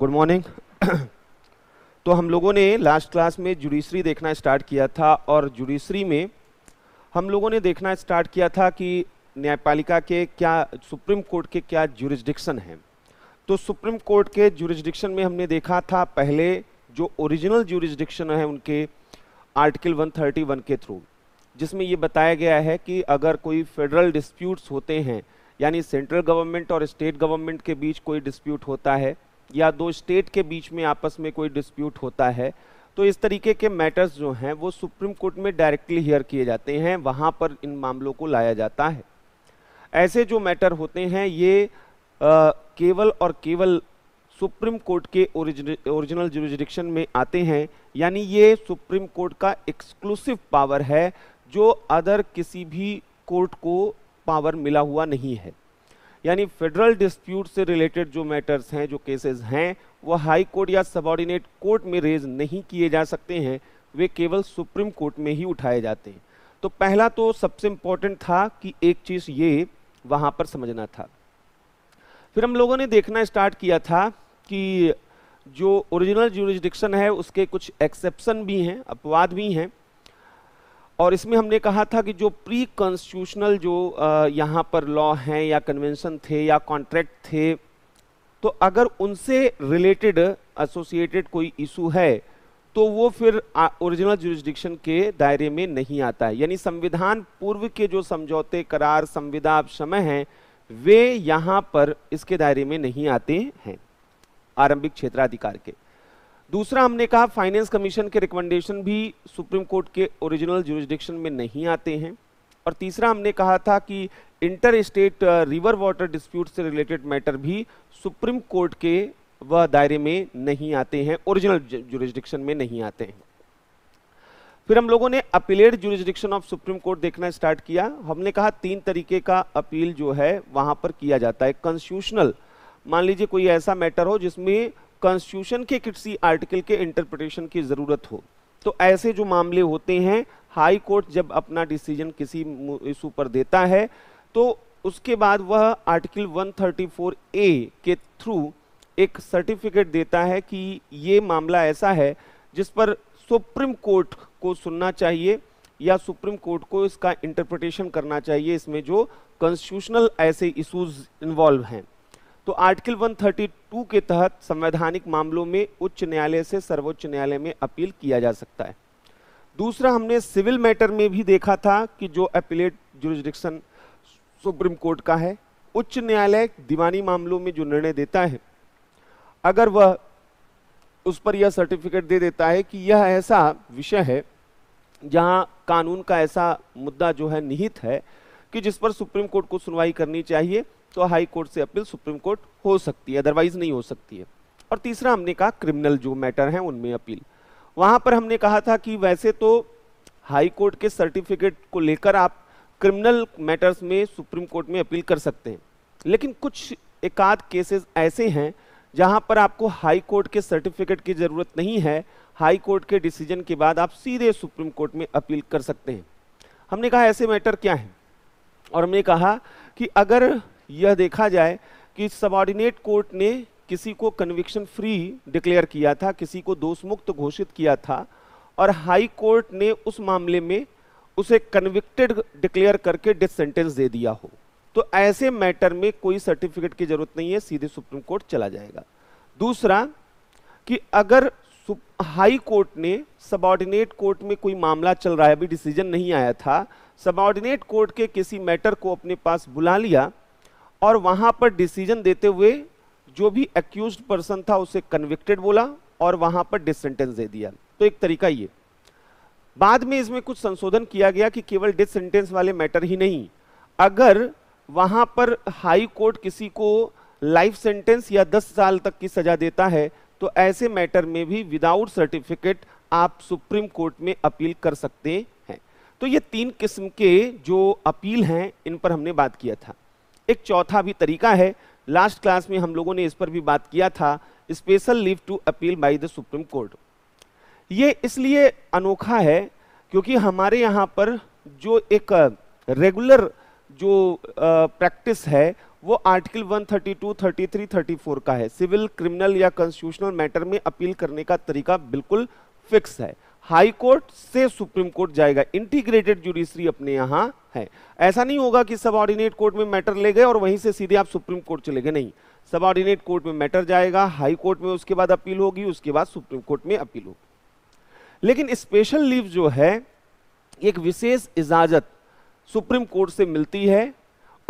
Good morning तो हम लोगों ने लास्ट क्लास में जुडिशरी देखना स्टार्ट किया था और जुडिशरी में हम लोगों ने देखना स्टार्ट किया था कि न्यायपालिका के क्या सुप्रीम कोर्ट के क्या जुरिस्डिक्शन हैं तो सुप्रीम कोर्ट के जुरिस्डिक्शन में हमने देखा था पहले जो ओरिजिनल जुरिस्डिक्शन है उनके आर्टिकल 131 के थ्रू जिसमें ये बताया गया है कि अगर कोई फेडरल डिस्प्यूट्स होते हैं यानी सेंट्रल गवर्नमेंट और स्टेट गवर्नमेंट के बीच कोई डिस्प्यूट होता है या दो स्टेट के बीच में आपस में कोई डिस्प्यूट होता है तो इस तरीके के मैटर्स जो हैं वो सुप्रीम कोर्ट में डायरेक्टली हेयर किए जाते हैं वहाँ पर इन मामलों को लाया जाता है ऐसे जो मैटर होते हैं ये आ, केवल और केवल सुप्रीम कोर्ट के ओरिजिनल जुरिस्डिक्शन में आते हैं यानी ये सुप्रीम कोर्ट का एक्सक्लूसिव पावर है जो अदर किसी भी कोर्ट को पावर मिला हुआ नहीं है यानी फेडरल डिस्प्यूट से रिलेटेड जो मैटर्स हैं जो केसेस हैं वो हाई कोर्ट या सबॉर्डिनेट कोर्ट में रेज नहीं किए जा सकते हैं वे केवल सुप्रीम कोर्ट में ही उठाए जाते हैं तो पहला तो सबसे इम्पोर्टेंट था कि एक चीज़ ये वहाँ पर समझना था फिर हम लोगों ने देखना स्टार्ट किया था कि जो ओरिजिनल जूरिस्डिक्शन है उसके कुछ एक्सेप्शन भी हैं अपवाद भी हैं और इसमें हमने कहा था कि जो प्री कॉन्स्टिट्यूशनल जो यहाँ पर लॉ हैं या कन्वेंशन थे या कॉन्ट्रैक्ट थे तो अगर उनसे रिलेटेड एसोसिएटेड कोई इशू है तो वो फिर ओरिजिनल जुरिस्डिक्शन के दायरे में नहीं आता है यानी संविधान पूर्व के जो समझौते करार संविदा समय हैं वे यहाँ पर इसके दायरे में नहीं आते हैं आरंभिक क्षेत्राधिकार के दूसरा हमने कहा फाइनेंस कमीशन के रिकमेंडेशन भी सुप्रीम कोर्ट के ओरिजिनल जुरिस्डिक्शन में नहीं आते हैं और तीसरा हमने कहा था कि inter state river water dispute से रिलेटेड मैटर भी सुप्रीम कोर्ट के वह दायरे में नहीं आते हैं ओरिजिनल जुरिस्डिक्शन में नहीं आते हैं फिर हम लोगों ने appellate jurisdiction of supreme court देखना स्टार्ट किया हमने कहा तीन तरीके का अपील जो है वहां पर किया जाता है कंस्टिट्यूशनल मान लीजिए कोई ऐसा मैटर हो जिसमें कॉन्स्टिट्यूशन के किसी आर्टिकल के इंटरप्रिटेशन की ज़रूरत हो तो ऐसे जो मामले होते हैं हाई कोर्ट जब अपना डिसीजन किसी इशू पर देता है तो उसके बाद वह आर्टिकल 134 ए के थ्रू एक सर्टिफिकेट देता है कि ये मामला ऐसा है जिस पर सुप्रीम कोर्ट को सुनना चाहिए या सुप्रीम कोर्ट को इसका इंटरप्रिटेशन करना चाहिए इसमें जो कॉन्स्टिट्यूशनल ऐसे इशूज इन्वॉल्व हैं तो आर्टिकल 132 के तहत संवैधानिक मामलों में उच्च न्यायालय से सर्वोच्च न्यायालय में अपील किया जा सकता है दूसरा हमने सिविल मैटर में भी देखा था कि जो अपीलेट जुरिस्डिक्शन सुप्रीम कोर्ट का है उच्च न्यायालय दीवानी मामलों में जो निर्णय देता है अगर वह उस पर यह सर्टिफिकेट दे देता है कि यह ऐसा विषय है जहां कानून का ऐसा मुद्दा जो है निहित है कि जिस पर सुप्रीम कोर्ट को सुनवाई करनी चाहिए तो हाई कोर्ट से अपील सुप्रीम कोर्ट हो सकती है अदरवाइज नहीं हो सकती है और तीसरा हमने कहा क्रिमिनल जो मैटर हैं उनमें अपील वहाँ पर हमने कहा था कि वैसे तो हाई कोर्ट के सर्टिफिकेट को लेकर आप क्रिमिनल मैटर्स में सुप्रीम कोर्ट में अपील कर सकते हैं लेकिन कुछ एकाध केसेस ऐसे हैं जहां पर आपको हाई कोर्ट के सर्टिफिकेट की ज़रूरत नहीं है हाई कोर्ट के डिसीजन के बाद आप सीधे सुप्रीम कोर्ट में अपील कर सकते हैं हमने कहा ऐसे मैटर क्या हैं और हमने कहा कि अगर यह देखा जाए कि सबॉर्डिनेट कोर्ट ने किसी को कन्विक्शन फ्री डिक्लेयर किया था किसी को दोष मुक्त घोषित किया था और हाई कोर्ट ने उस मामले में उसे कन्विक्टेड डिक्लेयर करके डेथ सेंटेंस दे दिया हो तो ऐसे मैटर में कोई सर्टिफिकेट की जरूरत नहीं है सीधे सुप्रीम कोर्ट चला जाएगा दूसरा कि अगर हाई कोर्ट ने सबॉर्डिनेट कोर्ट में कोई मामला चल रहा है अभी डिसीजन नहीं आया था सबॉर्डिनेट कोर्ट के किसी मैटर को अपने पास बुला लिया और वहाँ पर डिसीजन देते हुए जो भी एक्यूज पर्सन था उसे कन्विक्टेड बोला और वहाँ पर डिसेंटेंस सेंटेंस दे दिया तो एक तरीका ये बाद में इसमें कुछ संशोधन किया गया कि केवल डेथ सेंटेंस वाले मैटर ही नहीं अगर वहाँ पर हाई कोर्ट किसी को लाइफ सेंटेंस या 10 साल तक की सजा देता है तो ऐसे मैटर में भी विदाउट सर्टिफिकेट आप सुप्रीम कोर्ट में अपील कर सकते हैं तो ये तीन किस्म के जो अपील हैं इन पर हमने बात किया था एक चौथा भी तरीका है लास्ट क्लास में हम लोगों ने इस पर भी बात किया था special leave to appeal by the supreme court ये इसलिए अनोखा है क्योंकि हमारे यहाँ पर जो एक रेगुलर जो प्रैक्टिस है वो आर्टिकल 132, 33, 34 का है सिविल क्रिमिनल या कॉन्स्टिट्यूशनल मैटर में अपील करने का तरीका बिल्कुल फिक्स है हाई कोर्ट से सुप्रीम कोर्ट जाएगा इंटीग्रेटेड जुडिशरी अपने यहां है ऐसा नहीं होगा कि सब ऑर्डिनेट कोर्ट में मैटर ले गए और वहीं से सीधे आप सुप्रीम कोर्ट चले गए नहीं सब ऑर्डिनेट कोर्ट में मैटर जाएगा हाई कोर्ट में उसके बाद अपील होगी उसके बाद सुप्रीम कोर्ट में अपील होगी लेकिन स्पेशल लीव जो है एक विशेष इजाजत सुप्रीम कोर्ट से मिलती है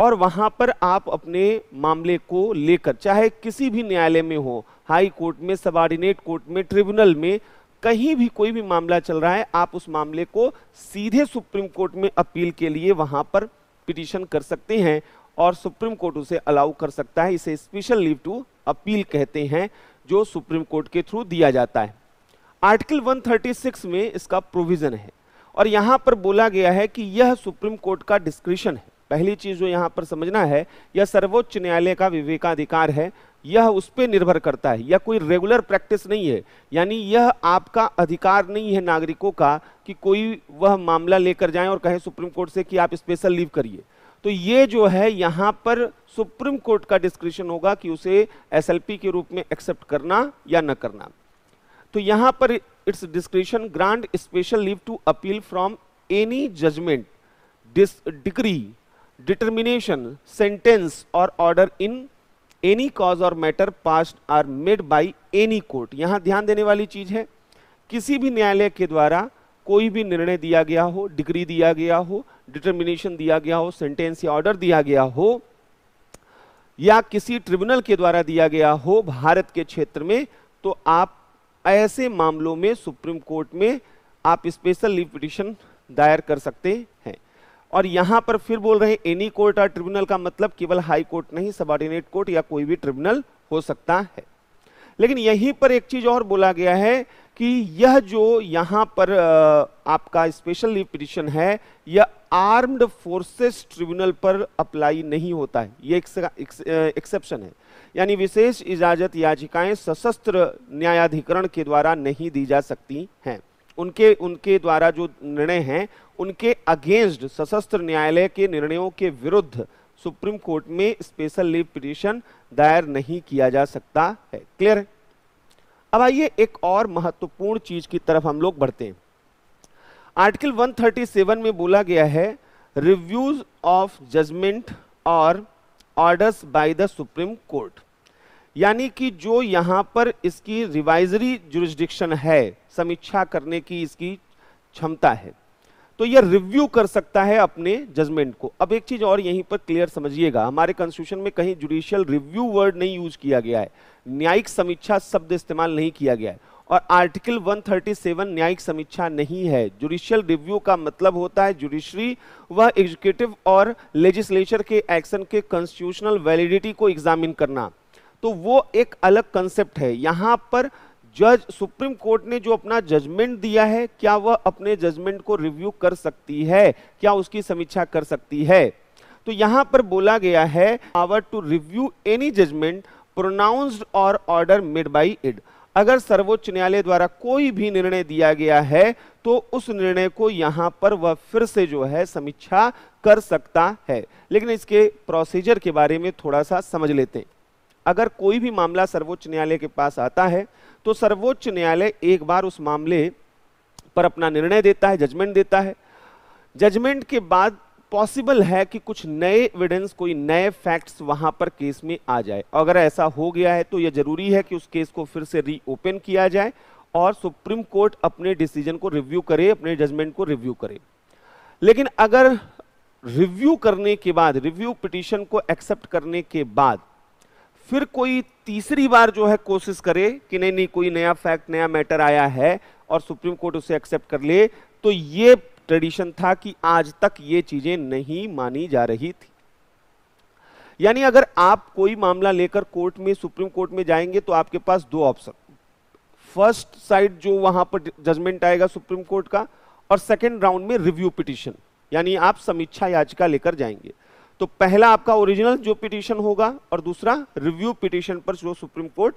और वहां पर आप अपने मामले को लेकर चाहे किसी भी न्यायालय में हो हाई कोर्ट में सब ऑर्डिनेट कोर्ट में ट्रिब्यूनल में कहीं भी कोई भी मामला चल रहा है आप उस मामले को सीधे सुप्रीम कोर्ट में अपील के लिए वहां पर पिटिशन कर सकते हैं और सुप्रीम कोर्ट उसे अलाउ कर सकता है इसे स्पेशल लीव टू अपील कहते हैं जो सुप्रीम कोर्ट के थ्रू दिया जाता है आर्टिकल 136 में इसका प्रोविजन है और यहां पर बोला गया है कि यह सुप्रीम कोर्ट का डिस्क्रिशन है पहली चीज़ जो यहाँ पर समझना है यह सर्वोच्च न्यायालय का विवेकाधिकार है यह उस पर निर्भर करता है यह कोई रेगुलर प्रैक्टिस नहीं है यानी यह आपका अधिकार नहीं है नागरिकों का कि कोई वह मामला लेकर जाए और कहे सुप्रीम कोर्ट से कि आप स्पेशल लीव करिए तो ये जो है यहाँ पर सुप्रीम कोर्ट का डिस्क्रिप्शन होगा कि उसे एसएलपी के रूप में एक्सेप्ट करना या न करना तो यहाँ पर its description grant special leave to appeal from any judgment decree determination sentence or order in any cause or matter passed or made by any court यहाँ ध्यान देने वाली चीज है किसी भी न्यायालय के द्वारा कोई भी निर्णय दिया गया हो डिग्री दिया गया हो डिटर्मिनेशन दिया गया हो सेंटेंस या ऑर्डर दिया गया हो या किसी ट्रिब्यूनल के द्वारा दिया गया हो भारत के क्षेत्र में तो आप ऐसे मामलों में सुप्रीम कोर्ट में आप स्पेशल लीव पिटिशन दायर कर सकते हैं और यहां पर फिर बोल रहे एनी कोर्ट और ट्रिब्यूनल का मतलब केवल हाई कोर्ट नहीं सबॉर्डिनेट कोर्ट या कोई भी ट्रिब्यूनल हो सकता है लेकिन यहीं पर एक चीज और बोला गया है कि यह जो यहाँ पर आपका स्पेशल लीव पिटिशन है यह आर्म्ड फोर्सेस ट्रिब्यूनल पर अप्लाई नहीं होता है यह एक्सेप्शन है यानी विशेष इजाजत याचिकाएं सशस्त्र न्यायाधिकरण के द्वारा नहीं दी जा सकती हैं उनके उनके द्वारा जो निर्णय हैं उनके अगेंस्ट सशस्त्र न्यायालय के निर्णयों के विरुद्ध सुप्रीम कोर्ट में स्पेशल लीव पिटिशन दायर नहीं किया जा सकता है क्लियर है अब आइए एक और महत्वपूर्ण चीज की तरफ हम लोग बढ़ते हैं आर्टिकल 137 में बोला गया है reviews of judgment or orders by the supreme court यानी कि जो यहाँ पर इसकी रिवाइजरी जुरिस्डिक्शन है समीक्षा करने की इसकी क्षमता है तो यह रिव्यू कर सकता है अपने जजमेंट को अब एक चीज और यहीं पर क्लियर समझिएगा हमारे कॉन्स्टिट्यूशन में कहीं जुडिशियल रिव्यू वर्ड नहीं यूज किया गया है न्यायिक समीक्षा शब्द इस्तेमाल नहीं किया गया है और आर्टिकल 137 न्यायिक समीक्षा नहीं है जुडिशियल रिव्यू का मतलब होता है जुडिशरी वह एग्जीक्यूटिव और लेजिस्लेचर के एक्शन के कॉन्स्टिट्यूशनल वैलिडिटी को एग्जामिन करना तो वो एक अलग कंसेप्ट है यहां पर जज सुप्रीम कोर्ट ने जो अपना जजमेंट दिया है क्या वह अपने जजमेंट को रिव्यू कर सकती है क्या उसकी समीक्षा कर सकती है तो यहां पर बोला गया है power to review any judgment pronounced or order made by it अगर सर्वोच्च न्यायालय द्वारा कोई भी निर्णय दिया गया है तो उस निर्णय को यहां पर वह फिर से जो है समीक्षा कर सकता है लेकिन इसके प्रोसीजर के बारे में थोड़ा सा समझ लेते हैं अगर कोई भी मामला सर्वोच्च न्यायालय के पास आता है तो सर्वोच्च न्यायालय एक बार उस मामले पर अपना निर्णय देता है जजमेंट देता है जजमेंट के बाद पॉसिबल है कि कुछ नए एविडेंस कोई नए फैक्ट्स वहां पर केस में आ जाए अगर ऐसा हो गया है तो यह जरूरी है कि उस केस को फिर से रीओपन किया जाए और सुप्रीम कोर्ट अपने डिसीजन को रिव्यू करे अपने जजमेंट को रिव्यू करे लेकिन अगर रिव्यू करने के बाद रिव्यू पिटीशन को एक्सेप्ट करने के बाद फिर कोई तीसरी बार जो है कोशिश करे कि नहीं नहीं कोई नया फैक्ट नया मैटर आया है और सुप्रीम कोर्ट उसे एक्सेप्ट कर ले तो ये ट्रेडिशन था कि आज तक ये चीजें नहीं मानी जा रही थी यानी अगर आप कोई मामला लेकर कोर्ट में सुप्रीम कोर्ट में जाएंगे तो आपके पास दो ऑप्शन फर्स्ट साइड जो वहां पर जजमेंट आएगा सुप्रीम कोर्ट का और सेकेंड राउंड में रिव्यू पिटिशन यानी आप समीक्षा याचिका लेकर जाएंगे तो पहला आपका ओरिजिनल जो पिटीशन होगा और दूसरा रिव्यू पिटीशन पर जो सुप्रीम कोर्ट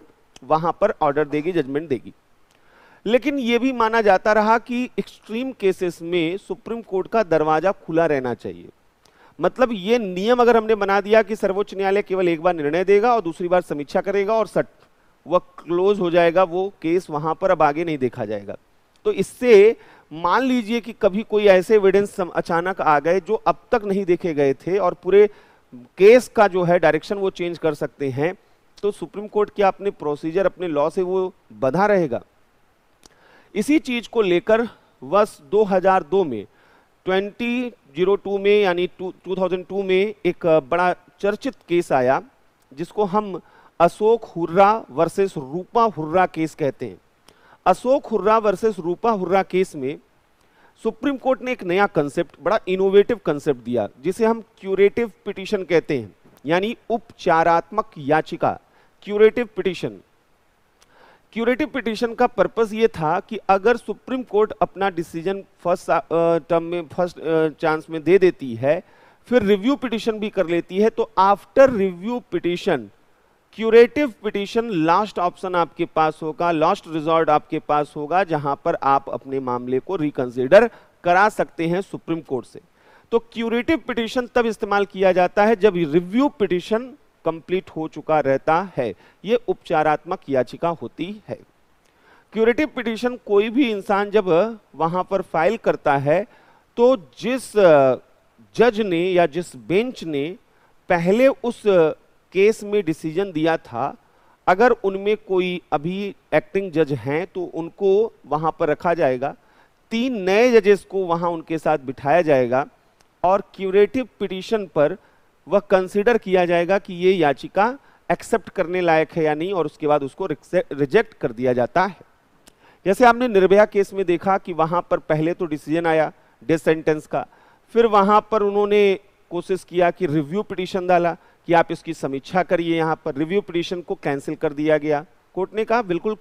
वहां पर ऑर्डर देगी जजमेंट देगी लेकिन यह भी माना जाता रहा कि एक्सट्रीम केसेस में सुप्रीम कोर्ट का दरवाजा खुला रहना चाहिए मतलब ये नियम अगर हमने बना दिया कि सर्वोच्च न्यायालय केवल एक बार निर्णय देगा और दूसरी बार समीक्षा करेगा और सट वह क्लोज हो जाएगा वो केस वहां पर अब आगे नहीं देखा जाएगा तो इससे मान लीजिए कि कभी कोई ऐसे एविडेंस अचानक आ गए जो अब तक नहीं देखे गए थे और पूरे केस का जो है डायरेक्शन वो चेंज कर सकते हैं तो सुप्रीम कोर्ट क्या अपने प्रोसीजर अपने लॉ से वो बधा रहेगा इसी चीज को लेकर वर्ष 2002 में 2002 में यानी 2002 में एक बड़ा चर्चित केस आया जिसको हम अशोक हुर्रा वर्सेस रूपा हुर्रा केस कहते हैं अशोक हुर्रा वर्सेस रूपा हुर्रा केस में सुप्रीम कोर्ट ने एक नया कंसेप्ट बड़ा इनोवेटिव कंसेप्ट दिया जिसे हम क्यूरेटिव पिटिशन कहते हैं यानी उपचारात्मक याचिका क्यूरेटिव पिटिशन क्यूरेटिव पिटिशन का पर्पस ये था कि अगर सुप्रीम कोर्ट अपना डिसीजन फर्स्ट टर्म में फर्स्ट चांस uh, में दे देती है फिर रिव्यू पिटिशन भी कर लेती है तो after review petition curative petition last option आपके पास होगा लास्ट रिजॉर्ट आपके पास होगा जहां पर आप अपने मामले को रिकंसिडर करा सकते हैं सुप्रीम कोर्ट से तो क्यूरेटिव पिटिशन तब इस्तेमाल किया जाता है जब रिव्यू पिटिशन कंप्लीट हो चुका रहता है ये उपचारात्मक याचिका होती है क्यूरेटिव पिटिशन कोई भी इंसान जब वहां पर फाइल करता है तो जिस जज ने या जिस बेंच ने पहले उस केस में डिसीजन दिया था अगर उनमें कोई अभी एक्टिंग जज हैं तो उनको वहाँ पर रखा जाएगा तीन नए जजेस को वहाँ उनके साथ बिठाया जाएगा और क्यूरेटिव पिटिशन पर वह कंसिडर किया जाएगा कि ये याचिका एक्सेप्ट करने लायक है या नहीं और उसके बाद उसको रिजेक्ट कर दिया जाता है जैसे आपने निर्भया केस में देखा कि वहाँ पर पहले तो डिसीजन आया डेथ सेंटेंस का फिर वहाँ पर उन्होंने कोशिश किया कि रिव्यू पिटिशन डाला कि आप इसकी समीक्षा करिए यहाँ पर रिव्यू पिटिशन को कैंसिल कर दिया गया कोर्ट ने कहा बिल्कुल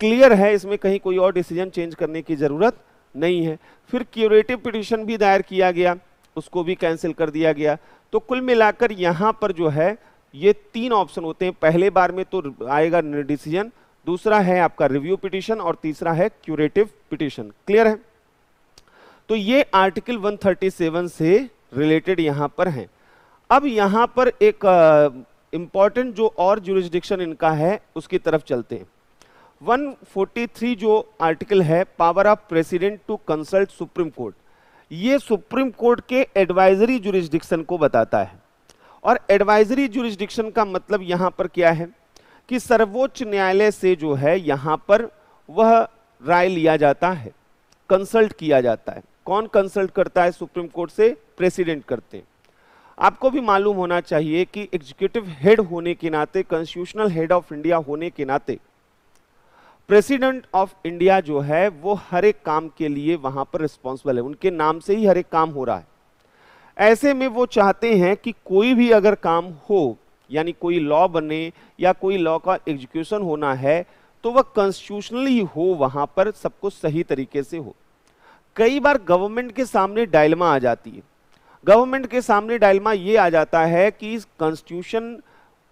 क्लियर है इसमें कहीं कोई और डिसीजन चेंज करने की ज़रूरत नहीं है फिर क्यूरेटिव पिटिशन भी दायर किया गया उसको भी कैंसिल कर दिया गया तो कुल मिलाकर यहाँ पर जो है ये तीन ऑप्शन होते हैं पहले बार में तो आएगा डिसीजन दूसरा है आपका रिव्यू पिटिशन और तीसरा है क्यूरेटिव पिटिशन क्लियर है तो ये आर्टिकल 137 से रिलेटेड यहाँ पर हैं अब यहाँ पर एक इम्पॉर्टेंट जो और जुरिस्डिक्शन इनका है उसकी तरफ चलते हैं 143 जो आर्टिकल है power of president to consult supreme court ये सुप्रीम कोर्ट के एडवाइजरी जुरिस्डिक्शन को बताता है और एडवाइजरी जुरिस्डिक्शन का मतलब यहाँ पर क्या है कि सर्वोच्च न्यायालय से जो है यहाँ पर वह राय लिया जाता है कंसल्ट किया जाता है कौन कंसल्ट करता है सुप्रीम कोर्ट से प्रेसिडेंट करते हैं आपको भी मालूम होना चाहिए कि एग्जीक्यूटिव हेड होने के नाते कॉन्स्टिट्यूशनल हेड ऑफ इंडिया होने के नाते प्रेसिडेंट ऑफ इंडिया जो है वो हर एक काम के लिए वहां पर रिस्पॉन्सिबल है उनके नाम से ही हर एक काम हो रहा है ऐसे में वो चाहते हैं कि कोई भी अगर काम हो यानी कोई लॉ बने या कोई लॉ का एग्जीक्यूशन होना है तो वह कॉन्स्टिट्यूशनली हो वहां पर सब कुछ सही तरीके से हो कई बार गवर्नमेंट के सामने डायलमा आ जाती है गवर्नमेंट के सामने डायलमा ये आ जाता है कि कॉन्स्टिट्यूशन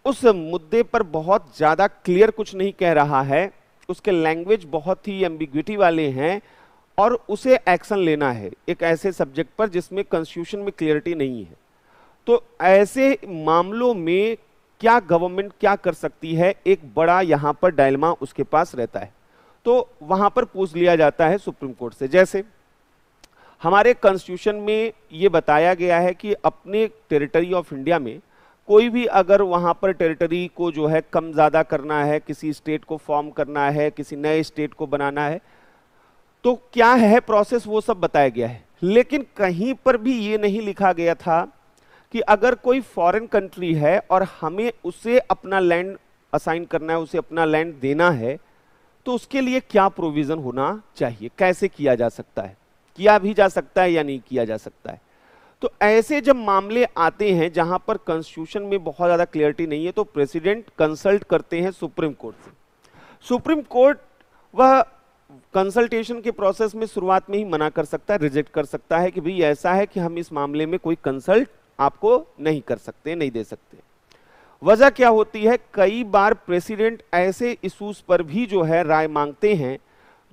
उस मुद्दे पर बहुत ज़्यादा क्लियर कुछ नहीं कह रहा है उसके लैंग्वेज बहुत ही एम्बिग्विटी वाले हैं और उसे एक्शन लेना है एक ऐसे सब्जेक्ट पर जिसमें कॉन्स्टिट्यूशन में क्लियरिटी नहीं है तो ऐसे मामलों में क्या गवर्नमेंट क्या कर सकती है एक बड़ा यहां पर डायलमा उसके पास रहता है तो वहां पर पूछ लिया जाता है सुप्रीम कोर्ट से जैसे हमारे कॉन्स्टिट्यूशन में ये बताया गया है कि अपने टेरिटरी ऑफ इंडिया में कोई भी अगर वहाँ पर टेरिटरी को जो है कम ज़्यादा करना है किसी स्टेट को फॉर्म करना है किसी नए स्टेट को बनाना है तो क्या है प्रोसेस वो सब बताया गया है लेकिन कहीं पर भी ये नहीं लिखा गया था कि अगर कोई फॉरेन कंट्री है और हमें उसे अपना लैंड असाइन करना है उसे अपना लैंड देना है तो उसके लिए क्या प्रोविज़न होना चाहिए कैसे किया जा सकता है किया भी जा सकता है या नहीं किया जा सकता है तो ऐसे जब मामले आते हैं जहां पर कॉन्स्टिट्यूशन में बहुत ज़्यादा क्लियरिटी नहीं है तो प्रेसिडेंट कंसल्ट करते हैं सुप्रीम कोर्ट से सुप्रीम कोर्ट वह कंसल्टेशन के प्रोसेस में शुरुआत में ही मना कर सकता है रिजेक्ट कर सकता है कि भाई ऐसा है कि हम इस मामले में कोई कंसल्ट आपको नहीं कर सकते नहीं दे सकते वजह क्या होती है कई बार प्रेसिडेंट ऐसे इशूज पर भी जो है राय मांगते हैं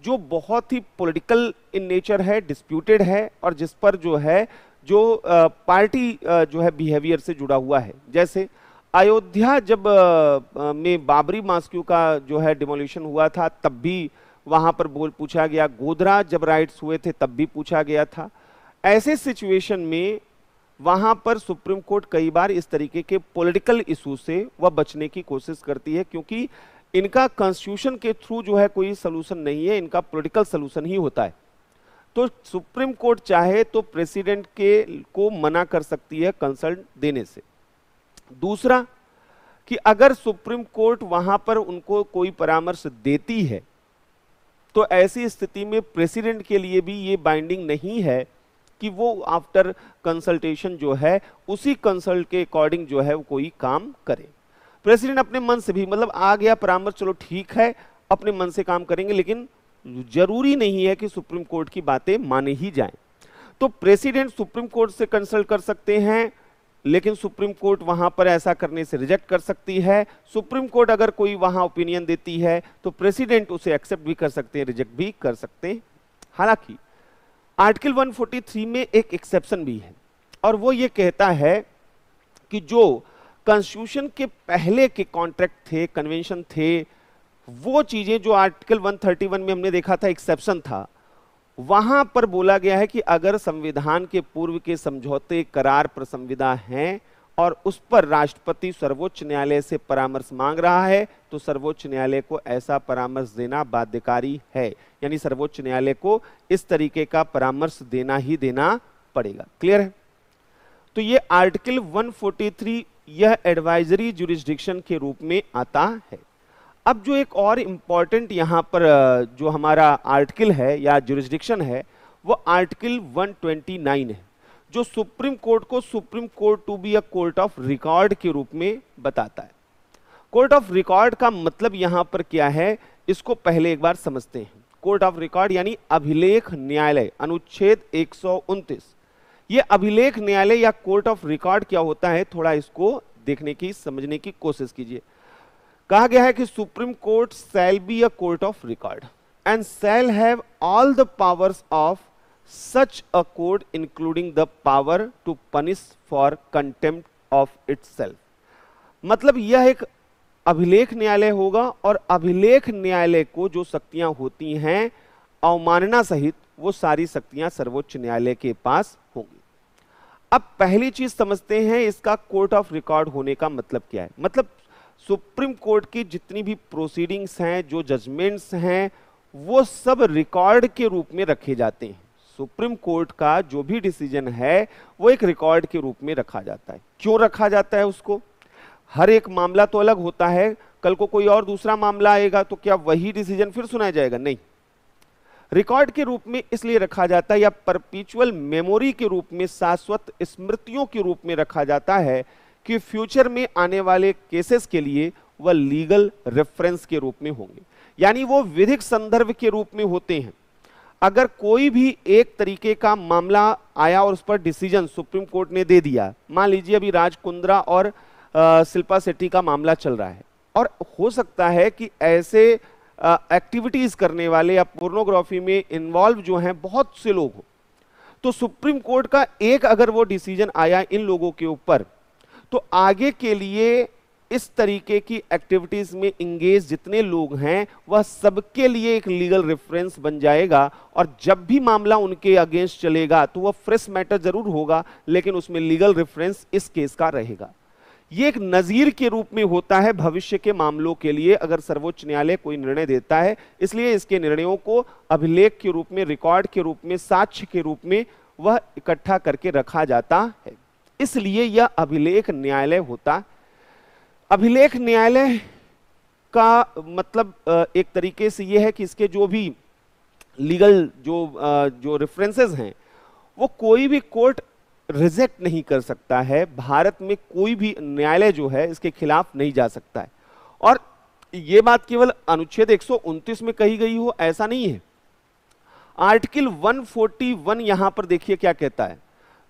जो बहुत ही पॉलिटिकल इन नेचर है डिस्प्यूटेड है और जिस पर जो है जो पार्टी जो है बिहेवियर से जुड़ा हुआ है जैसे अयोध्या जब में बाबरी मास्क्यू का जो है डिमोल्यूशन हुआ था तब भी वहाँ पर बोल पूछा गया गोधरा जब राइट्स हुए थे तब भी पूछा गया था ऐसे सिचुएशन में वहाँ पर सुप्रीम कोर्ट कई बार इस तरीके के पॉलिटिकल इशू से वह बचने की कोशिश करती है क्योंकि इनका कॉन्स्टिट्यूशन के थ्रू जो है कोई सलूशन नहीं है इनका पॉलिटिकल सलूशन ही होता है तो सुप्रीम कोर्ट चाहे तो प्रेसिडेंट के को मना कर सकती है कंसल्ट देने से दूसरा कि अगर सुप्रीम कोर्ट वहां पर उनको कोई परामर्श देती है तो ऐसी स्थिति में प्रेसिडेंट के लिए भी ये बाइंडिंग नहीं है कि वो आफ्टर कंसल्टेशन जो है उसी कंसल्ट के अकॉर्डिंग जो है वो कोई काम करे प्रेसिडेंट अपने मन से भी मतलब आ गया परामर्श चलो ठीक है अपने मन से काम करेंगे लेकिन जरूरी नहीं है कि सुप्रीम कोर्ट की बातें माने ही जाए तो प्रेसिडेंट सुप्रीम कोर्ट से कंसल्ट कर सकते हैं लेकिन सुप्रीम कोर्ट वहां पर ऐसा करने से रिजेक्ट कर सकती है सुप्रीम कोर्ट अगर कोई वहां ओपिनियन देती है तो प्रेसिडेंट उसे एक्सेप्ट भी कर सकते हैं रिजेक्ट भी कर सकते हैं हालांकि आर्टिकल 143 में एक एक्सेप्शन भी है और वो ये कहता है कि जो कॉन्स्टिट्यूशन के पहले के कॉन्ट्रैक्ट थे कन्वेंशन थे वो चीज़ें जो आर्टिकल 131 में हमने देखा था एक्सेप्शन था वहां पर बोला गया है कि अगर संविधान के पूर्व के समझौते करार पर संविदा है और उस पर राष्ट्रपति सर्वोच्च न्यायालय से परामर्श मांग रहा है तो सर्वोच्च न्यायालय को ऐसा परामर्श देना बाध्यकारी है यानी सर्वोच्च न्यायालय को इस तरीके का परामर्श देना ही देना पड़ेगा क्लियर है तो ये आर्टिकल 143 यह एडवाइजरी जुरिस्डिक्शन के रूप में आता है अब जो एक और इम्पॉर्टेंट यहाँ पर जो हमारा आर्टिकल है या जुरिस्डिक्शन है वो आर्टिकल 129 है जो सुप्रीम कोर्ट को supreme court to be a court of record के रूप में बताता है कोर्ट ऑफ रिकॉर्ड का मतलब यहाँ पर क्या है इसको पहले एक बार समझते हैं कोर्ट ऑफ रिकॉर्ड यानी अभिलेख न्यायालय अनुच्छेद एक ये अभिलेख न्यायालय या कोर्ट ऑफ रिकॉर्ड क्या होता है थोड़ा इसको देखने की समझने की कोशिश कीजिए कहा गया है कि supreme court shall be a court of record and shall have all the powers of such a court including the power to punish for contempt of its मतलब यह एक अभिलेख न्यायालय होगा और अभिलेख न्यायालय को जो शक्तियां होती हैं अवमानना सहित वो सारी शक्तियां सर्वोच्च न्यायालय के पास होंगी अब पहली चीज समझते हैं इसका कोर्ट ऑफ रिकॉर्ड होने का मतलब क्या है मतलब सुप्रीम कोर्ट की जितनी भी प्रोसीडिंग्स हैं जो जजमेंट्स हैं वो सब रिकॉर्ड के रूप में रखे जाते हैं सुप्रीम कोर्ट का जो भी डिसीजन है वो एक रिकॉर्ड के रूप में रखा जाता है क्यों रखा जाता है उसको हर एक मामला तो अलग होता है कल को कोई और दूसरा मामला आएगा तो क्या वही डिसीजन फिर सुनाया जाएगा नहीं रिकॉर्ड के रूप में इसलिए रखा जाता है या परपीचुअल मेमोरी के रूप में शाश्वत स्मृतियों के रूप में रखा जाता है कि फ्यूचर में आने वाले केसेस के लिए वह लीगल रेफरेंस के रूप में होंगे यानी वो विधिक संदर्भ के रूप में होते हैं अगर कोई भी एक तरीके का मामला आया और उस पर डिसीजन सुप्रीम कोर्ट ने दे दिया मान लीजिए अभी राज कुंद्रा और शिल्पा सेट्टी का मामला चल रहा है और हो सकता है कि ऐसे एक्टिविटीज़ करने वाले या पोर्नोग्राफी में इन्वॉल्व जो हैं बहुत से लोग हो तो सुप्रीम कोर्ट का एक अगर वो डिसीजन आया इन लोगों के ऊपर तो आगे के लिए इस तरीके की एक्टिविटीज़ में इंगेज जितने लोग हैं वह सबके लिए एक लीगल रेफरेंस बन जाएगा और जब भी मामला उनके अगेंस्ट चलेगा तो वह फ्रेश मैटर ज़रूर होगा लेकिन उसमें लीगल रेफरेंस इस केस का रहेगा ये एक नज़ीर के रूप में होता है भविष्य के मामलों के लिए अगर सर्वोच्च न्यायालय कोई निर्णय देता है इसलिए इसके निर्णयों को अभिलेख के रूप में रिकॉर्ड के रूप में साक्ष्य के रूप में वह इकट्ठा करके रखा जाता है इसलिए यह अभिलेख न्यायालय होता अभिलेख न्यायालय का मतलब एक तरीके से यह है कि इसके जो भी लीगल जो जो रेफरेंसेस हैं वो कोई भी कोर्ट रिजेक्ट नहीं कर सकता है भारत में कोई भी न्यायालय जो है इसके खिलाफ नहीं जा सकता है और यह बात केवल अनुच्छेद एक में कही गई हो ऐसा नहीं है आर्टिकल 141 फोर्टी यहां पर देखिए क्या कहता है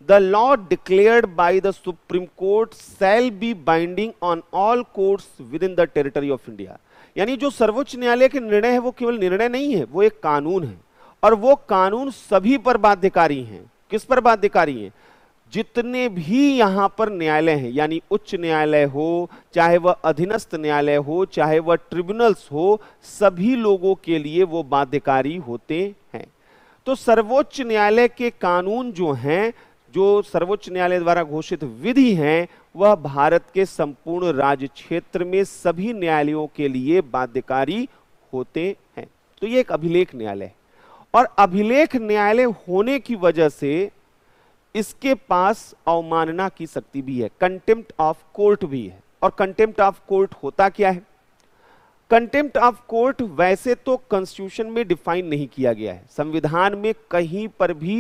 the law law declared the supreme court shall be binding on all court within the territory of India यानी जो सर्वोच्च न्यायालय के निर्णय है वो केवल निर्णय नहीं है वो एक कानून है और वो कानून सभी पर बाध्यकारी है किस पर बाध्यकारी है जितने भी यहाँ पर न्यायालय हैं यानी उच्च न्यायालय हो चाहे वह अधीनस्थ न्यायालय हो चाहे वह ट्रिब्यूनल्स हो सभी लोगों के लिए वो बाध्यकारी होते हैं तो सर्वोच्च न्यायालय के कानून जो हैं जो सर्वोच्च न्यायालय द्वारा घोषित विधि हैं वह भारत के संपूर्ण राज्य क्षेत्र में सभी न्यायालयों के लिए बाध्यकारी होते हैं तो ये एक अभिलेख न्यायालय और अभिलेख न्यायालय होने की वजह से इसके पास अवमानना की शक्ति भी है कंटेम्प्ट ऑफ कोर्ट भी है और कंटेम्प्ट ऑफ कोर्ट होता क्या है कंटेम्प्ट ऑफ कोर्ट वैसे तो कॉन्स्टिट्यूशन में डिफाइन नहीं किया गया है संविधान में कहीं पर भी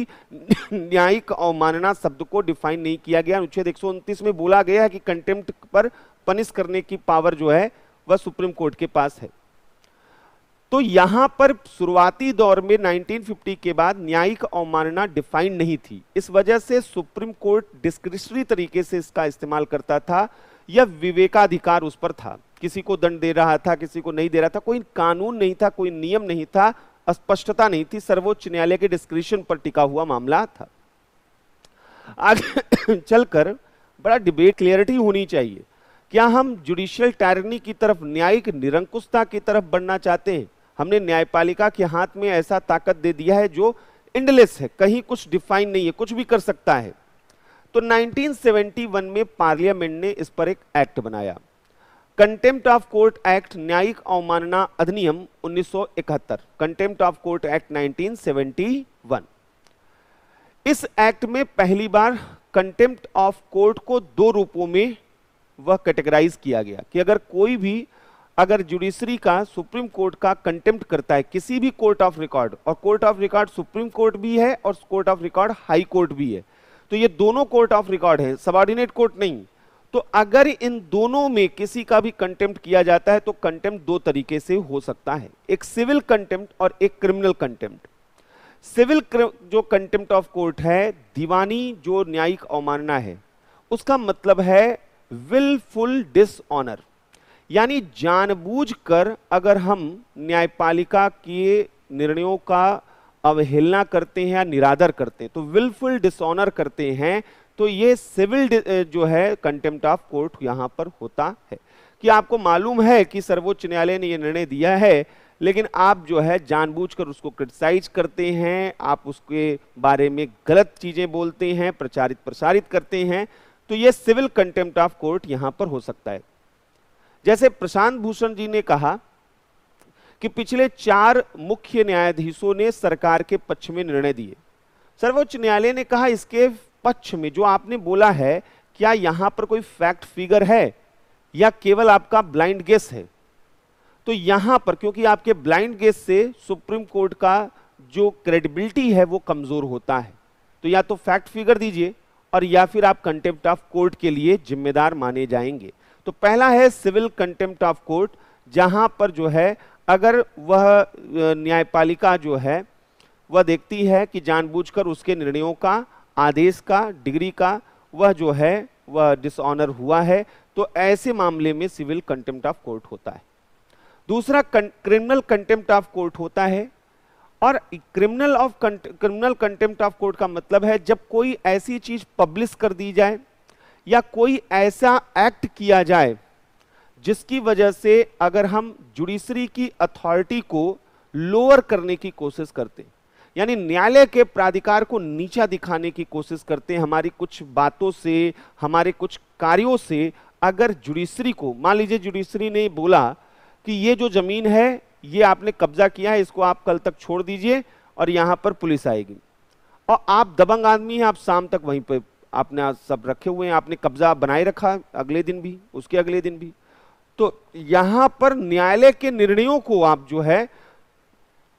न्यायिक अवमानना शब्द को डिफाइन नहीं किया गया अनुच्छेद एक में बोला गया है कि कंटेम्प्ट पर पनिश करने की पावर जो है वह सुप्रीम कोर्ट के पास है तो यहां पर शुरुआती दौर में 1950 के बाद न्यायिक अवमानना डिफाइन नहीं थी इस वजह से सुप्रीम कोर्ट डिस्क्रिशनरी तरीके से इसका इस्तेमाल करता था या विवेकाधिकार उस पर था किसी को दंड दे रहा था किसी को नहीं दे रहा था कोई कानून नहीं था कोई नियम नहीं था स्पष्टता नहीं थी सर्वोच्च न्यायालय के डिस्क्रिशन पर टिका हुआ मामला था आगे चलकर बड़ा डिबेट क्लियरिटी होनी चाहिए क्या हम जुडिशियल टायरनी की तरफ न्यायिक निरंकुशता की तरफ बढ़ना चाहते हैं हमने न्यायपालिका के हाथ में ऐसा ताकत दे दिया है जो इंडलेस है कहीं कुछ डिफाइन नहीं है कुछ भी कर सकता है तो 1971 में पार्लियामेंट ने इस पर एक एक्ट बनाया कंटेम्प्ट ऑफ कोर्ट एक्ट न्यायिक अवमानना अधिनियम 1971 कंटेम्प्ट ऑफ कोर्ट एक्ट 1971 इस एक्ट में पहली बार कंटेम्प्ट ऑफ कोर्ट को दो रूपों में वह कैटेगराइज किया गया कि अगर कोई भी अगर जुडिशरी का सुप्रीम कोर्ट का कंटेम्प्ट करता है किसी भी कोर्ट ऑफ रिकॉर्ड और court of record supreme court भी है और court of record high court भी है तो ये दोनों कोर्ट ऑफ रिकॉर्ड है सबॉर्डिनेट कोर्ट नहीं तो अगर इन दोनों में किसी का भी कंटेम्प्ट किया जाता है तो कंटेम्प्ट दो तरीके से हो सकता है एक सिविल कंटेम्प्ट और एक क्रिमिनल कंटेम्प्ट सिविल जो कंटेम्प्ट ऑफ कोर्ट है दीवानी जो न्यायिक अवमानना है उसका मतलब है विलफुल डिसऑनर यानी जानबूझकर अगर हम न्यायपालिका के निर्णयों का अवहेलना करते हैं या निरादर करते हैं तो विलफुल डिसऑनर करते हैं तो ये सिविल जो है कंटेम्प्ट ऑफ कोर्ट यहाँ पर होता है कि आपको मालूम है कि सर्वोच्च न्यायालय ने यह निर्णय दिया है लेकिन आप जो है जानबूझकर उसको क्रिटिसाइज करते हैं आप उसके बारे में गलत चीज़ें बोलते हैं प्रचारित प्रसारित करते हैं तो ये सिविल कंटेम्प्ट ऑफ कोर्ट यहाँ पर हो सकता है जैसे प्रशांत भूषण जी ने कहा कि पिछले चार मुख्य न्यायाधीशों ने सरकार के पक्ष में निर्णय दिए सर्वोच्च न्यायालय ने कहा इसके पक्ष में जो आपने बोला है क्या यहां पर कोई फैक्ट फिगर है या केवल आपका ब्लाइंड गेस है तो यहां पर क्योंकि आपके ब्लाइंड गेस से सुप्रीम कोर्ट का जो क्रेडिबिलिटी है वो कमजोर होता है तो या तो फैक्ट फिगर दीजिए और या फिर आप कंटेम्प्ट ऑफ कोर्ट के लिए जिम्मेदार माने जाएंगे तो पहला है सिविल कंटेम्प्ट ऑफ कोर्ट जहां पर जो है अगर वह न्यायपालिका जो है वह देखती है कि जानबूझकर उसके निर्णयों का आदेश का डिग्री का वह जो है वह डिसऑनर हुआ है तो ऐसे मामले में सिविल कंटेम्प्ट ऑफ कोर्ट होता है दूसरा क्रिमिनल कंटेम्प्ट ऑफ कोर्ट होता है और criminal of criminal contempt of court का मतलब है जब कोई ऐसी चीज पब्लिश कर दी जाए या कोई ऐसा एक्ट किया जाए जिसकी वजह से अगर हम जुडिशरी की अथॉरिटी को लोअर करने की कोशिश करते यानी न्यायालय के प्राधिकार को नीचा दिखाने की कोशिश करते हैं हमारी कुछ बातों से हमारे कुछ कार्यों से अगर जुडिशरी को मान लीजिए जुडिशरी ने बोला कि ये जो ज़मीन है ये आपने कब्जा किया है इसको आप कल तक छोड़ दीजिए और यहां पर पुलिस आएगी और आप दबंग आदमी हैं आप शाम तक वहीं पर आपने आज सब रखे हुए हैं आपने कब्जा बनाए रखा अगले दिन भी उसके अगले दिन भी तो यहां पर न्यायालय के निर्णयों को आप जो है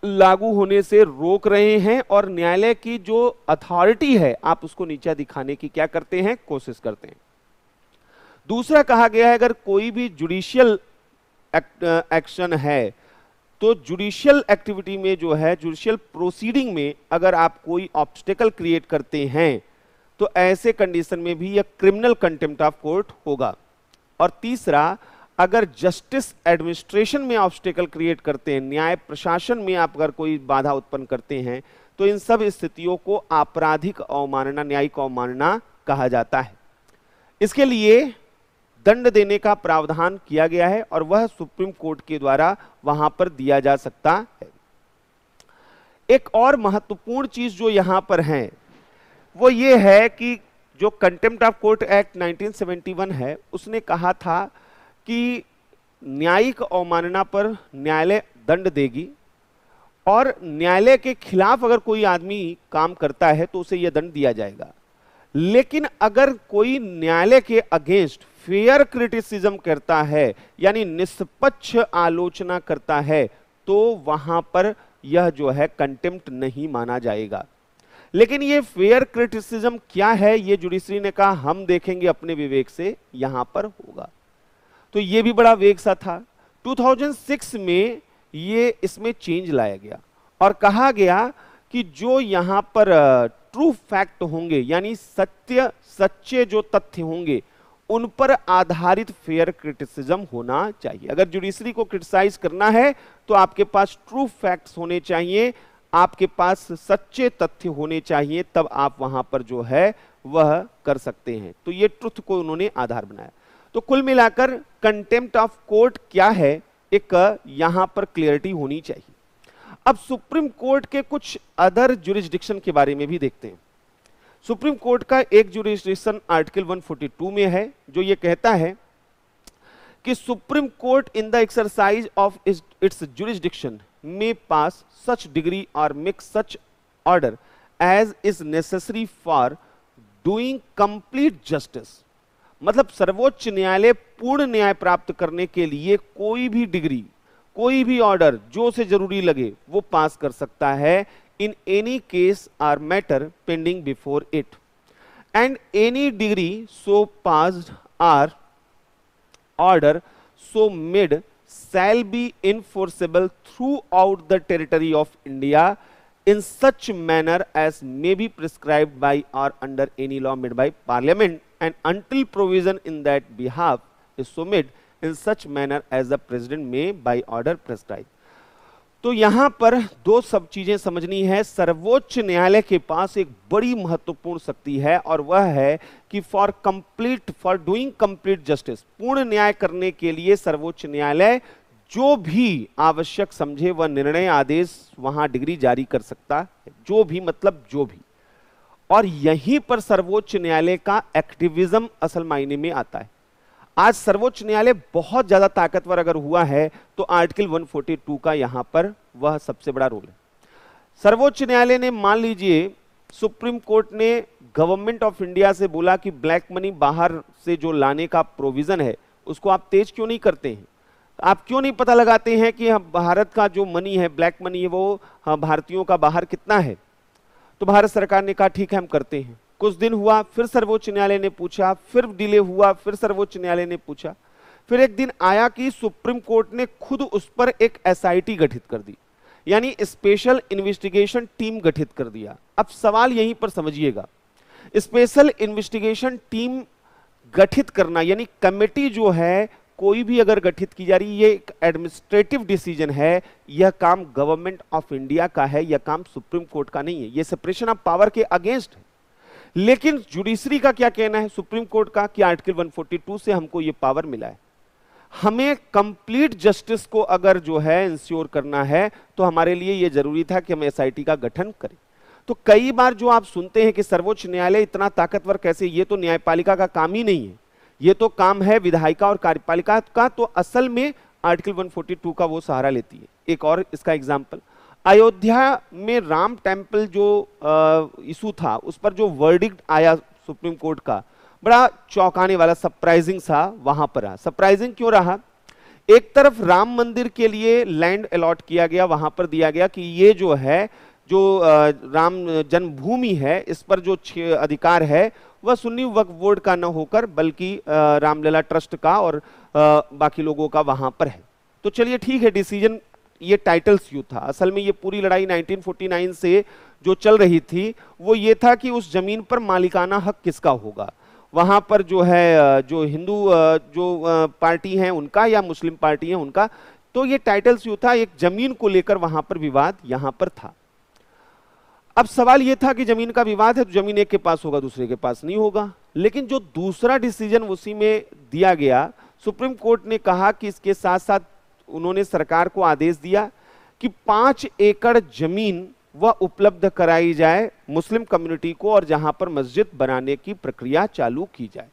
लागू होने से रोक रहे हैं और न्यायालय की जो अथॉरिटी है आप उसको नीचा दिखाने की क्या करते हैं कोशिश करते हैं दूसरा कहा गया है अगर कोई भी जुडिशियल एक्शन है तो जुडिशियल एक्टिविटी में जो है जुडिशियल प्रोसीडिंग में अगर आप कोई ऑब्स्टेकल क्रिएट करते हैं तो ऐसे कंडीशन में भी यह क्रिमिनल कंटेम्प्ट ऑफ कोर्ट होगा और तीसरा अगर जस्टिस एडमिनिस्ट्रेशन में ऑब्स्टेकल क्रिएट करते हैं न्याय प्रशासन में आप अगर कोई बाधा उत्पन्न करते हैं तो इन सब स्थितियों को आपराधिक अवमानना न्यायिक अवमानना कहा जाता है इसके लिए दंड देने का प्रावधान किया गया है और वह सुप्रीम कोर्ट के द्वारा वहां पर दिया जा सकता है एक और महत्वपूर्ण चीज जो यहां पर है वो ये है कि जो कंटेम्प्ट ऑफ कोर्ट एक्ट 1971 है उसने कहा था कि न्यायिक अवमानना पर न्यायालय दंड देगी और न्यायालय के खिलाफ अगर कोई आदमी काम करता है तो उसे यह दंड दिया जाएगा लेकिन अगर कोई न्यायालय के अगेंस्ट फेयर क्रिटिसिज्म करता है यानी निष्पक्ष आलोचना करता है तो वहां पर यह जो है कंटेम्प्ट नहीं माना जाएगा लेकिन ये फेयर क्रिटिसिज्म क्या है ये जुडिशरी ने कहा हम देखेंगे अपने विवेक से यहां पर होगा तो ये भी बड़ा वेग सा था 2006 में ये इसमें चेंज लाया गया और कहा गया कि जो यहां पर ट्रू फैक्ट होंगे यानी सत्य सच्चे जो तथ्य होंगे उन पर आधारित फेयर क्रिटिसिज्म होना चाहिए अगर जुडिशरी को क्रिटिसाइज करना है तो आपके पास ट्रू फैक्ट्स होने चाहिए आपके पास सच्चे तथ्य होने चाहिए तब आप वहां पर जो है वह कर सकते हैं तो ये ट्रुथ को उन्होंने आधार बनाया तो कुल मिलाकर कंटेम्प्ट ऑफ कोर्ट क्या है एक यहां पर क्लियरिटी होनी चाहिए अब सुप्रीम कोर्ट के कुछ अदर जुरिस्डिक्शन के बारे में भी देखते हैं सुप्रीम कोर्ट का एक जुरिस्डिक्शन आर्टिकल 142 में है जो ये कहता है कि supreme court in the exercise of its jurisdiction may pass such decree or make such order as is necessary for doing complete justice मतलब सर्वोच्च न्यायालय पूर्ण न्याय प्राप्त करने के लिए कोई भी डिग्री कोई भी ऑर्डर जो से जरूरी लगे वो पास कर सकता है in any case or matter pending before it and any decree so passed or order so made shall be enforceable throughout the territory of India in such manner as may be prescribed by or under any law made by parliament and until provision in that behalf is so made in such manner as the president may by order prescribe. तो यहां पर दो सब चीज़ें समझनी है सर्वोच्च न्यायालय के पास एक बड़ी महत्वपूर्ण शक्ति है और वह है कि for complete for doing complete justice पूर्ण न्याय करने के लिए सर्वोच्च न्यायालय जो भी आवश्यक समझे वह निर्णय आदेश वहां डिग्री जारी कर सकता है जो भी मतलब जो भी और यहीं पर सर्वोच्च न्यायालय का एक्टिविज्म असल मायने में आता है आज सर्वोच्च न्यायालय बहुत ज़्यादा ताकतवर अगर हुआ है तो आर्टिकल 142 का यहां पर वह सबसे बड़ा रोल है सर्वोच्च न्यायालय ने मान लीजिए सुप्रीम कोर्ट ने गवर्नमेंट ऑफ इंडिया से बोला कि ब्लैक मनी बाहर से जो लाने का प्रोविज़न है उसको आप तेज क्यों नहीं करते हैं आप क्यों नहीं पता लगाते हैं कि भारत का जो मनी है ब्लैक मनी है वो हाँ, भारतीयों का बाहर कितना है तो भारत सरकार ने कहा ठीक है हम करते हैं कुछ दिन हुआ फिर सर्वोच्च न्यायालय ने पूछा फिर डिले हुआ फिर सर्वोच्च न्यायालय ने पूछा फिर एक दिन आया कि सुप्रीम कोर्ट ने खुद उस पर एक एसआईटी गठित कर दी यानी स्पेशल इन्वेस्टिगेशन टीम गठित कर दिया अब सवाल यहीं पर समझिएगा स्पेशल इन्वेस्टिगेशन टीम गठित करना यानी कमेटी जो है कोई भी अगर गठित की जा रही ये एक एडमिनिस्ट्रेटिव डिसीजन है यह काम गवर्नमेंट ऑफ इंडिया का है यह काम सुप्रीम कोर्ट का नहीं है यह सेपरेशन ऑफ पावर के अगेंस्ट है लेकिन जुडिशरी का क्या कहना है सुप्रीम कोर्ट का कि आर्टिकल 142 से हमको ये पावर मिला है हमें कंप्लीट जस्टिस को अगर जो है इंश्योर करना है तो हमारे लिए यह जरूरी था कि हम एस का गठन करें तो कई बार जो आप सुनते हैं कि सर्वोच्च न्यायालय इतना ताकतवर कैसे ये तो न्यायपालिका का काम ही नहीं है ये तो काम है विधायिका और कार्यपालिका का तो असल में आर्टिकल 142 का वो सहारा लेती है एक और इसका एग्जाम्पल अयोध्या में राम टेम्पल जो इशू था उस पर जो वर्डिक्ट आया सुप्रीम कोर्ट का बड़ा चौंकाने वाला सरप्राइजिंग सा वहां पर रहा सरप्राइजिंग क्यों रहा एक तरफ राम मंदिर के लिए लैंड अलॉट किया गया वहां पर दिया गया कि ये जो है जो राम जन्मभूमि है इस पर जो अधिकार है वह सुन्नी वक्फ बोर्ड का न होकर बल्कि रामलला ट्रस्ट का और बाकी लोगों का वहां पर है तो चलिए ठीक है डिसीजन ये टाइटल्स युद्ध था असल में ये पूरी लड़ाई 1949 से जो चल रही थी वो ये था कि उस ज़मीन पर मालिकाना हक किसका होगा वहाँ पर जो है जो हिंदू जो पार्टी हैं उनका या मुस्लिम पार्टी है उनका तो ये टाइटल्स युद्ध था एक ज़मीन को लेकर वहाँ पर विवाद यहाँ पर था अब सवाल ये था कि ज़मीन का विवाद है तो ज़मीन एक के पास होगा दूसरे के पास नहीं होगा लेकिन जो दूसरा डिसीजन उसी में दिया गया सुप्रीम कोर्ट ने कहा कि इसके साथ साथ उन्होंने सरकार को आदेश दिया कि पांच एकड़ जमीन वह उपलब्ध कराई जाए मुस्लिम कम्युनिटी को और जहां पर मस्जिद बनाने की प्रक्रिया चालू की जाए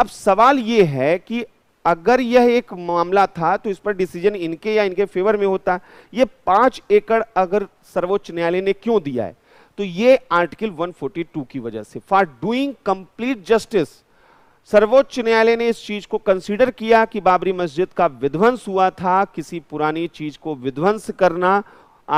अब सवाल यह है कि अगर यह एक मामला था तो इस पर डिसीजन इनके या इनके फेवर में होता यह पांच एकड़ अगर सर्वोच्च न्यायालय ने क्यों दिया है तो यह आर्टिकल 142 की वजह से फॉर डूइंग कंप्लीट जस्टिस सर्वोच्च न्यायालय ने इस चीज को कंसीडर किया कि बाबरी मस्जिद का विध्वंस हुआ था किसी पुरानी चीज को विध्वंस करना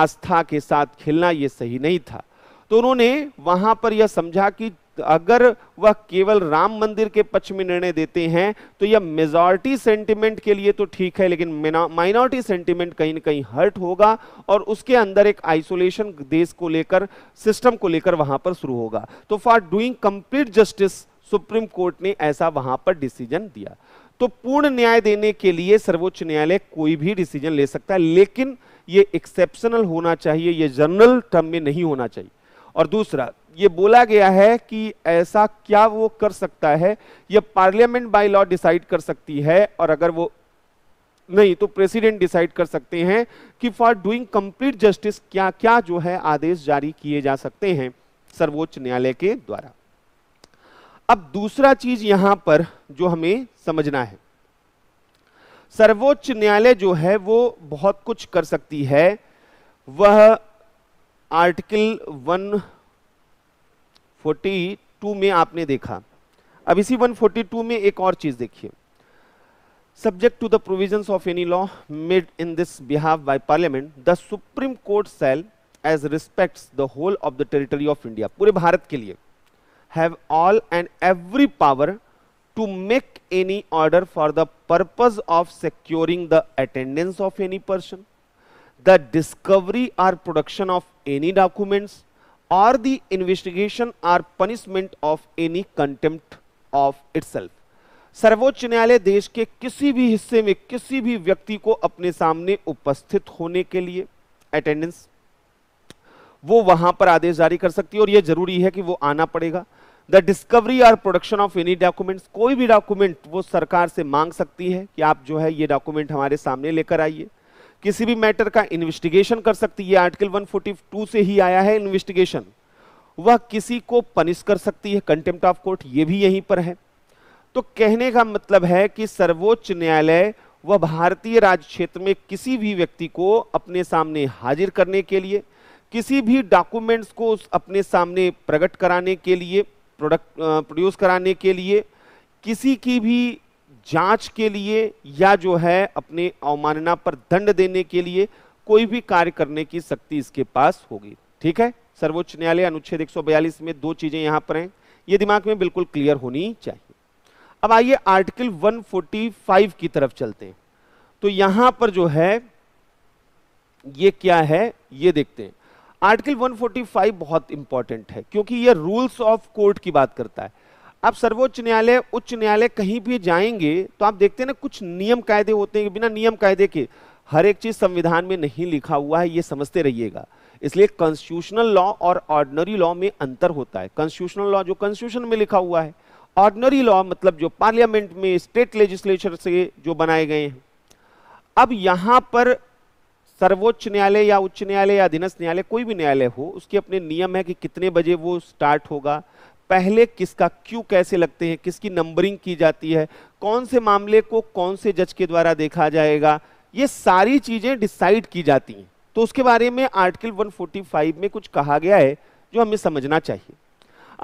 आस्था के साथ खेलना यह सही नहीं था तो उन्होंने वहां पर यह समझा कि अगर वह केवल राम मंदिर के पक्ष में निर्णय देते हैं तो यह मेजॉरिटी सेंटिमेंट के लिए तो ठीक है लेकिन माइनॉरिटी सेंटिमेंट कहीं ना कहीं हर्ट होगा और उसके अंदर एक आइसोलेशन देश को लेकर सिस्टम को लेकर वहां पर शुरू होगा तो for doing complete justice supreme court ने ऐसा वहां पर डिसीजन दिया तो पूर्ण न्याय देने के लिए सर्वोच्च न्यायालय कोई भी डिसीजन ले सकता है लेकिन यह एक्सेप्शनल होना चाहिए यह जनरल टर्म में नहीं होना चाहिए और दूसरा यह बोला गया है कि ऐसा क्या वो कर सकता है यह पार्लियामेंट बाय लॉ डिसाइड कर सकती है और अगर वो नहीं तो प्रेसिडेंट डिसाइड कर सकते हैं कि फॉर डूइंग कंप्लीट जस्टिस क्या क्या जो है आदेश जारी किए जा सकते हैं सर्वोच्च न्यायालय के द्वारा अब दूसरा चीज यहां पर जो हमें समझना है सर्वोच्च न्यायालय जो है वो बहुत कुछ कर सकती है वह आर्टिकल 142 में आपने देखा अब इसी 142 में एक और चीज देखिए subject to the provision of any law made in this behalf by parliament the supreme court shall as respect the whole of the territory of India पूरे भारत के लिए have all and every power to make any order for the purpose of securing the attendance of any person, the discovery or production of any documents, or the investigation or punishment of any contempt of itself. सर्वोच्च न्यायालय देश के किसी भी हिस्से में किसी भी व्यक्ति को अपने सामने उपस्थित होने के लिए अटेंडेंस वो वहां पर आदेश जारी कर सकती है और यह जरूरी है कि वो आना पड़ेगा the discovery or production of any documents कोई भी डॉक्यूमेंट वो सरकार से मांग सकती है कि आप जो है ये डॉक्यूमेंट हमारे सामने लेकर आइए किसी भी मैटर का इन्वेस्टिगेशन कर सकती है आर्टिकल 142 से ही आया है इन्वेस्टिगेशन वह किसी को पनिश कर सकती है कंटेम्प्ट ऑफ कोर्ट ये भी यहीं पर है तो कहने का मतलब है कि सर्वोच्च न्यायालय वह भारतीय राज्य क्षेत्र में किसी भी व्यक्ति को अपने सामने हाजिर करने के लिए किसी भी डॉक्यूमेंट्स को अपने सामने प्रकट कराने के लिए प्रोडक्ट प्रोड्यूस कराने के लिए किसी की भी जांच के लिए या जो है अपने अवमानना पर दंड देने के लिए कोई भी कार्य करने की शक्ति इसके पास होगी ठीक है सर्वोच्च न्यायालय अनुच्छेद 142 में दो चीजें यहां पर हैं ये दिमाग में बिल्कुल क्लियर होनी चाहिए अब आइए आर्टिकल 145 की तरफ चलते हैं तो यहां पर जो है ये क्या है ये देखते हैं आर्टिकल 145 बहुत इंपॉर्टेंट है क्योंकि ये रूल्स ऑफ कोर्ट की बात करता है आप सर्वोच्च न्यायालय उच्च न्यायालय कहीं भी जाएंगे तो आप देखते हैं ना कुछ नियम कायदे होते हैं बिना नियम कायदे के हर एक चीज संविधान में नहीं लिखा हुआ है ये समझते रहिएगा इसलिए कॉन्स्टिट्यूशनल लॉ और ऑर्डनरी लॉ में अंतर होता है कॉन्स्टिट्यूशनल लॉ जो कॉन्स्टिट्यूशन में लिखा हुआ है ऑर्डनरी लॉ मतलब जो पार्लियामेंट में स्टेट लेजिस्लेचर से जो बनाए गए हैं अब यहां पर सर्वोच्च न्यायालय या उच्च न्यायालय या अधीनस्थ न्यायालय कोई भी न्यायालय हो उसके अपने नियम है कि कितने बजे वो स्टार्ट होगा पहले किसका क्यू कैसे लगते हैं किसकी नंबरिंग की जाती है कौन से मामले को कौन से जज के द्वारा देखा जाएगा ये सारी चीज़ें डिसाइड की जाती हैं तो उसके बारे में आर्टिकल 145 में कुछ कहा गया है जो हमें समझना चाहिए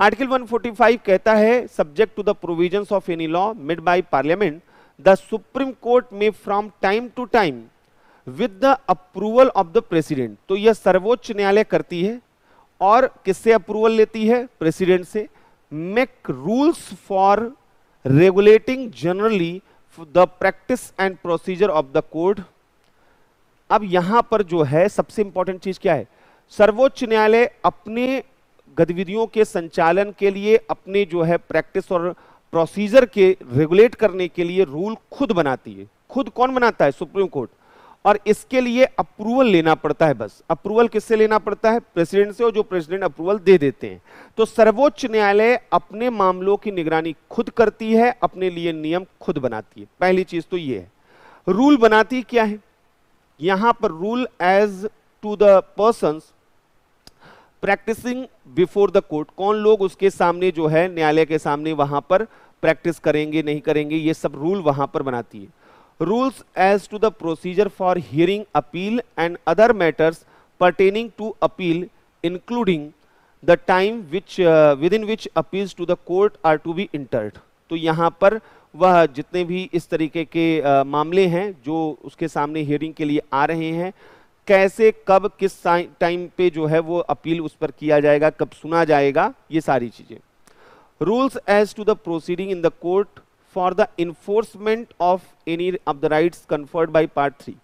आर्टिकल 145 कहता है subject to the provisions of any law made by parliament the supreme court may from time to time with the approval of the president तो यह सर्वोच्च न्यायालय करती है और किससे अप्रूवल लेती है प्रेसिडेंट से make rules for regulating generally the practice and procedure of the court अब यहां पर जो है सबसे इंपॉर्टेंट चीज क्या है सर्वोच्च न्यायालय अपने गतिविधियों के संचालन के लिए अपने जो है प्रैक्टिस और प्रोसीजर के रेगुलेट करने के लिए रूल खुद बनाती है खुद कौन बनाता है सुप्रीम कोर्ट और इसके लिए अप्रूवल लेना पड़ता है बस अप्रूवल किससे लेना पड़ता है प्रेसिडेंट से और जो प्रेसिडेंट अप्रूवल दे देते हैं तो सर्वोच्च न्यायालय अपने मामलों की निगरानी खुद करती है अपने लिए नियम खुद बनाती है पहली चीज तो ये है रूल बनाती क्या है यहां पर rule as to the person practising before the court कौन लोग उसके सामने जो है न्यायालय के सामने वहां पर प्रैक्टिस करेंगे नहीं करेंगे ये सब रूल वहां पर बनाती है rules as to the procedure for hearing appeal and other matters pertaining to appeal including the time which uh, within which appeals to the court are to be entered तो यहाँ पर वह जितने भी इस तरीके के आ, मामले हैं जो उसके सामने हियरिंग के लिए आ रहे हैं कैसे कब किस टाइम पे जो है वो अपील उस पर किया जाएगा कब सुना जाएगा ये सारी चीज़ें rules as to the proceeding in the court for the enforcement of any of the rights conferred by part three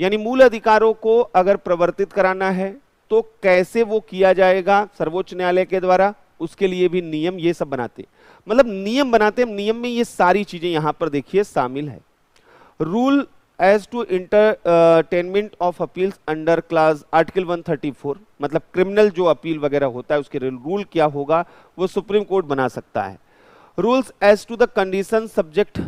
यानी मूल अधिकारों को अगर प्रवर्तित कराना है तो कैसे वो किया जाएगा सर्वोच्च न्यायालय के द्वारा उसके लिए भी नियम ये सब बनाते मतलब नियम बनाते हैं नियम में ये सारी चीजें यहां पर देखिए शामिल है rule as to entertainment of appeals under clause article 134 मतलब क्रिमिनल जो अपील वगैरह होता है उसके रूल क्या होगा वो सुप्रीम कोर्ट बना सकता है rules as to the conditions subject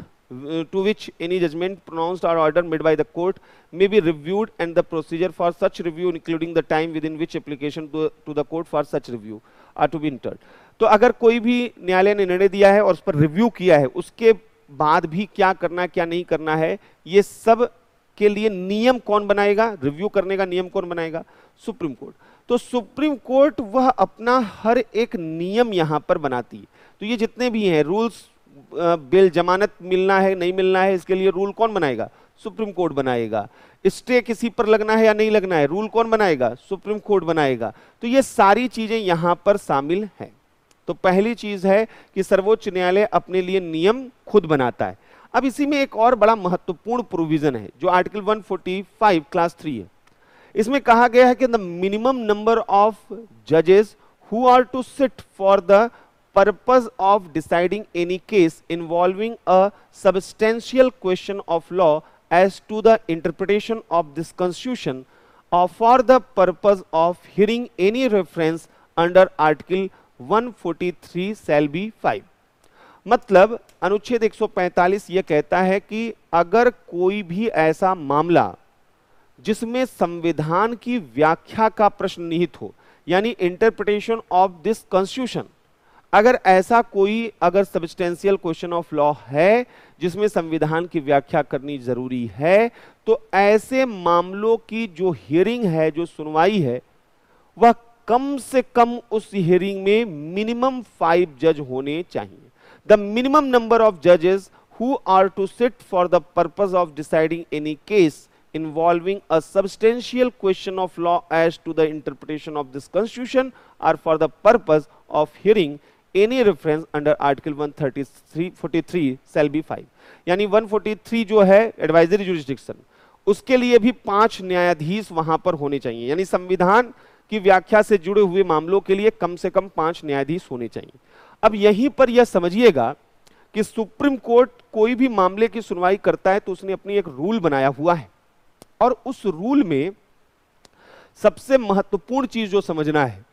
to which any judgment pronounced or order made by the court may be reviewed and the procedure for such review including the time within which application to, to the court for such review are to be entered to agar koi bhi nyayalay ne nirnay diya hai aur us par review kiya hai uske baad bhi kya karna kya nahi karna hai ye sab के लिए नियम कौन बनाएगा review करने का नियम कौन बनाएगा सुप्रीम कोर्ट तो सुप्रीम कोर्ट वह अपना हर एक नियम यहां पर बनाती है तो ये जितने भी हैं रूल्स बिल जमानत मिलना है नहीं मिलना है इसके लिए रूल कौन बनाएगा सुप्रीम कोर्ट बनाएगा स्टे किसी पर लगना है या नहीं लगना है रूल कौन बनाएगा सुप्रीम कोर्ट बनाएगा तो ये सारी चीजें यहां पर शामिल हैं तो पहली चीज है कि सर्वोच्च न्यायालय अपने लिए नियम खुद बनाता है अब इसी में एक और बड़ा महत्वपूर्ण प्रोविजन है जो आर्टिकल 145 क्लास थ्री है इसमें कहा गया है कि द मिनिमम नंबर ऑफ जजेस who are to sit for the purpose of deciding any case involving a substantial question of law as to the interpretation of this constitution or for the purpose of hearing any reference under article 143 shall be 5 मतलब अनुच्छेद 145 यह कहता है कि अगर कोई भी ऐसा मामला जिसमें संविधान की व्याख्या का प्रश्न निहित हो यानी इंटरप्रिटेशन ऑफ दिस कॉन्स्टिट्यूशन अगर ऐसा कोई अगर सबस्टेंशियल क्वेश्चन ऑफ लॉ है जिसमें संविधान की व्याख्या करनी जरूरी है तो ऐसे मामलों की जो हियरिंग है जो सुनवाई है वह कम से कम उस हियरिंग में मिनिमम फाइव जज होने चाहिए द मिनिमम नंबर ऑफ जजेस who are to sit for the purpose of deciding any case involving a substantial question of law as to the interpretation of this constitution or for the purpose of hearing any reference under article 133 43 shall be five यानी 143 जो है advisory jurisdiction उसके लिए भी पांच न्यायाधीश वहां पर होने चाहिए यानी संविधान की व्याख्या से जुड़े हुए मामलों के लिए कम से कम पांच न्यायाधीश होने चाहिए अब यहीं पर यह समझिएगा कि सुप्रीम कोर्ट कोई भी मामले की सुनवाई करता है तो उसने अपनी एक रूल बनाया हुआ है और उस रूल में सबसे महत्वपूर्ण चीज जो समझना है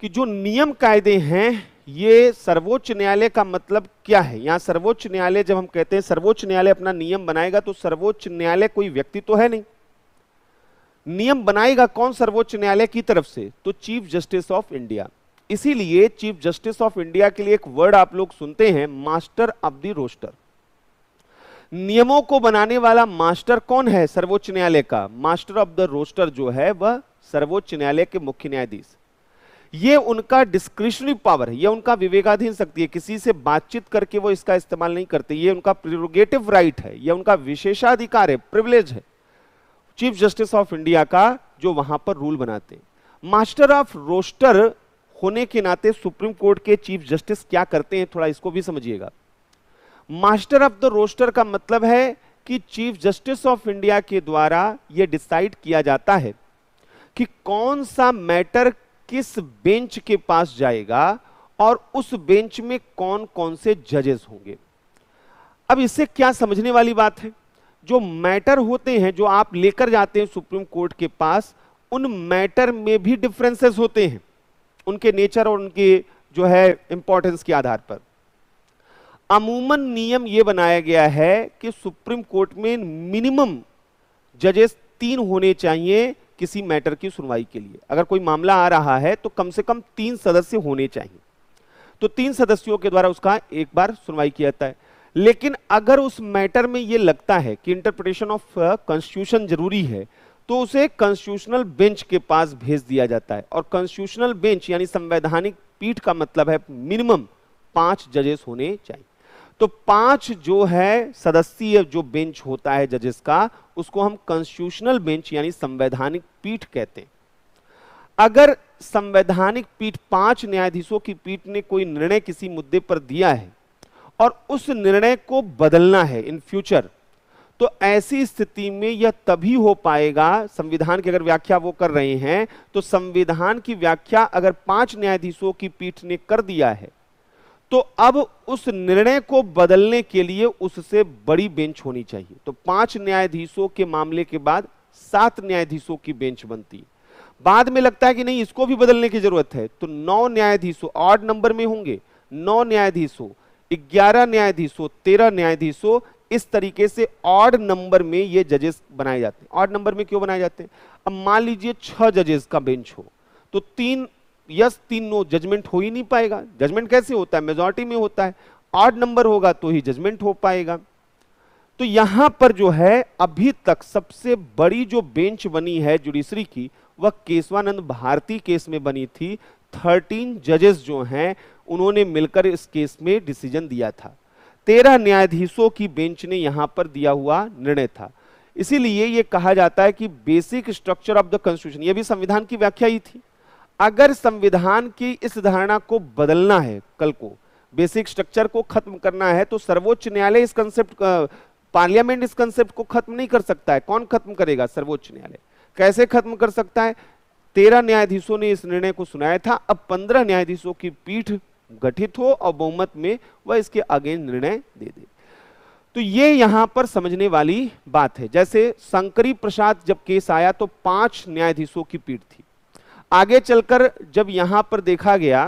कि जो नियम कायदे हैं ये सर्वोच्च न्यायालय का मतलब क्या है यहाँ सर्वोच्च न्यायालय जब हम कहते हैं सर्वोच्च न्यायालय अपना नियम बनाएगा तो सर्वोच्च न्यायालय कोई व्यक्ति तो है नहीं नियम बनाएगा कौन सर्वोच्च न्यायालय की तरफ से तो चीफ जस्टिस ऑफ इंडिया इसीलिए चीफ जस्टिस ऑफ इंडिया के लिए एक वर्ड आप लोग सुनते हैं मास्टर ऑफ दी रोस्टर नियमों को बनाने वाला मास्टर कौन है सर्वोच्च न्यायालय का मास्टर ऑफ द रोस्टर जो है वह सर्वोच्च न्यायालय के मुख्य न्यायाधीश ये उनका डिस्क्रिशनरी पावर है ये उनका विवेकाधीन शक्ति है किसी से बातचीत करके वो इसका इस्तेमाल नहीं करते ये उनका प्रिरोगेटिव राइट है ये उनका विशेषाधिकार है प्रिविलेज है चीफ जस्टिस ऑफ इंडिया का जो वहां पर रूल बनाते मास्टर ऑफ रोस्टर होने के नाते सुप्रीम कोर्ट के चीफ जस्टिस क्या करते हैं थोड़ा इसको भी समझिएगा मास्टर ऑफ द रोस्टर का मतलब है कि चीफ जस्टिस ऑफ इंडिया के द्वारा यह डिसाइड किया जाता है कि कौन सा मैटर किस बेंच के पास जाएगा और उस बेंच में कौन कौन से जजेस होंगे अब इससे क्या समझने वाली बात है जो मैटर होते हैं जो आप लेकर जाते हैं सुप्रीम कोर्ट के पास उन मैटर में भी डिफरेंसेस होते हैं उनके नेचर और उनके जो है इंपॉर्टेंस के आधार पर अमूमन नियम यह बनाया गया है कि सुप्रीम कोर्ट में मिनिमम जजेस तीन होने चाहिए किसी मैटर की सुनवाई के लिए अगर कोई मामला आ रहा है तो कम से कम तीन सदस्य होने चाहिए तो तीन सदस्यों के द्वारा उसका एक बार सुनवाई किया जाता है लेकिन अगर उस मैटर में यह लगता है कि इंटरप्रिटेशन ऑफ कॉन्स्टिट्यूशन जरूरी है तो उसे कॉन्स्टिट्यूशनल बेंच के पास भेज दिया जाता है और कॉन्स्टिट्यूशनल बेंच यानी संवैधानिक पीठ का मतलब है मिनिमम पांच जजेस होने चाहिए तो पांच जो है सदस्यीय जो बेंच होता है जजेस का उसको हम कॉन्स्टिट्यूशनल बेंच यानी संवैधानिक पीठ कहते हैं अगर संवैधानिक पीठ पांच न्यायाधीशों की पीठ ने कोई निर्णय किसी मुद्दे पर दिया है और उस निर्णय को बदलना है इन फ्यूचर तो ऐसी स्थिति में यह तभी हो पाएगा संविधान की अगर व्याख्या वो कर रहे हैं तो संविधान की व्याख्या अगर पांच न्यायाधीशों की पीठ ने कर दिया है तो अब उस निर्णय को बदलने के लिए उससे बड़ी बेंच होनी चाहिए तो पांच न्यायाधीशों के मामले के बाद सात न्यायाधीशों की बेंच बनती बाद में लगता है कि नहीं इसको भी बदलने की जरूरत है तो नौ न्यायाधीशों आठ नंबर में होंगे नौ न्यायाधीशों ग्यारह न्यायाधीशों तेरह न्यायाधीशों इस तरीके से ऑड नंबर में ये जजेस बनाए जाते हैं ऑड नंबर में क्यों बनाए जाते हैं अब मान लीजिए छह जजेस का बेंच हो तो तीन यस तीन नो जजमेंट हो ही नहीं पाएगा जजमेंट कैसे होता है मेजोरिटी में होता है आठ नंबर होगा तो ही जजमेंट हो पाएगा तो यहां पर जो है अभी तक सबसे बड़ी जो बेंच बनी है जुडिशरी की वह केशवानंद भारती केस में बनी थी थर्टीन जजेस जो हैं उन्होंने मिलकर इस केस में डिसीजन दिया था तेरह न्यायाधीशों की बेंच ने यहां पर दिया हुआ निर्णय था इसीलिए यह कहा जाता है कि basic structure of the constitution यह भी संविधान की व्याख्या ही थी अगर संविधान की इस धारणा को बदलना है कल को बेसिक स्ट्रक्चर को खत्म करना है तो सर्वोच्च न्यायालय इस कंसेप्ट पार्लियामेंट इस कंसेप्ट को खत्म नहीं कर सकता है कौन खत्म करेगा सर्वोच्च न्यायालय कैसे खत्म कर सकता है तेरह न्यायाधीशों ने इस निर्णय को सुनाया था अब पंद्रह न्यायाधीशों की पीठ गठित हो और बहुमत में वह इसके अगेंस्ट निर्णय दे दे तो ये यहां पर समझने वाली बात है जैसे शंकरी प्रसाद जब केस आया तो पांच न्यायाधीशों की पीठ थी आगे चलकर जब यहां पर देखा गया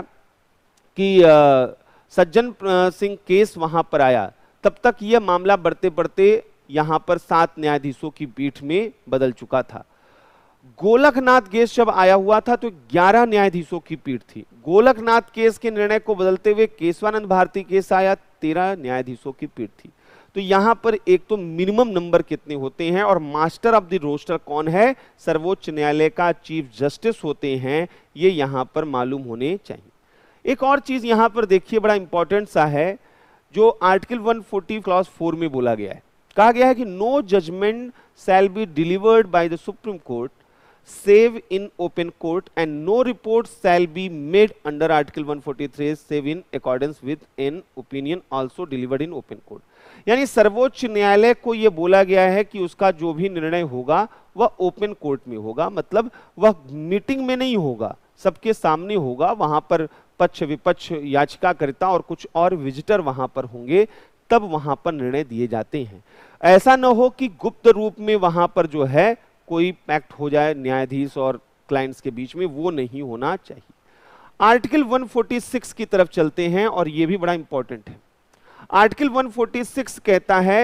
कि सज्जन सिंह केस वहां पर आया तब तक यह मामला बढ़ते बढ़ते यहां पर सात न्यायाधीशों की पीठ में बदल चुका था गोलकनाथ केस जब आया हुआ था तो 11 न्यायाधीशों की पीठ थी गोलकनाथ केस के निर्णय को बदलते हुए केशवानंद भारती केस आया तेरह न्यायाधीशों की पीठ थी तो यहाँ पर एक तो मिनिमम नंबर कितने होते हैं और मास्टर ऑफ द रोस्टर कौन है सर्वोच्च न्यायालय का चीफ जस्टिस होते हैं ये यहां पर मालूम होने चाहिए एक और चीज़ यहां पर देखिए बड़ा इंपॉर्टेंट सा है जो आर्टिकल 140 क्लास फोर में बोला गया है कहा गया है कि no judgment shall be delivered by the supreme court save in open court and no report shall be made under article 143 save in accordance with an opinion also delivered in open court यानी सर्वोच्च न्यायालय को यह बोला गया है कि उसका जो भी निर्णय होगा वह ओपन कोर्ट में होगा मतलब वह मीटिंग में नहीं होगा सबके सामने होगा वहां पर पक्ष विपक्ष याचिकाकर्ता और कुछ और विजिटर वहां पर होंगे तब वहां पर निर्णय दिए जाते हैं ऐसा ना हो कि गुप्त रूप में वहां पर जो है कोई पैक्ट हो जाए न्यायाधीश और क्लाइंट्स के बीच में वो नहीं होना चाहिए आर्टिकल 146 की तरफ चलते हैं और ये भी बड़ा इंपॉर्टेंट है आर्टिकल 146 कहता है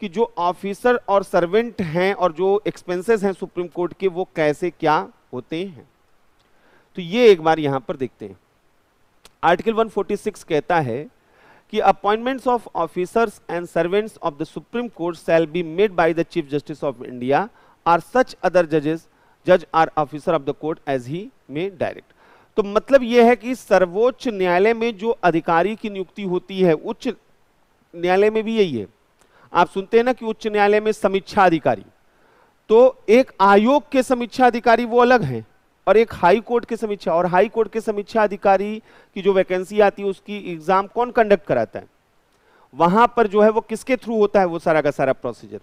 कि जो ऑफिसर और सर्वेंट हैं और जो एक्सपेंसेस हैं सुप्रीम कोर्ट के वो कैसे क्या होते हैं तो ये एक बार यहां पर देखते हैं आर्टिकल 146 कहता है कि appointments of officers and servants of the supreme court shall be made by the chief justice of India are such other जजेस जज are officer of the court as he may direct तो मतलब यह है कि सर्वोच्च न्यायालय में जो अधिकारी की नियुक्ति होती है उच्च न्यायालय में भी यही है आप सुनते हैं ना कि उच्च न्यायालय में समीक्षा अधिकारी तो एक आयोग के समीक्षा अधिकारी वो अलग है और एक हाई कोर्ट के समीक्षा और हाई कोर्ट के समीक्षा अधिकारी की जो वैकेंसी आती है उसकी एग्जाम कौन कंडक्ट कराता है वहां पर जो है वो किसके थ्रू होता है वो सारा का सारा प्रोसीजर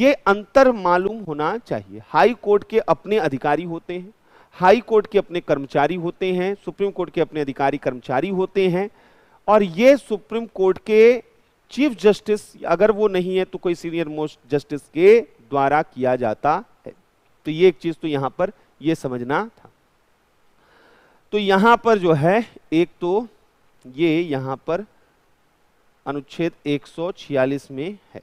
ये अंतर मालूम होना चाहिए हाई कोर्ट के अपने अधिकारी होते हैं हाई कोर्ट के अपने कर्मचारी होते हैं सुप्रीम कोर्ट के अपने अधिकारी कर्मचारी होते हैं और ये सुप्रीम कोर्ट के चीफ जस्टिस अगर वो नहीं है तो कोई सीनियर मोस्ट जस्टिस के द्वारा किया जाता है तो ये एक चीज तो यहां पर ये समझना था तो यहां पर जो है एक तो ये यहां पर अनुच्छेद 146 में है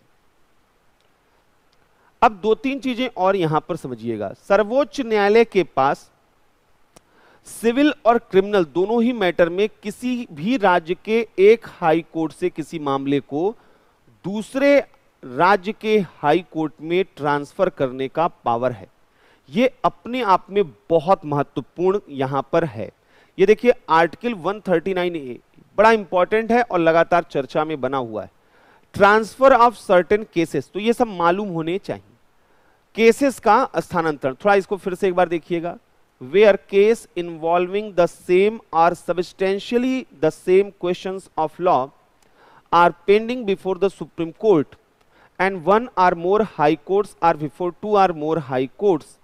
अब दो तीन चीजें और यहां पर समझिएगा सर्वोच्च न्यायालय के पास सिविल और क्रिमिनल दोनों ही मैटर में किसी भी राज्य के एक हाई कोर्ट से किसी मामले को दूसरे राज्य के हाई कोर्ट में ट्रांसफर करने का पावर है यह अपने आप में बहुत महत्वपूर्ण यहां पर है यह देखिए आर्टिकल 139 ए बड़ा इंपॉर्टेंट है और लगातार चर्चा में बना हुआ है ट्रांसफर ऑफ सर्टेन केसेस तो यह सब मालूम होने चाहिए केसेस का स्थानांतरण थोड़ा इसको फिर से एक बार देखिएगा where case involving the same or substantially the same questions of law are pending before the Supreme Court and one or more high courts are before two or more high courts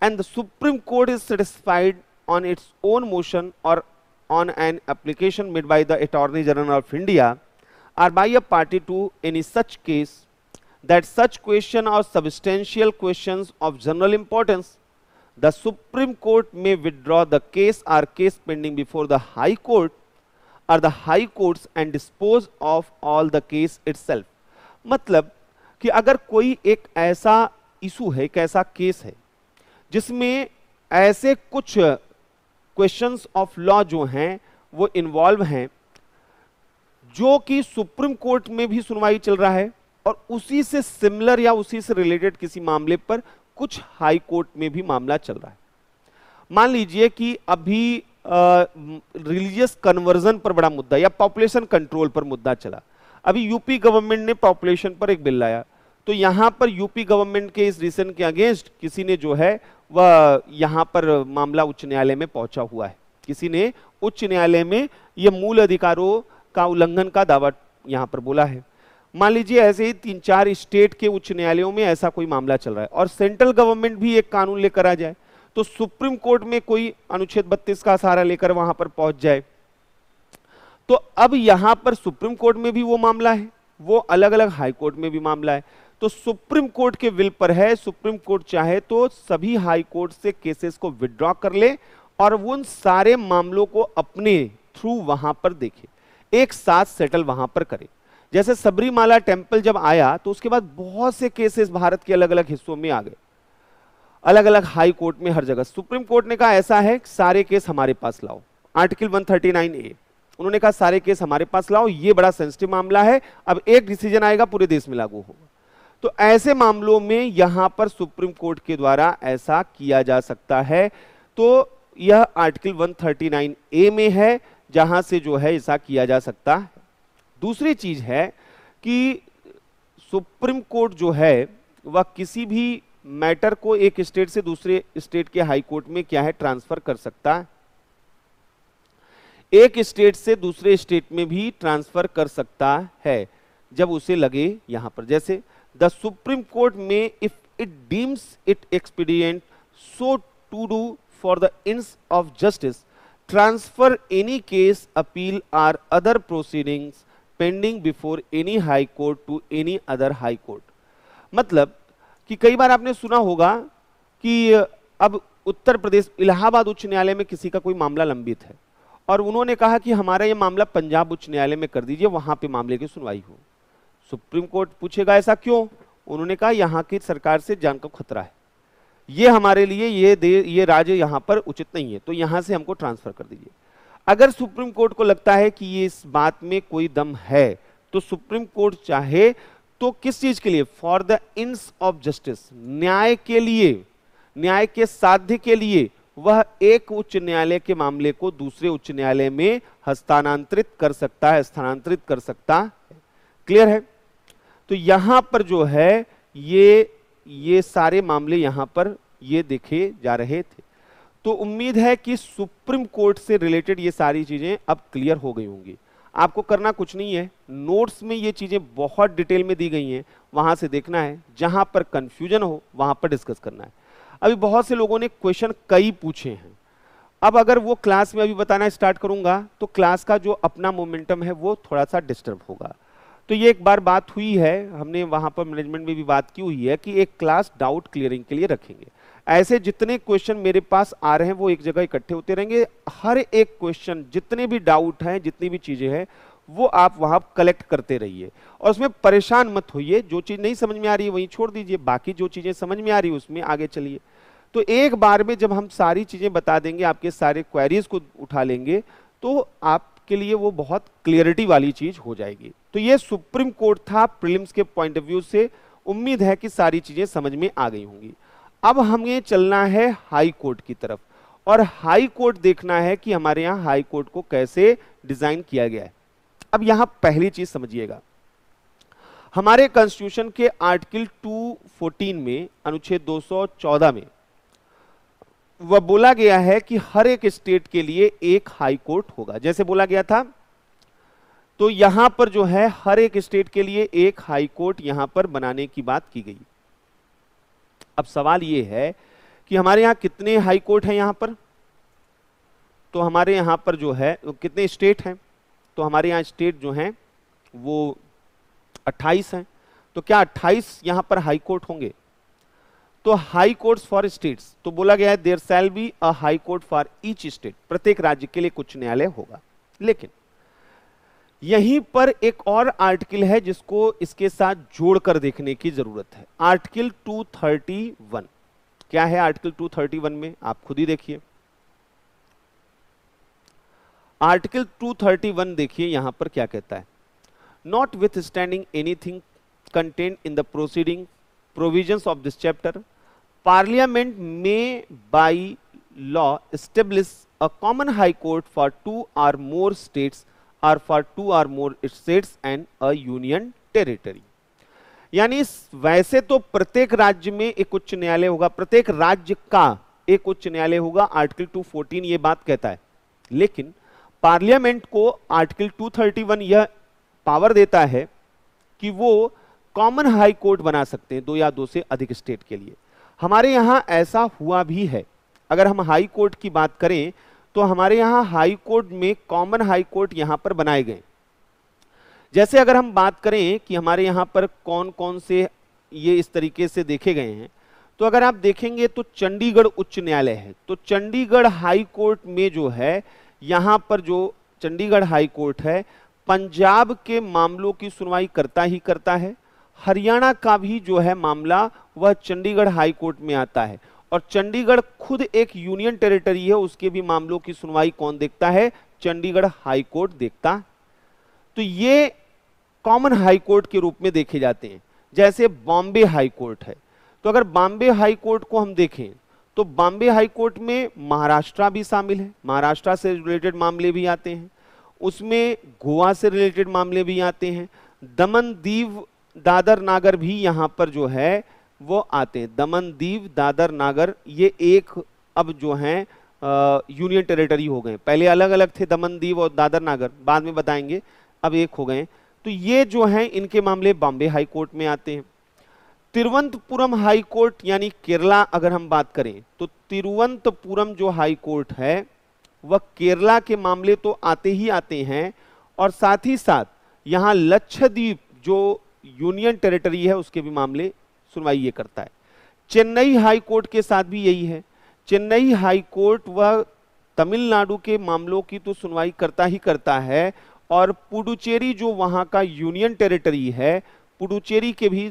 and the Supreme Court is satisfied on its own motion or on an application made by the Attorney General of India or by a party to any such case that such question or substantial questions of general importance the Supreme Court may withdraw the case or case pending before the High Court or the High Courts and dispose of all the case itself. मतलब कि अगर कोई एक ऐसा issue है एक ऐसा case है जिसमें ऐसे कुछ क्वेश्चंस ऑफ लॉ जो हैं वो इन्वॉल्व हैं जो कि सुप्रीम कोर्ट में भी सुनवाई चल रहा है और उसी से सिमिलर या उसी से रिलेटेड किसी मामले पर कुछ हाई कोर्ट में भी मामला चल रहा है मान लीजिए कि अभी रिलीजियस कन्वर्जन पर बड़ा मुद्दा या पॉपुलेशन कंट्रोल पर मुद्दा चला अभी यूपी गवर्नमेंट ने पॉपुलेशन पर एक बिल लाया तो यहां पर यूपी गवर्नमेंट के इस रीजन के अगेंस्ट किसी ने जो है वह यहां पर मामला उच्च न्यायालय में पहुंचा हुआ है किसी ने उच्च न्यायालय में यह मूल अधिकारों का उल्लंघन का दावा यहां पर बोला है मान लीजिए ऐसे ही तीन चार स्टेट के उच्च न्यायालयों में ऐसा कोई मामला चल रहा है और सेंट्रल गवर्नमेंट भी एक कानून लेकर आ जाए तो सुप्रीम कोर्ट में कोई अनुच्छेद बत्तीस का सहारा लेकर वहां पर पहुंच जाए तो अब यहां पर सुप्रीम कोर्ट में भी वो मामला है वो अलग अलग हाई कोर्ट में भी मामला है तो सुप्रीम कोर्ट के विल पर है सुप्रीम कोर्ट चाहे तो सभी हाई कोर्ट से केसेस को विड्रॉ कर ले और उन सारे मामलों को अपने थ्रू वहां पर देखे एक साथ सेटल वहां पर करे जैसे सबरीमाला टेम्पल जब आया तो उसके बाद बहुत से केसेस भारत के अलग अलग हिस्सों में आ गए अलग अलग हाई कोर्ट में हर जगह सुप्रीम कोर्ट ने कहा ऐसा है सारे केस हमारे पास लाओ आर्टिकल 139 ए उन्होंने कहा सारे केस हमारे पास लाओ ये बड़ा सेंसिटिव मामला है अब एक डिसीजन आएगा पूरे देश में लागू होगा तो ऐसे मामलों में यहां पर सुप्रीम कोर्ट के द्वारा ऐसा किया जा सकता है तो यह आर्टिकल 139 ए में है जहां से जो है ऐसा किया जा सकता दूसरी चीज है कि सुप्रीम कोर्ट जो है वह किसी भी मैटर को एक स्टेट से दूसरे स्टेट के हाई कोर्ट में क्या है ट्रांसफर कर सकता है एक स्टेट से दूसरे स्टेट में भी ट्रांसफर कर सकता है जब उसे लगे यहां पर जैसे द सुप्रीम कोर्ट में if it deems it expedient so to do for the ends of justice transfer any case appeal or other proceedings pending before any high court to any other high court मतलब कि कई बार आपने सुना होगा कि अब उत्तर प्रदेश इलाहाबाद उच्च न्यायालय में किसी का कोई मामला लंबित है और उन्होंने कहा कि हमारा ये मामला पंजाब उच्च न्यायालय में कर दीजिए वहां पे मामले की सुनवाई हो सुप्रीम कोर्ट पूछेगा ऐसा क्यों उन्होंने कहा यहाँ की सरकार से जान का खतरा है ये हमारे लिए ये दे ये राज्य यहाँ पर उचित नहीं है तो यहाँ से हमको ट्रांसफर कर दीजिए अगर सुप्रीम कोर्ट को लगता है कि ये इस बात में कोई दम है तो सुप्रीम कोर्ट चाहे तो किस चीज के लिए for the ends of justice न्याय के लिए न्याय के साध्य के लिए वह एक उच्च न्यायालय के मामले को दूसरे उच्च न्यायालय में हस्तांतरित कर सकता है स्थानांतरित कर सकता है क्लियर है तो यहां पर जो है ये ये सारे मामले यहां पर ये देखे जा रहे थे तो उम्मीद है कि सुप्रीम कोर्ट से रिलेटेड ये सारी चीज़ें अब क्लियर हो गई होंगी आपको करना कुछ नहीं है नोट्स में ये चीज़ें बहुत डिटेल में दी गई हैं वहां से देखना है जहां पर कंफ्यूजन हो वहां पर डिस्कस करना है अभी बहुत से लोगों ने क्वेश्चन कई पूछे हैं अब अगर वो क्लास में अभी बताना स्टार्ट करूंगा तो क्लास का जो अपना मोमेंटम है वो थोड़ा सा डिस्टर्ब होगा तो ये एक बार बात हुई है हमने वहां पर मैनेजमेंट में भी बात की हुई है कि एक क्लास डाउट क्लियरिंग के लिए रखेंगे ऐसे जितने क्वेश्चन मेरे पास आ रहे हैं वो एक जगह इकट्ठे होते रहेंगे हर एक क्वेश्चन जितने भी डाउट हैं जितनी भी चीज़ें हैं वो आप वहां कलेक्ट करते रहिए और उसमें परेशान मत होइए जो चीज़ नहीं समझ में आ रही है वहीं छोड़ दीजिए बाकी जो चीज़ें समझ में आ रही है उसमें आगे चलिए तो एक बार में जब हम सारी चीज़ें बता देंगे आपके सारे क्वेरीज को उठा लेंगे तो आपके लिए वो बहुत क्लियरिटी वाली चीज़ हो जाएगी तो ये सुप्रीम कोर्ट था प्रिलिम्स के पॉइंट ऑफ व्यू से उम्मीद है कि सारी चीज़ें समझ में आ गई होंगी अब हमें चलना है हाई कोर्ट की तरफ और हाई कोर्ट देखना है कि हमारे यहां हाई कोर्ट को कैसे डिजाइन किया गया है अब यहां पहली चीज समझिएगा हमारे कॉन्स्टिट्यूशन के आर्टिकल 214 में अनुच्छेद 214 में वह बोला गया है कि हर एक स्टेट के लिए एक हाई कोर्ट होगा जैसे बोला गया था तो यहां पर जो है हर एक स्टेट के लिए एक हाई कोर्ट यहां पर बनाने की बात की गई अब सवाल ये है कि हमारे यहाँ कितने हाई कोर्ट हैं यहाँ पर तो हमारे यहाँ पर जो है तो कितने स्टेट हैं तो हमारे यहाँ स्टेट जो हैं वो 28 हैं तो क्या 28 यहाँ पर हाई कोर्ट होंगे तो हाई कोर्ट्स फॉर स्टेट्स तो बोला गया है there shall be a high court for each state प्रत्येक राज्य के लिए कुछ न्यायालय होगा लेकिन यहीं पर एक और आर्टिकल है जिसको इसके साथ जोड़कर देखने की जरूरत है आर्टिकल 231 क्या है आर्टिकल 231 में आप खुद ही देखिए आर्टिकल 231 देखिए यहां पर क्या कहता है notwithstanding anything contained in the proceeding provisions of this chapter parliament may by law establish a common high court for two or more states are for two or more states and a union territory. यानी वैसे तो प्रत्येक राज्य में एक उच्च न्यायालय होगा प्रत्येक राज्य का एक उच्च न्यायालय होगा आर्टिकल 214 ये बात कहता है लेकिन पार्लियामेंट को आर्टिकल 231 यह पावर देता है कि वो कॉमन हाई कोर्ट बना सकते हैं दो या दो से अधिक स्टेट के लिए हमारे यहां ऐसा हुआ भी है अगर हम हाई कोर्ट की बात करें तो हमारे यहां हाई कोर्ट में कॉमन हाई कोर्ट यहां पर बनाए गए जैसे अगर हम बात करें कि हमारे यहां पर कौन कौन से ये इस तरीके से देखे गए हैं तो अगर आप देखेंगे तो चंडीगढ़ उच्च न्यायालय है तो चंडीगढ़ हाई कोर्ट में जो है यहां पर जो चंडीगढ़ हाई कोर्ट है पंजाब के मामलों की सुनवाई करता ही करता है हरियाणा का भी जो है मामला वह चंडीगढ़ हाई कोर्ट में आता है और चंडीगढ़ खुद एक यूनियन टेरिटरी है उसके भी मामलों की सुनवाई कौन देखता है चंडीगढ़ हाई कोर्ट देखता तो ये कॉमन हाई कोर्ट के रूप में देखे जाते हैं जैसे बॉम्बे हाई कोर्ट है तो अगर बॉम्बे हाई कोर्ट को हम देखें तो बॉम्बे हाई कोर्ट में महाराष्ट्र भी शामिल है महाराष्ट्र से रिलेटेड मामले भी आते हैं उसमें गोवा से रिलेटेड मामले भी आते हैं दमन दीव दादर नागर भी यहां पर जो है वो आते हैं दमन दीव दादर नागर ये एक अब जो हैं यूनियन टेरिटरी हो गए पहले अलग अलग थे दमन दीव और दादर नागर बाद में बताएंगे अब एक हो गए तो ये जो हैं इनके मामले बॉम्बे हाई कोर्ट में आते हैं तिरुवंतपुरम हाई कोर्ट यानी केरला अगर हम बात करें तो तिरुवंतपुरम जो हाई कोर्ट है वह केरला के मामले तो आते ही आते हैं और साथ ही साथ यहाँ लक्षद्वीप जो यूनियन टेरिटरी है उसके भी मामले सुनवाई ये करता है चेन्नई हाई कोर्ट के साथ भी यही है चेन्नई हाई कोर्ट वह तमिलनाडु के मामलों की तो सुनवाई करता ही करता है और पुडुचेरी जो वहां का यूनियन टेरिटरी है पुडुचेरी के भी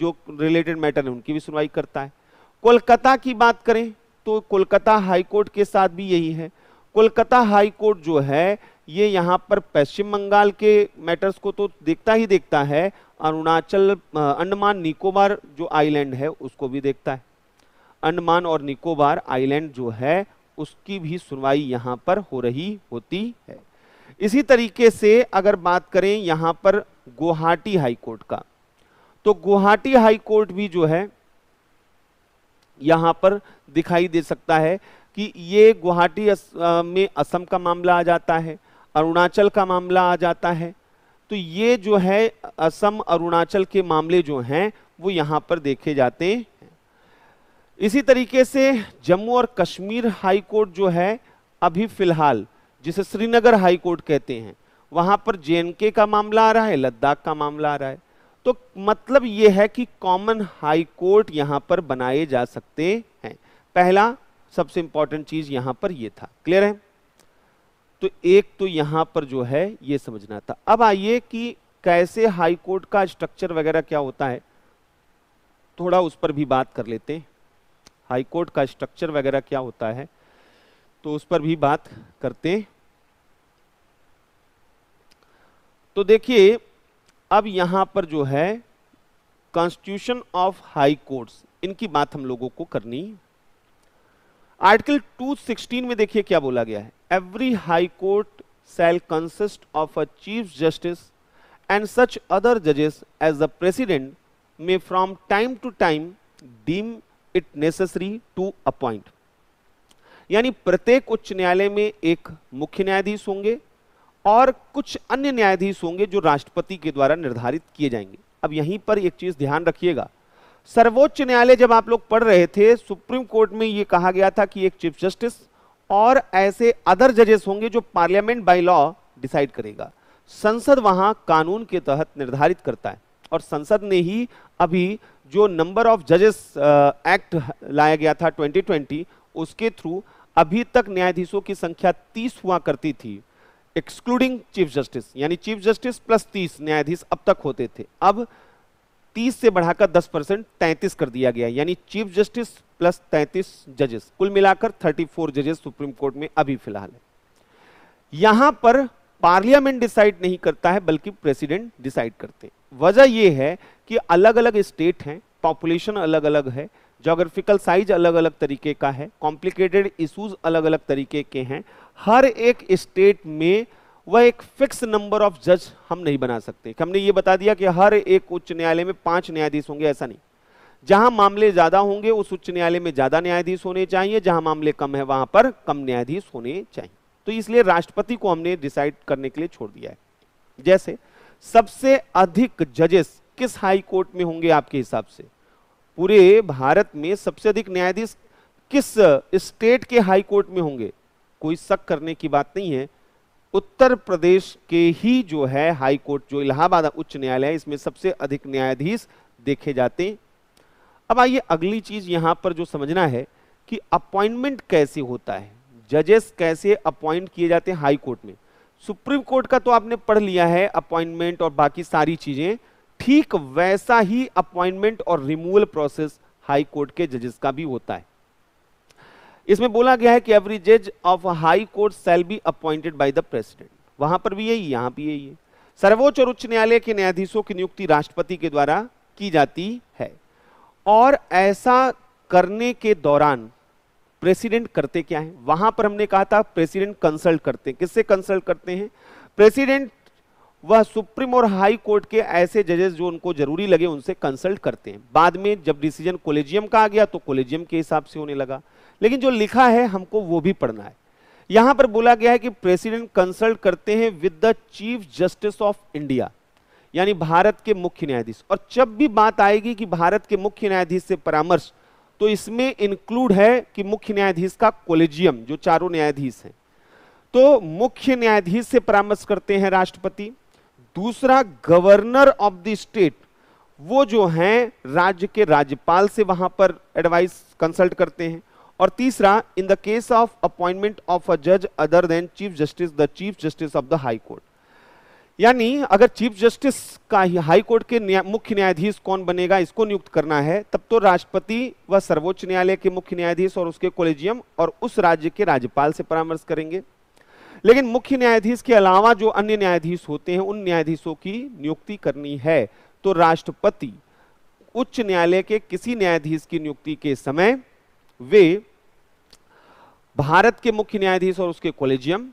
जो रिलेटेड मैटर है उनकी भी सुनवाई करता है कोलकाता की बात करें तो कोलकाता हाई कोर्ट के साथ भी यही है कोलकाता हाई कोर्ट जो है ये यहाँ पर पश्चिम बंगाल के मैटर्स को तो देखता ही देखता है अरुणाचल अंडमान निकोबार जो आइलैंड है उसको भी देखता है अंडमान और निकोबार आइलैंड जो है उसकी भी सुनवाई यहाँ पर हो रही होती है इसी तरीके से अगर बात करें यहाँ पर गुवाहाटी हाईकोर्ट का तो गुवाहाटी हाईकोर्ट भी जो है यहाँ पर दिखाई दे सकता है कि ये गुवाहाटी में असम का मामला आ जाता है अरुणाचल का मामला आ जाता है तो ये जो है असम अरुणाचल के मामले जो हैं वो यहां पर देखे जाते हैं इसी तरीके से जम्मू और कश्मीर हाई कोर्ट जो है अभी फिलहाल जिसे श्रीनगर हाई कोर्ट कहते हैं वहां पर जे का मामला आ रहा है लद्दाख का मामला आ रहा है तो मतलब ये है कि कॉमन हाई कोर्ट यहां पर बनाए जा सकते हैं पहला सबसे इंपॉर्टेंट चीज़ यहां पर यह था क्लियर है तो एक तो यहां पर जो है ये समझना था अब आइए कि कैसे हाई कोर्ट का स्ट्रक्चर वगैरह क्या होता है थोड़ा उस पर भी बात कर लेते हैं हाई कोर्ट का स्ट्रक्चर वगैरह क्या होता है तो उस पर भी बात करते हैं तो देखिए अब यहां पर जो है कॉन्स्टिट्यूशन ऑफ हाई कोर्ट्स इनकी बात हम लोगों को करनी आर्टिकल 216 में देखिए क्या बोला गया है every high court shall consist of a chief justice and such other जजेस as the president may from time to time deem it necessary to appoint यानी प्रत्येक उच्च न्यायालय में एक मुख्य न्यायाधीश होंगे और कुछ अन्य न्यायाधीश होंगे जो राष्ट्रपति के द्वारा निर्धारित किए जाएंगे अब यहीं पर एक चीज ध्यान रखिएगा सर्वोच्च न्यायालय जब आप लोग पढ़ रहे थे सुप्रीम कोर्ट में यह कहा गया था कि एक चीफ जस्टिस और ऐसे अदर जजेस होंगे जो पार्लियामेंट बाय लॉ डिसाइड करेगा संसद वहां कानून के तहत निर्धारित करता है और संसद ने ही अभी जो नंबर ऑफ जजेस एक्ट लाया गया था 2020 उसके थ्रू अभी तक न्यायाधीशों की संख्या 30 हुआ करती थी एक्सक्लूडिंग चीफ जस्टिस यानी चीफ जस्टिस प्लस 30 न्यायाधीश अब तक होते थे अब 30 से बढ़ाकर 10 परसेंट तैंतीस कर दिया गया यानी चीफ जस्टिस प्लस 33 जजेस कुल मिलाकर 34 जजेस सुप्रीम कोर्ट में अभी फिलहाल है यहां पर पार्लियामेंट डिसाइड नहीं करता है बल्कि प्रेसिडेंट डिसाइड करते वजह यह है कि अलग अलग स्टेट हैं पॉपुलेशन अलग अलग है जोग्राफिकल साइज अलग अलग तरीके का है कॉम्प्लिकेटेड इशूज अलग अलग तरीके के हैं हर एक स्टेट में वह एक फिक्स नंबर ऑफ जज हम नहीं बना सकते कि हमने ये बता दिया कि हर एक उच्च न्यायालय में पांच न्यायाधीश होंगे ऐसा नहीं जहां मामले ज्यादा होंगे उस उच्च न्यायालय में ज्यादा न्यायाधीश होने चाहिए जहां मामले कम है वहां पर कम न्यायाधीश होने चाहिए तो इसलिए राष्ट्रपति को हमने डिसाइड करने के लिए छोड़ दिया है जैसे सबसे अधिक जजेस किस हाई कोर्ट में होंगे आपके हिसाब से पूरे भारत में सबसे अधिक न्यायाधीश किस स्टेट के हाई कोर्ट में होंगे कोई शक करने की बात नहीं है उत्तर प्रदेश के ही जो है हाई कोर्ट जो इलाहाबाद उच्च न्यायालय है इसमें सबसे अधिक न्यायाधीश देखे जाते हैं अब आइए अगली चीज यहां पर जो समझना है कि अपॉइंटमेंट कैसे होता है जजेस कैसे अपॉइंट किए जाते हैं हाई कोर्ट में सुप्रीम कोर्ट का तो आपने पढ़ लिया है अपॉइंटमेंट और बाकी सारी चीजें ठीक वैसा ही अपॉइंटमेंट और रिमूवल प्रोसेस हाई कोर्ट के जजेस का भी होता है इसमें बोला गया है कि एवरी जज of high court shall be appointed by the president वहां पर भी यही यहां भी यही है सर्वोच्च और उच्च न्यायालय के न्यायाधीशों की नियुक्ति राष्ट्रपति के द्वारा की जाती है और ऐसा करने के दौरान प्रेसिडेंट करते क्या है वहां पर हमने कहा था प्रेसिडेंट कंसल्ट करते हैं किससे कंसल्ट करते हैं प्रेसिडेंट वह सुप्रीम और हाई कोर्ट के ऐसे जजेस जो उनको जरूरी लगे उनसे कंसल्ट करते हैं बाद में जब डिसीजन कोलेजियम का आ गया तो कोलेजियम के हिसाब से होने लगा लेकिन जो लिखा है हमको वो भी पढ़ना है यहां पर बोला गया है कि प्रेसिडेंट कंसल्ट करते हैं with the chief justice of India यानी भारत के मुख्य न्यायाधीश और जब भी बात आएगी कि भारत के मुख्य न्यायाधीश से परामर्श तो इसमें इंक्लूड है कि मुख्य न्यायाधीश का कोलेजियम जो चारों न्यायाधीश हैं तो मुख्य न्यायाधीश से परामर्श करते हैं राष्ट्रपति दूसरा गवर्नर ऑफ द स्टेट वो जो हैं राज्य के राज्यपाल से वहां पर एडवाइस कंसल्ट करते हैं और तीसरा in the case of appointment of a जज other than chief justice the chief justice of the high court यानी अगर चीफ जस्टिस का ही हाई कोर्ट के न्या, मुख्य न्यायाधीश कौन बनेगा इसको नियुक्त करना है तब तो राष्ट्रपति व सर्वोच्च न्यायालय के मुख्य न्यायाधीश और उसके कोलेजियम और उस राज्य के राज्यपाल से परामर्श करेंगे लेकिन मुख्य न्यायाधीश के अलावा जो अन्य न्यायाधीश होते हैं उन न्यायाधीशों की नियुक्ति करनी है तो राष्ट्रपति उच्च न्यायालय के किसी न्यायाधीश की नियुक्ति के समय वे भारत के मुख्य न्यायाधीश और उसके कॉलेजियम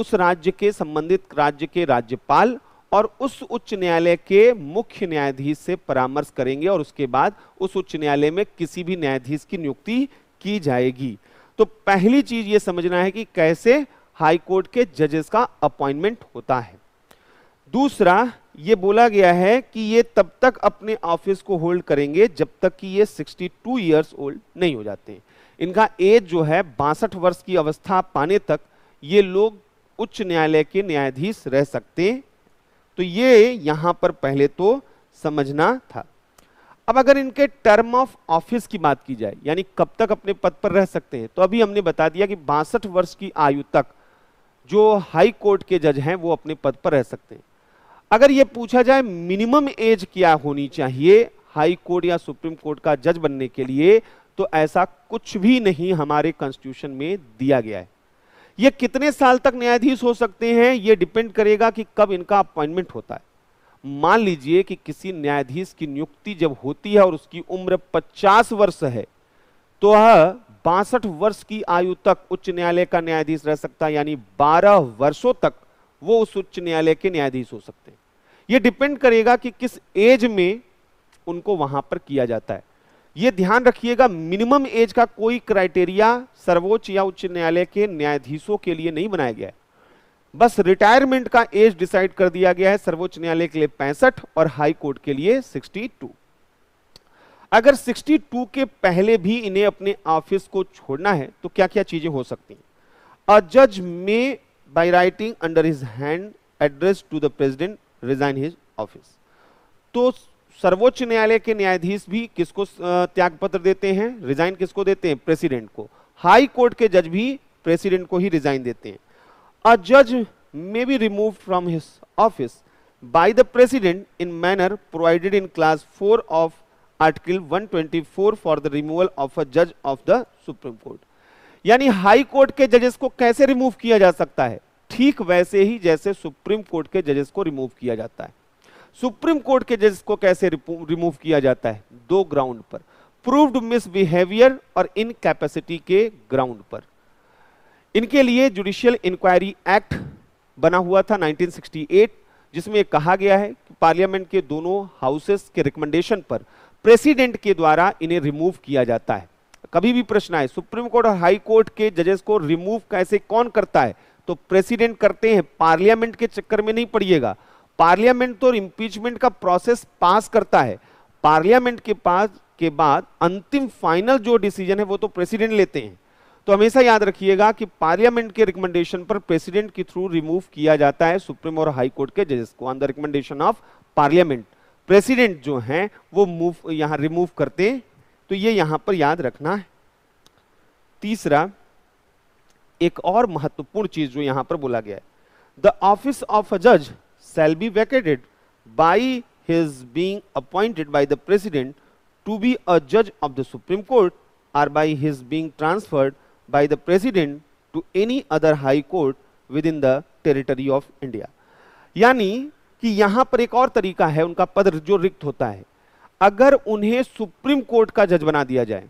उस राज्य के संबंधित राज्य के राज्यपाल और उस उच्च न्यायालय के मुख्य न्यायाधीश से परामर्श करेंगे और उसके बाद उस उच्च न्यायालय में किसी भी न्यायाधीश की नियुक्ति की जाएगी तो पहली चीज यह समझना है कि कैसे हाईकोर्ट के जजेस का अपॉइंटमेंट होता है दूसरा ये बोला गया है कि ये तब तक अपने ऑफिस को होल्ड करेंगे जब तक कि ये 62 इयर्स ओल्ड नहीं हो जाते इनका एज जो है बासठ वर्ष की अवस्था पाने तक ये लोग उच्च न्यायालय के न्यायाधीश रह सकते तो ये यहाँ पर पहले तो समझना था अब अगर इनके टर्म ऑफ ऑफिस की बात की जाए यानी कब तक अपने पद पर रह सकते हैं तो अभी हमने बता दिया कि बासठ वर्ष की आयु तक जो हाई कोर्ट के जज हैं वो अपने पद पर रह सकते हैं अगर ये पूछा जाए मिनिमम एज क्या होनी चाहिए हाई कोर्ट या सुप्रीम कोर्ट का जज बनने के लिए तो ऐसा कुछ भी नहीं हमारे कॉन्स्टिट्यूशन में दिया गया है ये कितने साल तक न्यायाधीश हो सकते हैं ये डिपेंड करेगा कि कब इनका अपॉइंटमेंट होता है मान लीजिए कि किसी न्यायाधीश की नियुक्ति जब होती है और उसकी उम्र 50 वर्ष है तो वह बासठ वर्ष की आयु तक उच्च न्यायालय का न्यायाधीश रह सकता है यानी 12 वर्षों तक वो उस उच्च न्यायालय के न्यायाधीश हो सकते हैं ये डिपेंड करेगा कि किस एज में उनको वहां पर किया जाता है ये ध्यान रखिएगा मिनिमम एज का कोई क्राइटेरिया सर्वोच्च या उच्च न्यायालय के न्यायाधीशों के लिए नहीं बनाया गया है बस रिटायरमेंट का एज डिसाइड कर दिया गया है सर्वोच्च न्यायालय के लिए पैंसठ और हाई कोर्ट के लिए 62 अगर 62 के पहले भी इन्हें अपने ऑफिस को छोड़ना है तो क्या क्या चीजें हो सकती हैं अ जज में by writing under his hand address to the president resign his office to तो सर्वोच्च न्यायालय के न्यायाधीश भी किसको त्यागपत्र देते हैं रिजाइन किसको देते हैं प्रेसिडेंट को हाई कोर्ट के जज भी प्रेसिडेंट को ही रिजाइन देते हैं अ जज may be remove from his office by the president in manner provided in clause four of article 124 for the removal of a जज ऑफ द सुप्रीम कोर्ट यानी high court के जजेस को कैसे रिमूव किया जा सकता है ठीक वैसे ही जैसे सुप्रीम कोर्ट के जजेस को रिमूव किया जाता है सुप्रीम कोर्ट के जजेस को कैसे रिमूव किया जाता है दो ग्राउंड पर प्रूव्ड मिसबिहेवियर और इनकैपेसिटी के ग्राउंड पर इनके लिए जुडिशियल इंक्वायरी एक्ट बना हुआ था 1968 जिसमें कहा गया है कि पार्लियामेंट के दोनों हाउसेस के रिकमेंडेशन पर प्रेसिडेंट के द्वारा इन्हें रिमूव किया जाता है कभी भी प्रश्न आए सुप्रीम कोर्ट और हाई कोर्ट के जजेस को रिमूव कैसे कौन करता है तो प्रेसिडेंट करते हैं पार्लियामेंट के चक्कर में नहीं पड़िएगा पार्लियामेंट तो इंपीचमेंट का प्रोसेस पास करता है पार्लियामेंट के पास के बाद अंतिम फाइनल जो डिसीजन है वो तो प्रेसिडेंट लेते हैं तो हमेशा याद रखिएगा कि पार्लियामेंट के रिकमेंडेशन पर प्रेसिडेंट के थ्रू रिमूव किया जाता है सुप्रीम और हाई कोर्ट के जजेस को on the recommendation of parliament president जो हैं वो मूव यहाँ रिमूव करते तो ये यहां पर याद रखना है तीसरा एक और महत्वपूर्ण चीज जो यहां पर बोला गया है द ऑफिस ऑफ अ जज cell B vacated by his being appointed by the president to be अ जज of the supreme court or by his being transferred by the president to any other high court within the territory of India यानी कि यहां पर एक और तरीका है उनका पद जो रिक्त होता है अगर उन्हें सुप्रीम कोर्ट का जज बना दिया जाए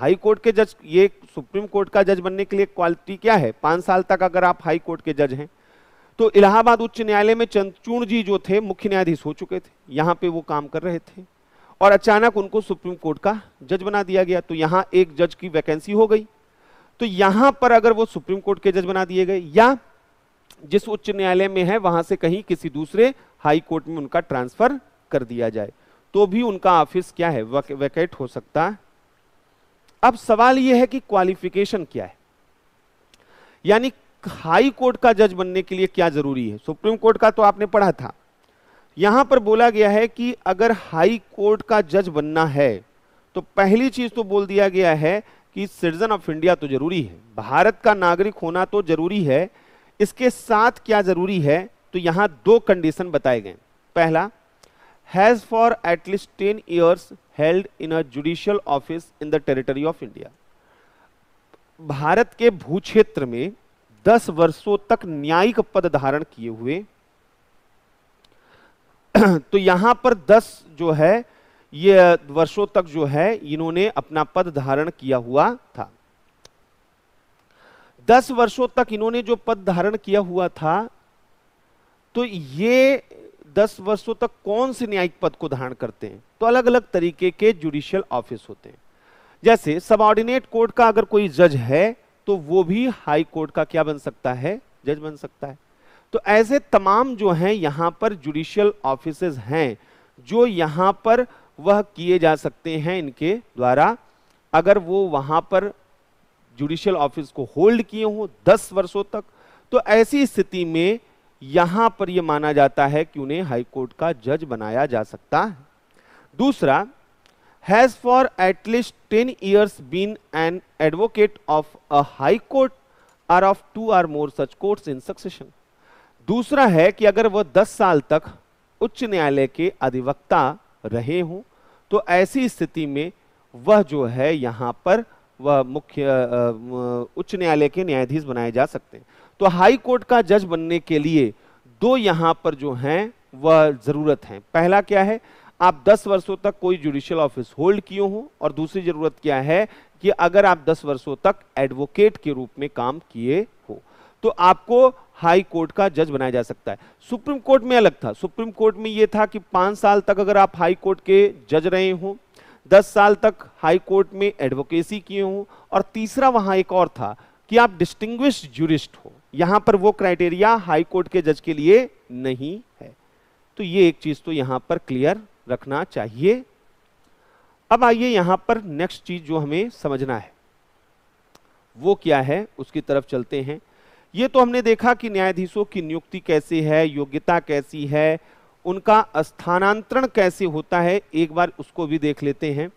हाई कोर्ट के जज ये सुप्रीम कोर्ट का जज बनने के लिए क्वालिटी क्या है पांच साल तक अगर आप हाई कोर्ट के जज हैं तो इलाहाबाद उच्च न्यायालय में चंद्रचूड़ जी जो थे मुख्य न्यायाधीश हो चुके थे यहां पे वो काम कर रहे थे और अचानक उनको सुप्रीम कोर्ट का जज बना दिया गया तो यहां एक जज की वैकेंसी हो गई तो यहां पर अगर वो सुप्रीम कोर्ट के जज बना दिए गए या जिस उच्च न्यायालय में है वहां से कहीं किसी दूसरे हाई कोर्ट में उनका ट्रांसफर कर दिया जाए तो भी उनका ऑफिस क्या है वैकेट हो सकता है अब सवाल यह है कि क्वालिफिकेशन क्या है यानी हाई कोर्ट का जज बनने के लिए क्या जरूरी है सुप्रीम कोर्ट का तो आपने पढ़ा था यहां पर बोला गया है कि अगर हाई कोर्ट का जज बनना है तो पहली चीज तो बोल दिया गया है कि सिटीजन ऑफ इंडिया तो जरूरी है भारत का नागरिक होना तो जरूरी है इसके साथ क्या जरूरी है तो यहां दो कंडीशन बताए गए पहला has for at least 10 years held in a judicial office in the territory of India. Bharat के भू क्षेत्र में 10 वर्षों तक न्यायिक पद धारण किए हुए तो यहां पर 10 जो है ये वर्षों तक जो है इन्होंने अपना पद धारण किया हुआ था दस वर्षों तक इन्होंने जो पद धारण किया हुआ था तो ये दस वर्षों तक कौन से न्यायिक पद को धारण करते हैं तो अलग अलग तरीके के जुडिशियल ऑफिस होते हैं जैसे सबऑर्डिनेट कोर्ट का अगर कोई जज है तो वो भी हाई कोर्ट का क्या बन सकता है जज बन सकता है तो ऐसे तमाम जो हैं यहां पर जुडिशियल ऑफिस हैं जो यहां पर वह किए जा सकते हैं इनके द्वारा अगर वो वहां पर जुडिशियल ऑफिस को होल्ड किए हो दस वर्षों तक तो ऐसी स्थिति में यहां पर यह माना जाता है कि उन्हें हाईकोर्ट का जज बनाया जा सकता है दूसरा has for at least ten years been an advocate of a high court or of two or more such courts in succession दूसरा है कि अगर वह 10 साल तक उच्च न्यायालय के अधिवक्ता रहे हों तो ऐसी स्थिति में वह जो है यहां पर वह मुख्य उच्च न्यायालय के न्यायाधीश बनाए जा सकते हैं तो हाई कोर्ट का जज बनने के लिए दो यहां पर जो हैं वह ज़रूरत है पहला क्या है आप 10 वर्षों तक कोई जुडिशियल ऑफिस होल्ड किए हो और दूसरी ज़रूरत क्या है कि अगर आप 10 वर्षों तक एडवोकेट के रूप में काम किए हो तो आपको हाई कोर्ट का जज बनाया जा सकता है सुप्रीम कोर्ट में अलग था सुप्रीम कोर्ट में यह था कि पांच साल तक अगर आप हाई कोर्ट के जज रहे हों दस साल तक हाई कोर्ट में एडवोकेसी किए हो और तीसरा वहां एक और था कि आप डिस्टिंग्विश जूरिस्ट हो यहां पर वो क्राइटेरिया हाई कोर्ट के जज के लिए नहीं है तो ये एक चीज तो यहां पर क्लियर रखना चाहिए अब आइए यहां पर नेक्स्ट चीज जो हमें समझना है वो क्या है उसकी तरफ चलते हैं ये तो हमने देखा कि न्यायाधीशों की नियुक्ति कैसे है योग्यता कैसी है उनका स्थानांतरण कैसे होता है एक बार उसको भी देख लेते हैं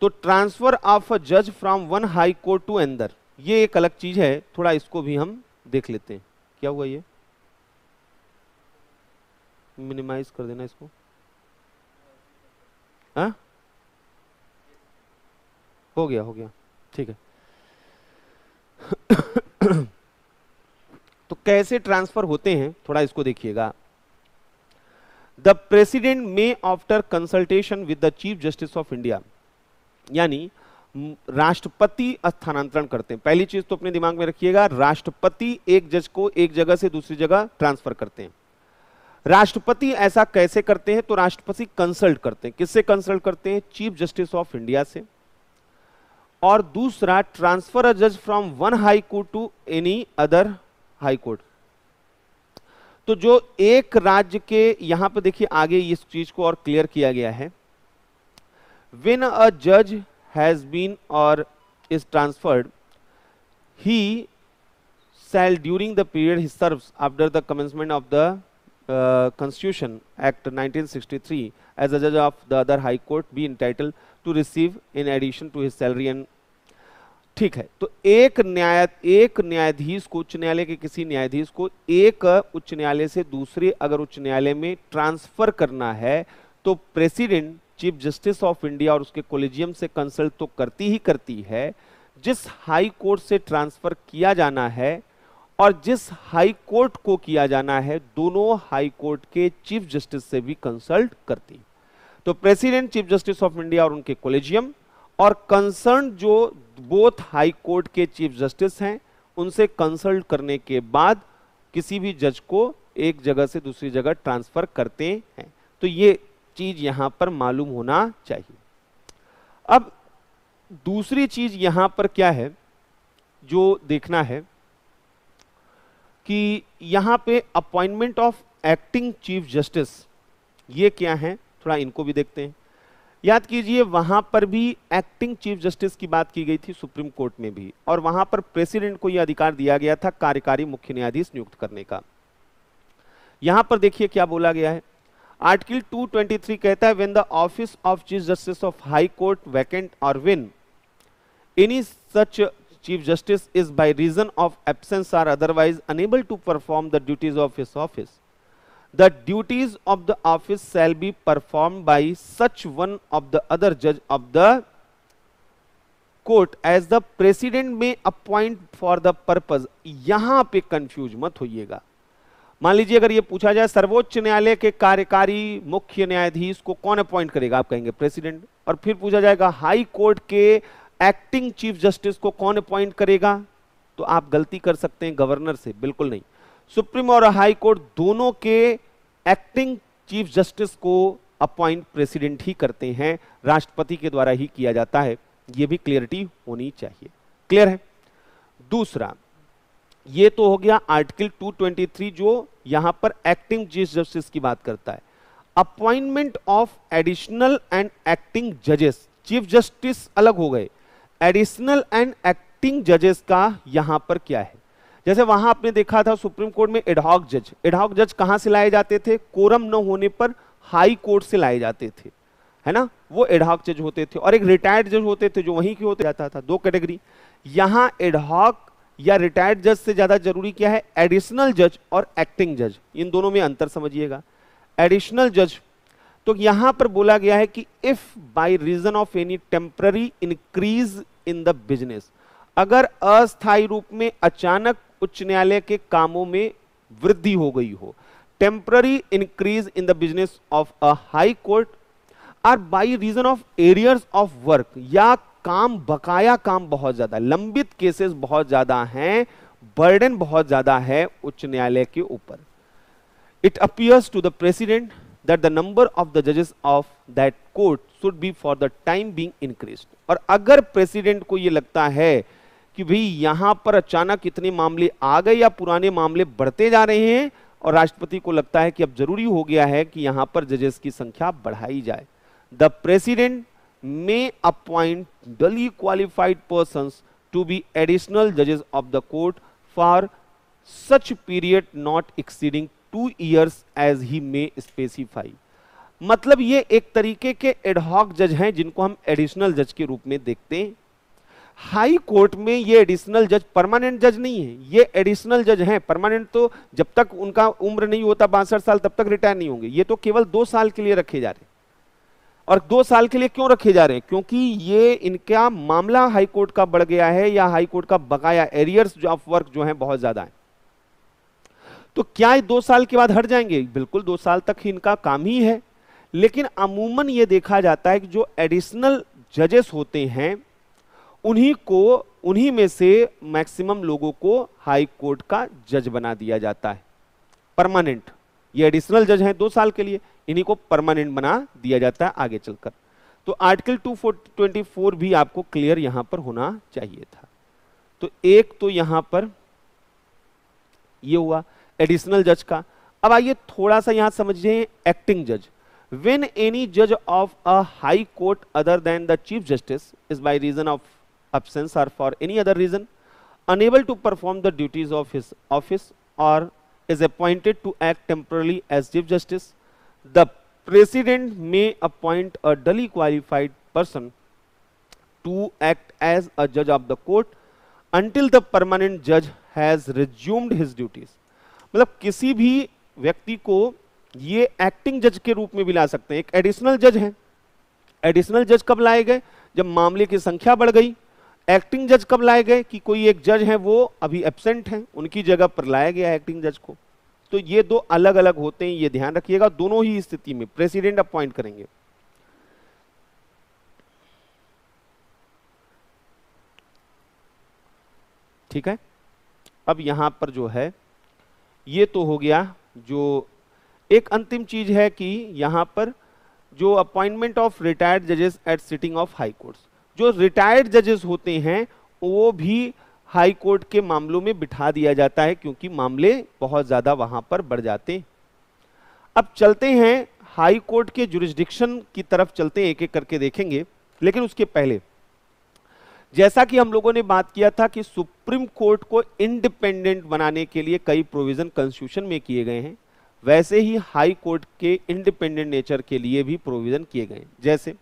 तो ट्रांसफर ऑफ अ जज from one high court to another ये एक अलग चीज है थोड़ा इसको भी हम देख लेते हैं क्या हुआ ये मिनिमाइज कर देना इसको आ? हाँ? हो गया हो गया ठीक है तो कैसे ट्रांसफर होते हैं थोड़ा इसको देखिएगा the president may after consultation with the chief justice of India यानी राष्ट्रपति स्थानांतरण करते हैं पहली चीज तो अपने दिमाग में रखिएगा राष्ट्रपति एक जज को एक जगह से दूसरी जगह ट्रांसफर करते हैं राष्ट्रपति ऐसा कैसे करते हैं तो राष्ट्रपति कंसल्ट करते हैं किससे कंसल्ट करते हैं चीफ जस्टिस ऑफ इंडिया से और दूसरा ट्रांसफर अ जज from one high court to any other high court तो जो एक राज्य के यहां पर देखिए आगे इस चीज को और क्लियर किया गया है when a judge has been or is transferred he shall during the period he serves after the commencement of the uh, constitution act 1963 as a judge of the other high court be entitled to receive in addition to his salary and ठीक है तो एक न्याय एक न्यायाधीश को उच्च न्यायालय के किसी न्यायाधीश को एक उच्च न्यायालय से दूसरे अगर उच्च न्यायालय में ट्रांसफर करना है तो president chief justice of India और उसके कोलिजियम से कंसल्ट तो करती ही करती है जिस हाई कोर्ट से ट्रांसफर किया जाना है और जिस हाई कोर्ट को किया जाना है दोनों हाई कोर्ट के चीफ जस्टिस से भी कंसल्ट करती तो president chief justice of India और उनके कोलेजियम और कंसर्न जो बोथ हाई कोर्ट के चीफ जस्टिस हैं उनसे कंसल्ट करने के बाद किसी भी जज को एक जगह से दूसरी जगह ट्रांसफर करते हैं तो ये चीज यहां पर मालूम होना चाहिए अब दूसरी चीज यहां पर क्या है जो देखना है कि यहां पे appointment of acting chief justice ये क्या है थोड़ा इनको भी देखते हैं याद कीजिए वहां पर भी एक्टिंग चीफ जस्टिस की बात की गई थी सुप्रीम कोर्ट में भी और वहां पर प्रेसिडेंट को यह अधिकार दिया गया था कार्यकारी मुख्य न्यायाधीश नियुक्त करने का यहां पर देखिए क्या बोला गया है आर्टिकल 223 कहता है when the office of chief justice of high court vacant और when any such chief justice is by reason of absence or otherwise unable to perform the duties of his office the duties of the office shall be perform by such one of the other जज of the court as the president may appoint for the purpose यहां पर confuse मत होइएगा मान लीजिए अगर ये पूछा जाए सर्वोच्च न्यायालय के कार्यकारी मुख्य न्यायाधीश को कौन अपॉइंट करेगा आप कहेंगे प्रेसिडेंट और फिर पूछा जाएगा हाई कोर्ट के एक्टिंग चीफ जस्टिस को कौन अपॉइंट करेगा तो आप गलती कर सकते हैं गवर्नर से बिल्कुल नहीं सुप्रीम और हाई कोर्ट दोनों के एक्टिंग चीफ जस्टिस को अपॉइंट प्रेसिडेंट ही करते हैं राष्ट्रपति के द्वारा ही किया जाता है यह भी क्लियरिटी होनी चाहिए क्लियर है दूसरा ये तो हो गया आर्टिकल 223 जो यहां पर एक्टिंग चीफ जस्टिस की बात करता है appointment of additional and acting जजेस चीफ जस्टिस अलग हो गए एडिशनल एंड एक्टिंग जजेस का यहां पर क्या है जैसे वहां आपने देखा था सुप्रीम कोर्ट में एडहॉक जज एडहॉक जज कहां से लाए जाते थे कोरम न होने पर हाई कोर्ट से लाए जाते थे है ना वो एडहॉक जज होते थे और एक रिटायर्ड जज होते थे जो वहीं के होते जाता था दो कैटेगरी यहां एडहॉक या रिटायर्ड जज से ज़्यादा जरूरी क्या है एडिशनल जज और एक्टिंग जज इन दोनों में अंतर समझिएगा एडिशनल जज तो यहां पर बोला गया है कि if by reason of any temporary increase in the business अगर अस्थायी रूप में अचानक उच्च न्यायालय के कामों में वृद्धि हो गई हो temporary increase in the business of a high court or by reason of arrears of work या काम बकाया काम बहुत ज्यादा लंबित केसेस बहुत ज्यादा हैं बर्डन बहुत ज्यादा है उच्च न्यायालय के ऊपर it appears to the president that the number of the जजेस of that court should be for the time being increase और अगर प्रेसिडेंट को यह लगता है कि भाई यहां पर अचानक इतने मामले आ गए या पुराने मामले बढ़ते जा रहे हैं और राष्ट्रपति को लगता है कि अब जरूरी हो गया है कि यहां पर जजेस की संख्या बढ़ाई जाए the president may appoint duly qualified persons to be additional judges of the court for such period not exceeding two years as he may specify मतलब ये एक तरीके के एडहॉक जज हैं जिनको हम एडिशनल जज के रूप में देखते हैं हाई कोर्ट में ये एडिशनल जज परमानेंट जज नहीं है ये एडिशनल जज हैं परमानेंट तो जब तक उनका उम्र नहीं होता बासठ साल तब तक रिटायर नहीं होंगे ये तो केवल दो साल के लिए रखे जा रहे और दो साल के लिए क्यों रखे जा रहे हैं क्योंकि ये इनका मामला हाईकोर्ट का बढ़ गया है या हाईकोर्ट का बकाया एरियर्स ऑफ वर्क जो है बहुत ज्यादा है तो क्या ये दो साल के बाद हट जाएंगे बिल्कुल दो साल तक ही इनका काम ही है लेकिन अमूमन ये देखा जाता है कि जो एडिशनल जजेस होते हैं उन्हीं को उन्हीं में से मैक्सिमम लोगों को हाई कोर्ट का जज बना दिया जाता है परमानेंट ये एडिशनल जज हैं दो साल के लिए इन्हीं को परमानेंट बना दिया जाता है आगे चलकर तो आर्टिकल 224 भी आपको क्लियर यहां पर होना चाहिए था तो एक तो यहां पर ये हुआ एडिशनल जज का अब आइए थोड़ा सा यहां समझिए एक्टिंग जज व्हेन एनी जज of a high court other than the chief justice is by reason of absence are for any other reason enable to perform the duties of his office और is appointed to act temporarily as chief justice. The president may appoint a duly qualified person to act as a judge of the court until the permanent judge has resumed his duties. मतलब किसी भी व्यक्ति को ये acting जज के रूप में भी ला सकते हैं एक एडिशनल जज है एडिशनल जज कब लाए गए जब मामले की संख्या बढ़ गई एक्टिंग जज कब लाए गए कि कोई एक जज है वो अभी एबसेंट हैं उनकी जगह पर लाया गया एक्टिंग जज को तो ये दो अलग अलग होते हैं ये ध्यान रखिएगा दोनों ही स्थिति में प्रेसिडेंट अपॉइंट करेंगे ठीक है अब यहां पर जो है ये तो हो गया जो एक अंतिम चीज है कि यहां पर जो अपॉइंटमेंट ऑफ रिटायर्ड जजेस at sitting of high courts जो रिटायर्ड जजेस होते हैं वो भी हाई कोर्ट के मामलों में बिठा दिया जाता है क्योंकि मामले बहुत ज़्यादा वहां पर बढ़ जाते अब चलते हैं हाई कोर्ट के जुरिस्डिक्शन की तरफ चलते हैं एक एक करके देखेंगे लेकिन उसके पहले जैसा कि हम लोगों ने बात किया था कि सुप्रीम कोर्ट को इंडिपेंडेंट बनाने के लिए कई प्रोविज़न कॉन्स्टिट्यूशन में किए गए हैं वैसे ही हाई कोर्ट के इंडिपेंडेंट नेचर के लिए भी प्रोविज़न किए गए हैं जैसे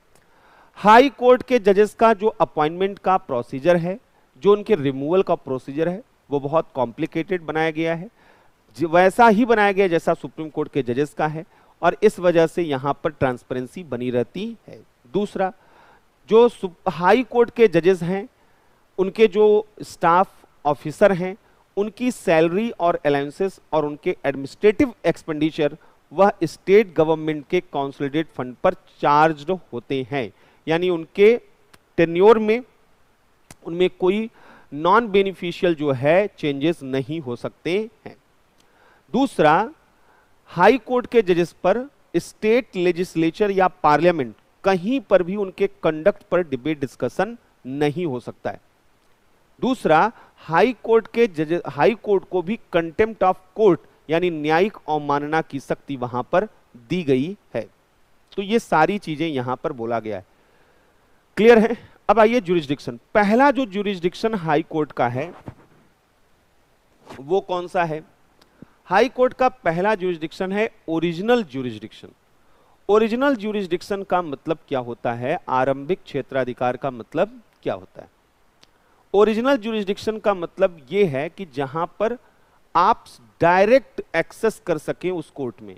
हाई कोर्ट के जजेस का जो अपॉइंटमेंट का प्रोसीजर है जो उनके रिमूवल का प्रोसीजर है वो बहुत कॉम्प्लिकेटेड बनाया गया है वैसा ही बनाया गया जैसा सुप्रीम कोर्ट के जजेस का है और इस वजह से यहाँ पर ट्रांसपेरेंसी बनी रहती है दूसरा जो हाई कोर्ट के जजेस हैं उनके जो स्टाफ ऑफिसर हैं उनकी सैलरी और अलाउंसेस और उनके एडमिनिस्ट्रेटिव एक्सपेंडिचर वह स्टेट गवर्नमेंट के कॉन्सोलिडेट फंड पर चार्ज होते हैं यानी उनके टेन्योर में उनमें कोई नॉन बेनिफिशियल जो है चेंजेस नहीं हो सकते हैं दूसरा हाई कोर्ट के जजेस पर स्टेट लेजिस्लेचर या पार्लियामेंट कहीं पर भी उनके कंडक्ट पर डिबेट डिस्कशन नहीं हो सकता है दूसरा हाई कोर्ट के जज हाई कोर्ट को भी कंटेम्प्ट ऑफ कोर्ट यानी न्यायिक अवमानना की शक्ति वहां पर दी गई है तो ये सारी चीजें यहां पर बोला गया है क्लियर है अब आइए जुरिस्डिक्शन पहला जो जुरिस्डिक्शन हाई कोर्ट का है वो कौन सा है हाई कोर्ट का पहला जुरिस्डिक्शन है ओरिजिनल जुरिस्डिक्शन ओरिजिनल जुरिस्डिक्शन का मतलब क्या होता है आरंभिक क्षेत्राधिकार का मतलब क्या होता है ओरिजिनल जुरिस्डिक्शन का मतलब यह है कि जहां पर आप डायरेक्ट एक्सेस कर सकें उस कोर्ट में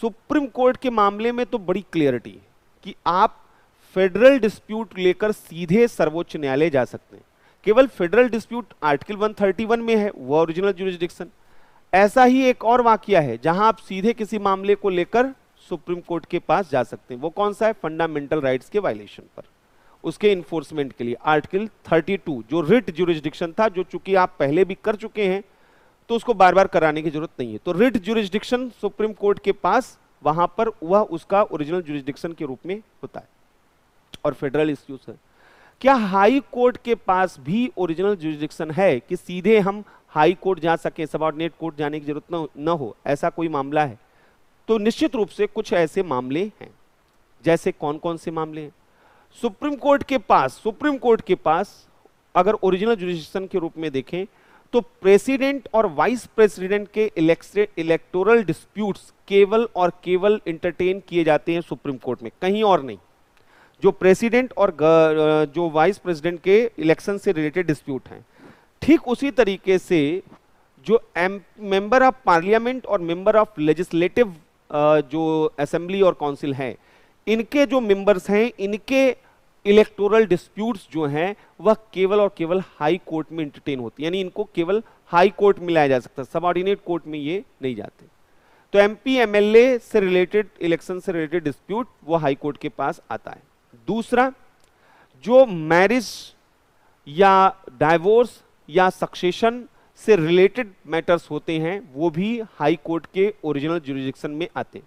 सुप्रीम कोर्ट के मामले में तो बड़ी क्लियरिटी कि आप फेडरल डिस्प्यूट लेकर सीधे सर्वोच्च न्यायालय जा सकते हैं केवल फेडरल डिस्प्यूट आर्टिकल 131 में है वह ओरिजिनल जुरिस्डिक्शन ऐसा ही एक और वाक्य है जहां आप सीधे किसी मामले को लेकर सुप्रीम कोर्ट के पास जा सकते हैं वो कौन सा है फंडामेंटल राइट्स के वायलेशन पर उसके इन्फोर्समेंट के लिए आर्टिकल 32 जो रिट जुरिस्डिक्शन था जो चूंकि आप पहले भी कर चुके हैं तो उसको बार बार कराने की जरूरत नहीं है तो रिट जुरिस्डिक्शन सुप्रीम कोर्ट के पास वहां पर वह उसका ओरिजिनल जुरिस्डिक्शन के रूप में होता है और फेडरल इश्यूज है क्या हाई कोर्ट के पास भी ओरिजिनल जुरिडिक्शन है कि सीधे हम हाई कोर्ट जा सकें सबॉर्डिनेट कोर्ट जाने की जरूरत न, न हो ऐसा कोई मामला है तो निश्चित रूप से कुछ ऐसे मामले हैं जैसे कौन कौन से मामले हैं सुप्रीम कोर्ट के पास सुप्रीम कोर्ट के पास अगर ओरिजिनल जुडिशन के रूप में देखें तो प्रेसिडेंट और वाइस प्रेसिडेंट के इलेक्टोरल डिस्प्यूट्स केवल और केवल इंटरटेन किए जाते हैं सुप्रीम कोर्ट में कहीं और नहीं जो प्रेसिडेंट और जो वाइस प्रेसिडेंट के इलेक्शन से रिलेटेड डिस्प्यूट हैं ठीक उसी तरीके से जो मेंबर ऑफ पार्लियामेंट और मेंबर ऑफ लेजिस्लेटिव जो असेंबली और काउंसिल हैं इनके जो मेंबर्स हैं इनके इलेक्टोरल डिस्प्यूट्स जो हैं वह केवल और केवल हाई कोर्ट में इंटरटेन होती है यानी इनको केवल हाई कोर्ट में लाया जा सकता है ऑर्डिनेट कोर्ट में ये नहीं जाते तो एमपी एमएलए से रिलेटेड इलेक्शन से रिलेटेड डिस्प्यूट वो हाई कोर्ट के पास आता है दूसरा जो मैरिज या डाइवोर्स या सक्सेशन से रिलेटेड मैटर्स होते हैं वो भी हाई कोर्ट के ओरिजिनल जुरिजिक्शन में आते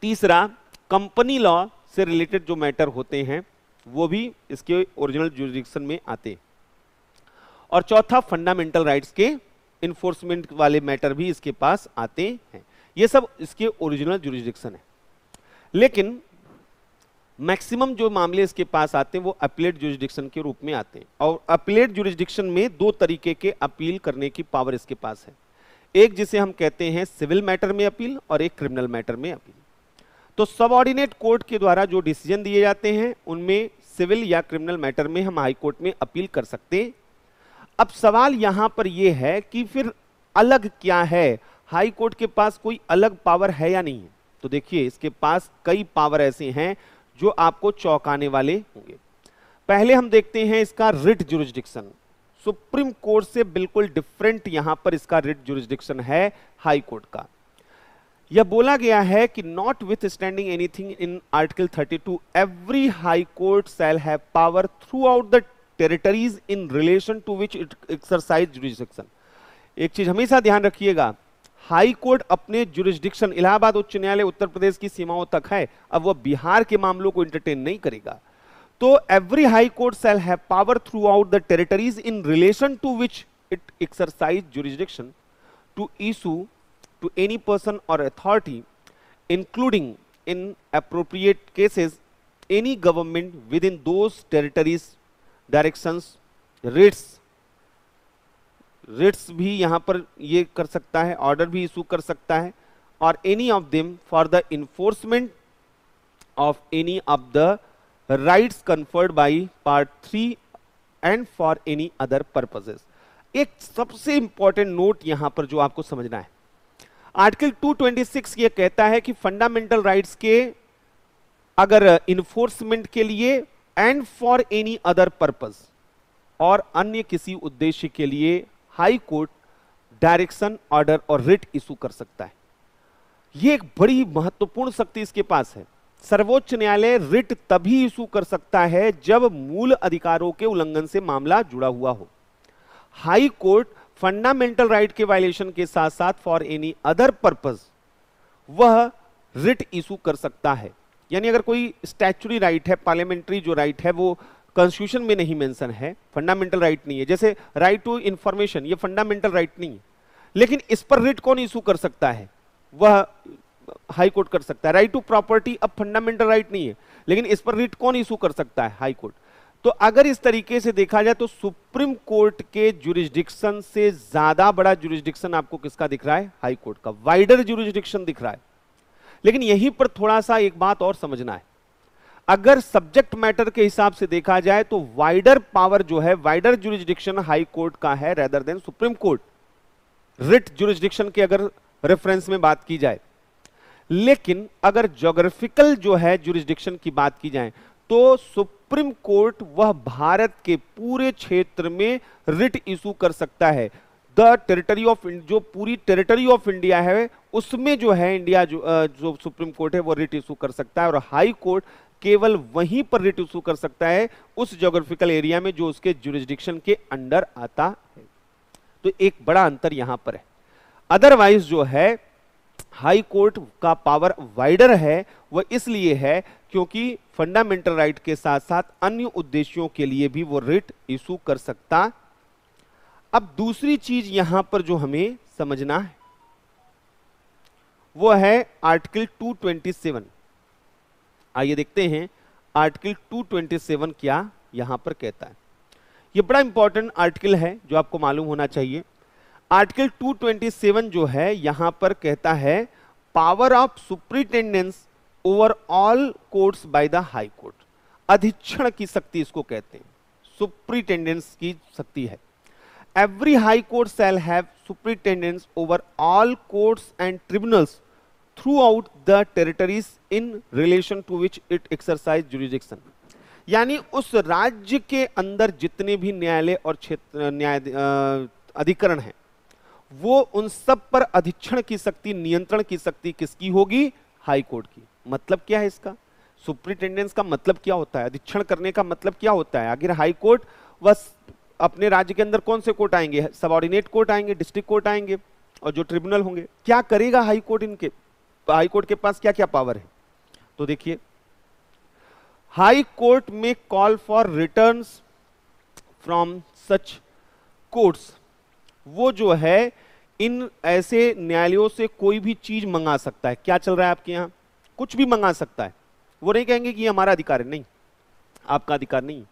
तीसरा कंपनी लॉ से रिलेटेड जो मैटर होते हैं वो भी इसके ओरिजिनल जुरिजिक्शन में आते और चौथा फंडामेंटल राइट्स के इन्फोर्समेंट वाले मैटर भी इसके पास आते हैं ये सब इसके ओरिजिनल जुरिजिक्शन है लेकिन मैक्सिमम जो मामले इसके पास आते हैं वो अपीलेट जुरिस्डिक्शन के रूप में आते हैं और अपीलेट जुरिस्डिक्शन में दो तरीके के अपील करने की पावर इसके पास है एक जिसे हम कहते हैं सिविल मैटर में अपील और एक क्रिमिनल मैटर में अपील तो सबॉर्डिनेट कोर्ट के द्वारा जो डिसीजन दिए जाते हैं उनमें सिविल या क्रिमिनल मैटर में हम हाई कोर्ट में अपील कर सकते हैं अब सवाल यहां पर यह है कि फिर अलग क्या है हाई कोर्ट के पास कोई अलग पावर है या नहीं है तो देखिए इसके पास कई पावर ऐसे हैं जो आपको चौंकाने वाले होंगे पहले हम देखते हैं इसका रिट जुरिस्डिक्शन सुप्रीम कोर्ट से बिल्कुल डिफरेंट यहां पर इसका रिट जुरिस्डिक्शन है हाई कोर्ट का यह बोला गया है कि notwithstanding anything in article 32 every high court shall have power throughout the territories in relation to which it exercise jurisdiction एक चीज हमेशा ध्यान रखिएगा हाई कोर्ट अपने जुरिस्डिक्शन इलाहाबाद उच्च न्यायालय उत्तर प्रदेश की सीमाओं तक है अब वह बिहार के मामलों को इंटरटेन नहीं करेगा तो every high court shall have power throughout the territories in relation to which it exercise jurisdiction to issue to any person or authority including in appropriate cases any government within those territories directions writs writs भी यहाँ पर ये कर सकता है order भी issue कर सकता है और any of them for the enforcement of any of the rights conferred by part three and for any other purposes एक सबसे इंपॉर्टेंट नोट यहां पर जो आपको समझना है आर्टिकल 226 ये कहता है कि फंडामेंटल राइट्स के अगर इन्फोर्समेंट के लिए and for any other purpose और अन्य किसी उद्देश्य के लिए हाई कोर्ट डायरेक्शन ऑर्डर और रिट इशू कर सकता है यह एक बड़ी महत्वपूर्ण शक्ति इसके पास है सर्वोच्च न्यायालय रिट तभी इशू कर सकता है जब मूल अधिकारों के उल्लंघन से मामला जुड़ा हुआ हो हाई कोर्ट फंडामेंटल राइट के वायलेशन के साथ साथ फॉर एनी अदर पर्पज वह रिट इशू कर सकता है यानी अगर कोई स्टैचुरी राइट है पार्लियामेंट्री जो राइट है वो कॉन्स्टिट्यूशन में नहीं मेंशन है फंडामेंटल राइट नहीं है जैसे राइट टू इंफॉर्मेशन ये फंडामेंटल राइट नहीं है लेकिन इस पर रिट कौन इशू कर सकता है वह हाई कोर्ट कर सकता है राइट टू प्रॉपर्टी अब फंडामेंटल राइट नहीं है लेकिन इस पर रिट कौन इशू कर सकता है हाई कोर्ट तो अगर इस तरीके से देखा जाए तो सुप्रीम कोर्ट के जुरिस्डिक्शन से ज्यादा बड़ा जुरिस्डिक्शन आपको किसका दिख रहा है हाई कोर्ट का वाइडर जुरिस्डिक्शन दिख रहा है लेकिन यहीं पर थोड़ा सा एक बात और समझना है अगर सब्जेक्ट मैटर के हिसाब से देखा जाए तो वाइडर पावर जो है वाइडर जुरिस्डिक्शन हाई कोर्ट का है rather than supreme court writ jurisdiction की अगर रेफरेंस में बात की जाए लेकिन अगर जोग्राफिकल जो है जुरिस्डिक्शन की बात की जाए तो सुप्रीम कोर्ट वह भारत के पूरे क्षेत्र में रिट इशू कर सकता है द टेरिटरी ऑफ जो पूरी टेरिटरी ऑफ इंडिया है उसमें जो है इंडिया जो, जो सुप्रीम कोर्ट है वो रिट इशू कर सकता है और हाई कोर्ट केवल वहीं पर रिट इशू कर सकता है उस जोग्राफिकल एरिया में जो उसके जुरिस्डिक्शन के अंडर आता है तो एक बड़ा अंतर यहां पर है अदरवाइज जो है हाई कोर्ट का पावर वाइडर है वह इसलिए है क्योंकि फंडामेंटल राइट के साथ साथ अन्य उद्देश्यों के लिए भी वो रिट इशू कर सकता अब दूसरी चीज यहां पर जो हमें समझना है वो है आर्टिकल 227 आइए देखते हैं आर्टिकल 227 क्या यहां पर कहता है ये बड़ा इंपॉर्टेंट आर्टिकल है जो आपको मालूम होना चाहिए आर्टिकल 227 जो है यहां पर कहता है power of superintendence over all courts by the high court अधीक्षण की शक्ति इसको कहते हैं सुप्रिटेंडेंस की शक्ति है every high court shall have superintendence over all courts and tribunals throughout the territories in relation to which it exercise jurisdiction यानी उस राज्य के अंदर जितने भी न्यायालय और क्षेत्र न्याय अधिकरण हैं वो उन सब पर अधीक्षण की शक्ति नियंत्रण की शक्ति किसकी होगी हाई कोर्ट की मतलब क्या है इसका सुप्रिटेंडेंस का मतलब क्या होता है अधीक्षण करने का मतलब क्या होता है अगर हाई कोर्ट बस अपने राज्य के अंदर कौन से कोर्ट आएंगे सबॉर्डिनेट कोर्ट आएंगे डिस्ट्रिक्ट कोर्ट आएंगे और जो ट्रिब्यूनल होंगे क्या करेगा हाई कोर्ट इनके हाई कोर्ट के पास क्या क्या पावर है तो देखिए हाई कोर्ट में call for return from such courts वो जो है इन ऐसे न्यायालयों से कोई भी चीज मंगा सकता है क्या चल रहा है आपके यहां कुछ भी मंगा सकता है वो नहीं कहेंगे कि ये हमारा अधिकार है नहीं आपका अधिकार नहीं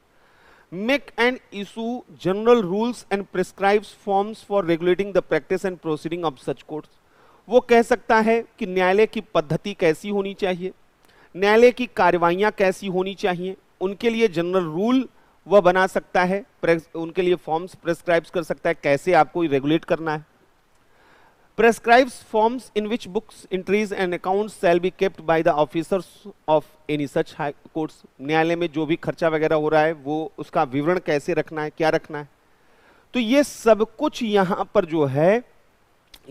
make and issue general rules and prescribes forms for regulating the practice and proceeding of such courts वो कह सकता है कि न्यायालय की पद्धति कैसी होनी चाहिए न्यायालय की कार्रवाइयाँ कैसी होनी चाहिए उनके लिए जनरल रूल वह बना सकता है उनके लिए फॉर्म्स प्रेस्क्राइब्स कर सकता है कैसे आपको रेगुलेट करना है prescribes forms in which books entries and accounts shall be kept by the officers of any such high courts न्यायालय में जो भी खर्चा वगैरह हो रहा है वो उसका विवरण कैसे रखना है क्या रखना है तो ये सब कुछ यहां पर जो है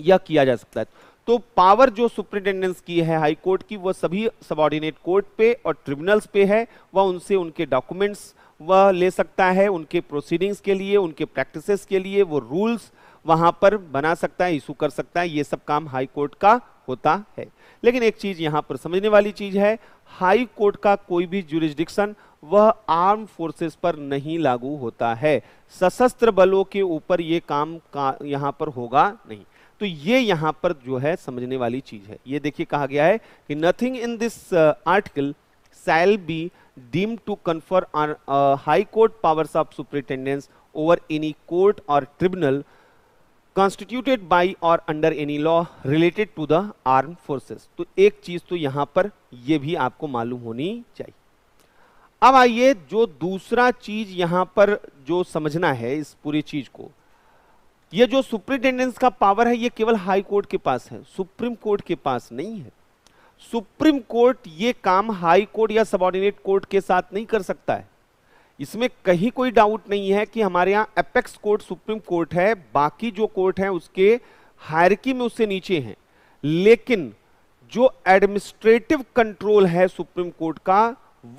यह किया जा सकता है तो पावर जो सुप्रिंटेंडेंस की है हाई कोर्ट की वह सभी सबॉर्डिनेट कोर्ट पे और ट्रिब्यूनल्स पे है वह उनसे उनके डॉक्यूमेंट्स वह ले सकता है उनके प्रोसीडिंग्स के लिए उनके प्रैक्टिसेस के लिए वो रूल्स वहाँ पर बना सकता है इशू कर सकता है ये सब काम हाई कोर्ट का होता है लेकिन एक चीज़ यहाँ पर समझने वाली चीज़ है हाई कोर्ट का कोई भी जुरिस्डिक्शन वह आर्म फोर्सेस पर नहीं लागू होता है सशस्त्र बलों के ऊपर ये काम का यहाँ पर होगा नहीं तो ये यहां पर जो है समझने वाली चीज है ये देखिए कहा गया है कि nothing in this article shall be deem to confer on high court powers of superintendence over any court or tribunal constituted by or under any law related to the arm forces तो एक चीज तो यहां पर यह भी आपको मालूम होनी चाहिए अब आइए जो दूसरा चीज यहां पर जो समझना है इस पूरी चीज को ये जो सुप्रिंटेंडेंस का पावर है ये केवल हाई कोर्ट के पास है सुप्रीम कोर्ट के पास नहीं है सुप्रीम कोर्ट ये काम हाई कोर्ट या सबॉर्डिनेट कोर्ट के साथ नहीं कर सकता है इसमें कहीं कोई डाउट नहीं है कि हमारे यहाँ एपेक्स कोर्ट सुप्रीम कोर्ट है बाकी जो कोर्ट है उसके हायरकी में उससे नीचे हैं लेकिन जो एडमिनिस्ट्रेटिव कंट्रोल है सुप्रीम कोर्ट का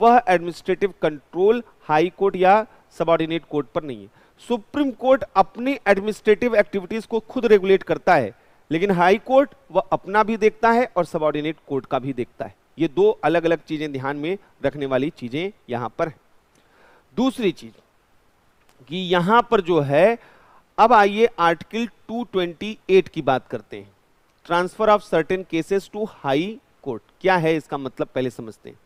वह एडमिनिस्ट्रेटिव कंट्रोल हाई कोर्ट या सबॉर्डिनेट कोर्ट पर नहीं है सुप्रीम कोर्ट अपनी एडमिनिस्ट्रेटिव एक्टिविटीज को खुद रेगुलेट करता है लेकिन हाई कोर्ट वह अपना भी देखता है और सबॉर्डिनेट कोर्ट का भी देखता है ये दो अलग अलग चीजें ध्यान में रखने वाली चीजें यहां पर है दूसरी चीज कि यहां पर जो है अब आइए आर्टिकल 228 की बात करते हैं transfer of certain cases to high court क्या है इसका मतलब पहले समझते हैं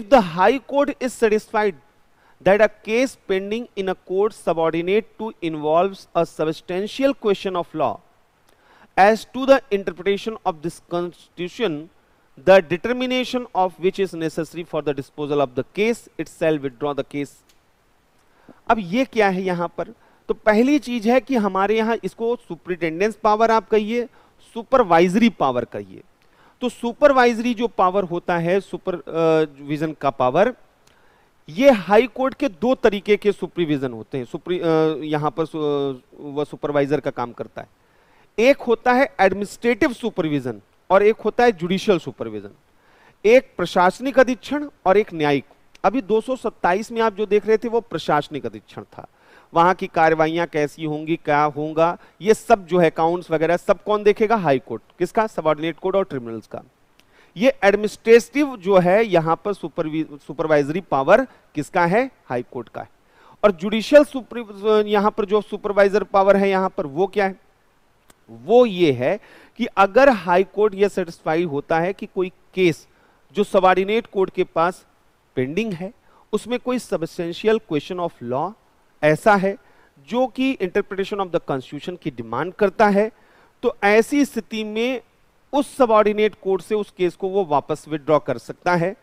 if the high court is satisfied that a case pending in a court subordinate to involves a substantial question of law as to the interpretation of this constitution the determination of which is necessary for the disposal of the case it shall withdraw the case अब ये क्या है यहाँ पर तो पहली चीज है कि हमारे यहाँ इसको सुप्रिटेंडेंस पावर आप कहिए सुपरवाइजरी पावर कहिए तो सुपरवाइजरी जो पावर होता है सुपरविजन का पावर uh, ये हाई कोर्ट के दो तरीके के सुप्रीविजन होते हैं सुप्री यहां पर वह सुपरवाइजर का काम करता है एक होता है एडमिनिस्ट्रेटिव सुपरविजन और एक होता है जुडिशियल सुपरविजन एक प्रशासनिक अधीक्षण और एक न्यायिक अभी 227 में आप जो देख रहे थे वो प्रशासनिक अधीक्षण था वहां की कार्रवाई कैसी होंगी क्या होगा ये सब जो है अकाउंट्स वगैरह सब कौन देखेगा हाई कोर्ट किसका सबॉर्डिनेट कोर्ट और ट्रिब्यूनल्स का ये एडमिनिस्ट्रेटिव जो है यहां पर सुपरवाइजरी पावर किसका है हाई कोर्ट का है और जुडिशियल यहां पर जो सुपरवाइजर पावर है यहां पर वो क्या है वो ये है कि अगर हाई कोर्ट ये सेटिस्फाई होता है कि कोई केस जो सबॉर्डिनेट कोर्ट के पास पेंडिंग है उसमें कोई सबस्टेंशियल क्वेश्चन ऑफ लॉ ऐसा है जो कि इंटरप्रिटेशन ऑफ द कॉन्स्टिट्यूशन की डिमांड करता है तो ऐसी स्थिति में उस सबॉर्डिनेट कोर्ट से उस केस को वो वापस विदड्रॉ कर सकता है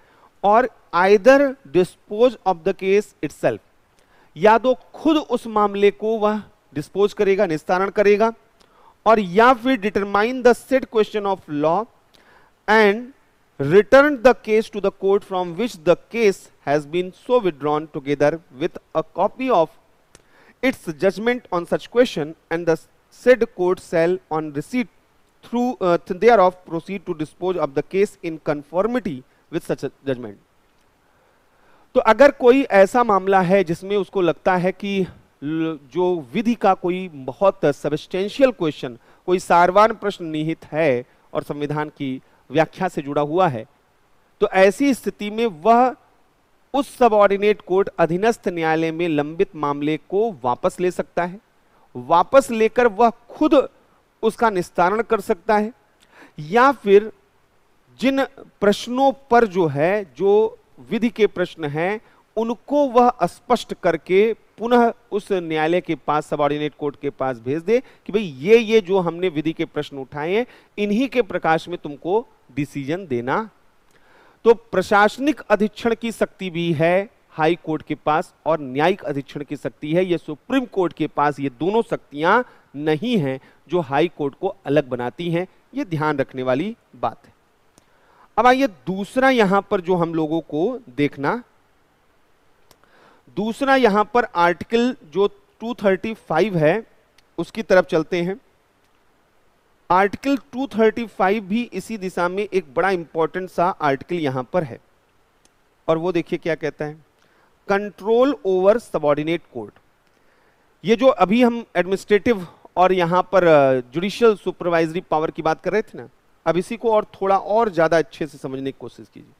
और either dispose of the case it या तो खुद उस मामले को वह डिस्पोज करेगा निस्तारण करेगा और या फिर determine the said question of law and return the case to the court from which the case has been so withdrawn together with a copy of its judgment on such question and the said court shall on receipt through uh, thereof proceed to dispose of the case in conformity with such a judgment तो अगर कोई ऐसा मामला है जिसमें उसको लगता है कि जो विधि का कोई बहुत सबस्टेंशियल क्वेश्चन कोई सारवान प्रश्न निहित है और संविधान की व्याख्या से जुड़ा हुआ है तो ऐसी स्थिति में वह उस सबऑर्डिनेट कोर्ट अधीनस्थ न्यायालय में लंबित मामले को वापस ले सकता है वापस लेकर वह खुद उसका निस्तारण कर सकता है या फिर जिन प्रश्नों पर जो है जो विधि के प्रश्न हैं उनको वह स्पष्ट करके पुनः उस न्यायालय के पास सब ऑर्डिनेट कोर्ट के पास भेज दे कि भाई ये ये जो हमने विधि के प्रश्न उठाए हैं इन्हीं के प्रकाश में तुमको डिसीजन देना तो प्रशासनिक अधीक्षण की शक्ति भी है हाई कोर्ट के पास और न्यायिक अधीक्षण की शक्ति है यह सुप्रीम कोर्ट के पास ये दोनों शक्तियां नहीं हैं जो हाई कोर्ट को अलग बनाती हैं ये ध्यान रखने वाली बात है अब आइए दूसरा यहां पर जो हम लोगों को देखना दूसरा यहां पर आर्टिकल जो 235 है उसकी तरफ चलते हैं आर्टिकल 235 भी इसी दिशा में एक बड़ा इंपॉर्टेंट सा आर्टिकल यहां पर है और वो देखिए क्या कहता है कंट्रोल ओवर सबॉर्डिनेट कोर्ट ये जो अभी हम एडमिनिस्ट्रेटिव और यहाँ पर जुडिशियल सुपरवाइजरी पावर की बात कर रहे थे ना अब इसी को और थोड़ा और ज़्यादा अच्छे से समझने की कोशिश कीजिए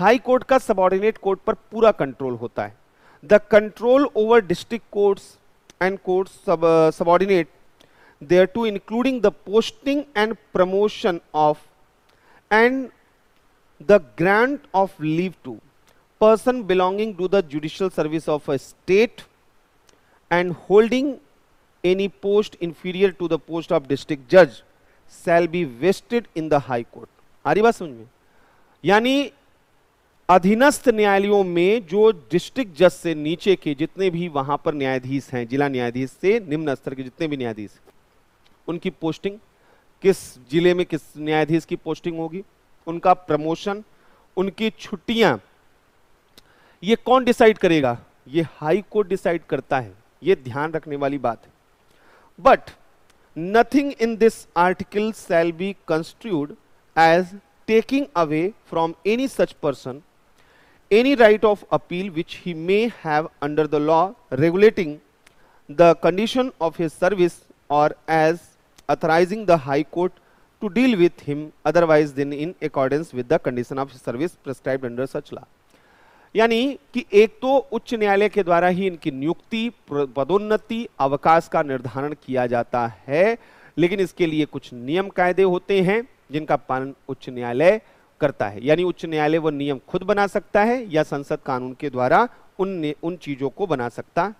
हाई कोर्ट का सबॉर्डिनेट कोर्ट पर पूरा कंट्रोल होता है the control over district courts and courts subordinate thereto including the posting and promotion of and the grant of leave to person belonging to the judicial service of a state and holding any post inferior to the post of district judge shall be vested in the high court आ रही बात समझ में अधीनस्थ न्यायालयों में जो district जज से नीचे के जितने भी वहां पर न्यायाधीश हैं जिला न्यायाधीश से निम्न स्तर के जितने भी न्यायाधीश उनकी पोस्टिंग किस जिले में किस न्यायाधीश की पोस्टिंग होगी उनका प्रमोशन उनकी छुट्टियां ये कौन डिसाइड करेगा ये हाई कोर्ट डिसाइड करता है ये ध्यान रखने वाली बात है but nothing in this article shall be construed as taking away from any such person any right of appeal which he may have under the law regulating the condition of his service or as authorizing the high court to deal with him otherwise than in accordance with the condition of service prescribed under such law यानी कि एक तो उच्च न्यायालय के द्वारा ही इनकी नियुक्ति पदोन्नति अवकाश का निर्धारण किया जाता है लेकिन इसके लिए कुछ नियम कायदे होते हैं जिनका पालन उच्च न्यायालय करता है यानी उच्च न्यायालय वो नियम खुद बना सकता है या संसद कानून के द्वारा उन उन चीजों को बना सकता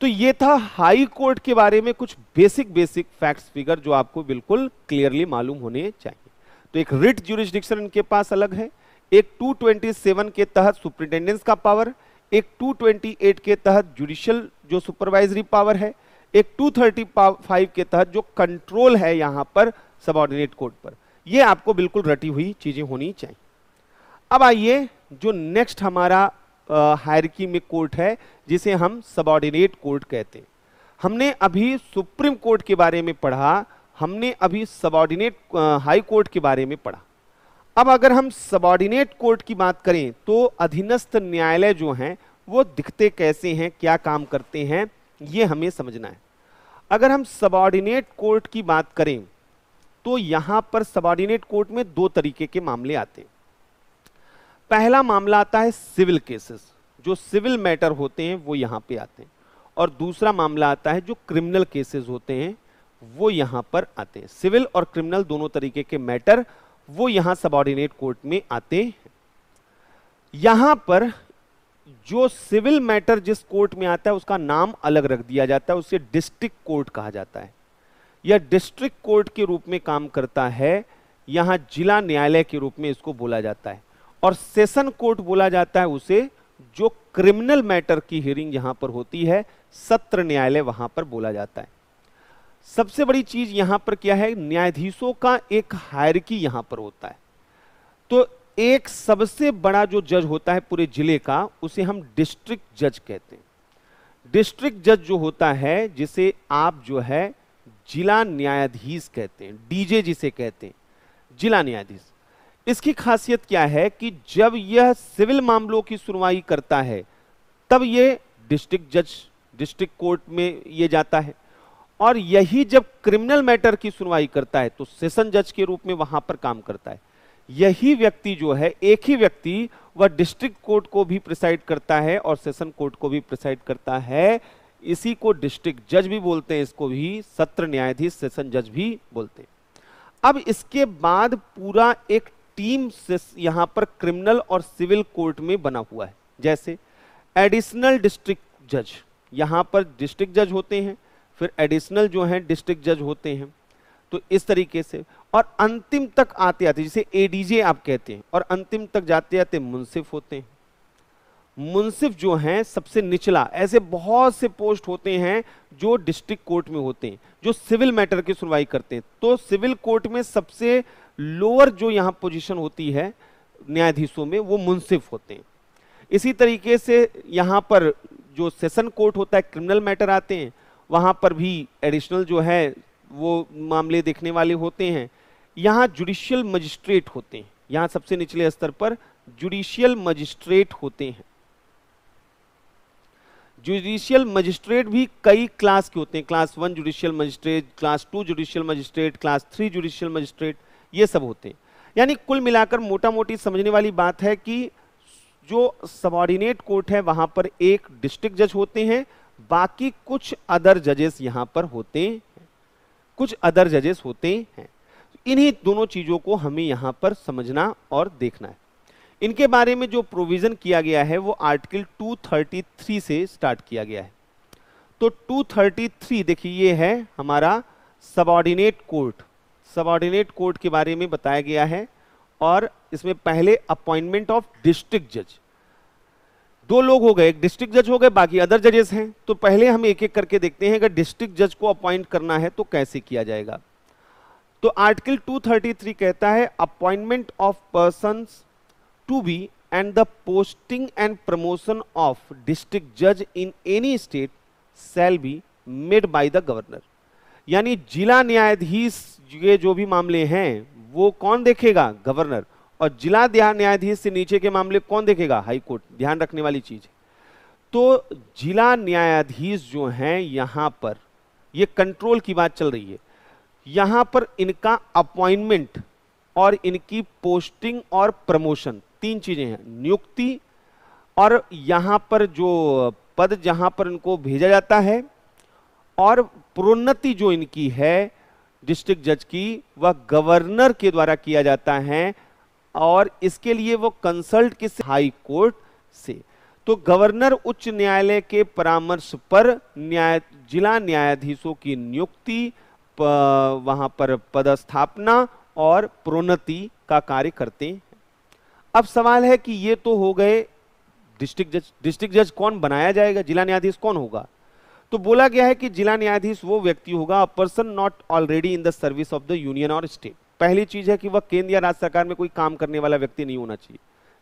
तो ये था हाई कोर्ट के बारे में कुछ बेसिक बेसिक फैक्ट्स फिगर जो आपको बिल्कुल क्लियरली मालूम होने चाहिए तो एक रिट ज्यूरिस्डिक्शन इनके पास अलग है एक 227 के तहत सुप्रिंटेंडेंस का पावर एक 228 के तहत जुडिशियल जो सुपरवाइजरी पावर है एक 235 के तहत जो कंट्रोल है यहां पर सबॉर्डिनेट कोर्ट पर ये आपको बिल्कुल रटी हुई चीजें होनी चाहिए अब आइए जो नेक्स्ट हमारा हायरकी में कोर्ट है जिसे हम सबॉर्डिनेट कोर्ट कहते हैं हमने अभी सुप्रीम कोर्ट के बारे में पढ़ा हमने अभी सबॉर्डिनेट हाई कोर्ट के बारे में पढ़ा अब अगर हम सबॉर्डिनेट कोर्ट की बात करें तो अधीनस्थ न्यायालय जो हैं वो दिखते कैसे हैं क्या काम करते हैं ये हमें समझना है अगर हम सबॉर्डिनेट कोर्ट की बात करें तो यहां पर सबॉर्डिनेट कोर्ट में दो तरीके के मामले आते हैं पहला मामला आता है सिविल केसेस जो सिविल मैटर होते हैं वो यहां पे आते हैं और दूसरा मामला आता है जो क्रिमिनल केसेस होते हैं वो यहां पर आते हैं सिविल और क्रिमिनल दोनों तरीके के मैटर वो यहां सबॉर्डिनेट कोर्ट में आते हैं यहां पर जो सिविल मैटर जिस कोर्ट में आता है उसका नाम अलग रख दिया जाता है उसे डिस्ट्रिक्ट कोर्ट कहा जाता है या डिस्ट्रिक्ट कोर्ट के रूप में काम करता है यहां जिला न्यायालय के रूप में इसको बोला जाता है और सेशन कोर्ट बोला जाता है उसे जो क्रिमिनल मैटर की हियरिंग यहां पर होती है सत्र न्यायालय वहां पर बोला जाता है सबसे बड़ी चीज यहां पर क्या है न्यायाधीशों का एक हायरकी यहां पर होता है तो एक सबसे बड़ा जो जज होता है पूरे जिले का उसे हम डिस्ट्रिक्ट जज कहते हैं डिस्ट्रिक्ट जज जो होता है जिसे आप जो है जिला न्यायाधीश कहते हैं डीजे जिसे कहते हैं जिला न्यायाधीश इसकी खासियत क्या है कि जब यह सिविल मामलों की सुनवाई करता है तब यह डिस्ट्रिक्ट जज डिस्ट्रिक्ट कोर्ट में यह जाता है और यही जब क्रिमिनल मैटर की सुनवाई करता है तो सेशन जज के रूप में वहां पर काम करता है यही व्यक्ति जो है एक ही व्यक्ति वह डिस्ट्रिक्ट कोर्ट को भी प्रिसाइड करता है और सेशन कोर्ट को भी प्रिसाइड करता है इसी को डिस्ट्रिक्ट जज भी बोलते हैं इसको भी सत्र न्यायाधीश सेशन जज भी बोलते हैं अब इसके बाद पूरा एक टीम यहां पर क्रिमिनल और सिविल कोर्ट में बना हुआ है जैसे एडिशनल डिस्ट्रिक्ट जज यहां पर डिस्ट्रिक्ट जज होते हैं फिर एडिशनल जो है डिस्ट्रिक्ट जज होते हैं तो इस तरीके से और अंतिम तक आते आते जिसे एडीजे आप कहते हैं और अंतिम तक जाते आते मुनसिफ होते हैं मुनसिफ जो हैं सबसे निचला ऐसे बहुत से पोस्ट होते हैं जो डिस्ट्रिक्ट कोर्ट में होते हैं जो सिविल मैटर की सुनवाई करते हैं तो सिविल कोर्ट में सबसे लोअर जो यहाँ पोजीशन होती है न्यायाधीशों में वो मुनसिफ होते हैं इसी तरीके से यहाँ पर जो सेशन कोर्ट होता है क्रिमिनल मैटर आते हैं वहाँ पर भी एडिशनल जो है वो मामले देखने वाले होते हैं यहाँ जुडिशियल मजिस्ट्रेट होते हैं यहाँ सबसे निचले स्तर पर जुडिशियल मजिस्ट्रेट होते हैं जुडिशियल मजिस्ट्रेट भी कई क्लास के होते हैं class one judicial magistrate class two judicial magistrate class three judicial magistrate ये सब होते हैं यानी कुल मिलाकर मोटा मोटी समझने वाली बात है कि जो सबॉर्डिनेट कोर्ट है वहां पर एक डिस्ट्रिक्ट जज होते हैं बाकी कुछ अदर जजेस यहां पर होते हैं कुछ अदर जजेस होते हैं इन्हीं दोनों चीजों को हमें यहां पर समझना और देखना है इनके बारे में जो प्रोविजन किया गया है वो आर्टिकल 233 से स्टार्ट किया गया है तो 233 देखिए ये है हमारा सबॉर्डिनेट कोर्ट सबॉर्डिनेट कोर्ट के बारे में बताया गया है और इसमें पहले अपॉइंटमेंट ऑफ डिस्ट्रिक्ट जज दो लोग हो गए एक डिस्ट्रिक्ट जज हो गए बाकी अदर जजेस हैं तो पहले हम एक एक करके देखते हैं अगर डिस्ट्रिक्ट जज को अपॉइंट करना है तो कैसे किया जाएगा तो आर्टिकल 233 कहता है appointment of person to be and the posting and promotion of district जज in any state shall be made by the governor यानी जिला न्यायाधीश ये जो भी मामले हैं वो कौन देखेगा गवर्नर और जिला न्यायाधीश से नीचे के मामले कौन देखेगा हाईकोर्ट ध्यान रखने वाली चीज तो जिला न्यायाधीश जो हैं यहां पर ये कंट्रोल की बात चल रही है यहां पर इनका अपॉइंटमेंट और इनकी पोस्टिंग और प्रमोशन तीन चीजें हैं नियुक्ति और यहां पर जो पद जहां पर इनको भेजा जाता है और प्रोन्नति जो इनकी है डिस्ट्रिक्ट जज की वह गवर्नर के द्वारा किया जाता है और इसके लिए वो कंसल्ट किस हाई कोर्ट से तो गवर्नर उच्च न्यायालय के परामर्श पर न्याय जिला न्यायाधीशों की नियुक्ति वहां पर पदस्थापना और प्रोन्नति का कार्य करते हैं अब सवाल है कि ये तो हो गए डिस्ट्रिक्ट जज डिस्ट्रिक्ट जज कौन बनाया जाएगा जिला न्यायाधीश कौन होगा तो बोला गया है कि जिला न्यायाधीश वो व्यक्ति होगा a person not already in the service of the union or state पहली चीज है कि वह केंद्र या राज्य सरकार में कोई काम करने वाला व्यक्ति नहीं होना चाहिए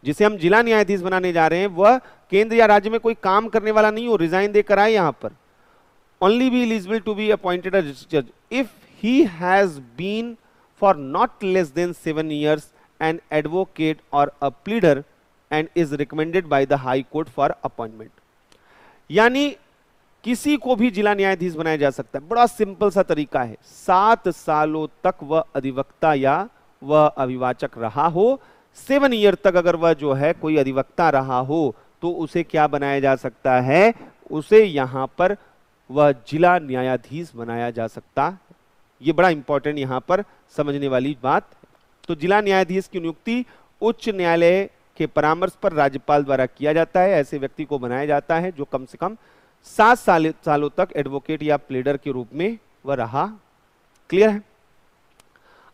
जिसे हम जिला न्यायाधीश बनाने जा रहे हैं वह केंद्र या राज्य में कोई काम करने वाला नहीं हो रिजाइन देकर आए यहां पर only be eligible to be appointed जज if he has been for not less than seven years an advocate or a pleader and is recommended by the high court for appointment यानी किसी को भी जिला न्यायाधीश बनाया जा सकता है बड़ा सिंपल सा तरीका है सात सालों तक वह अधिवक्ता या वह अभिवाचक रहा हो सेवन ईयर तक अगर वह जो है कोई अधिवक्ता रहा हो तो उसे क्या बनाया जा सकता है उसे यहां पर वह जिला न्यायाधीश बनाया जा सकता ये बड़ा इंपॉर्टेंट यहां पर समझने वाली बात तो जिला न्यायाधीश की नियुक्ति उच्च न्यायालय के परामर्श पर राज्यपाल द्वारा किया जाता है ऐसे व्यक्ति को बनाया जाता है जो कम से कम सात साल सालों तक एडवोकेट या प्लेडर के रूप में वह रहा क्लियर है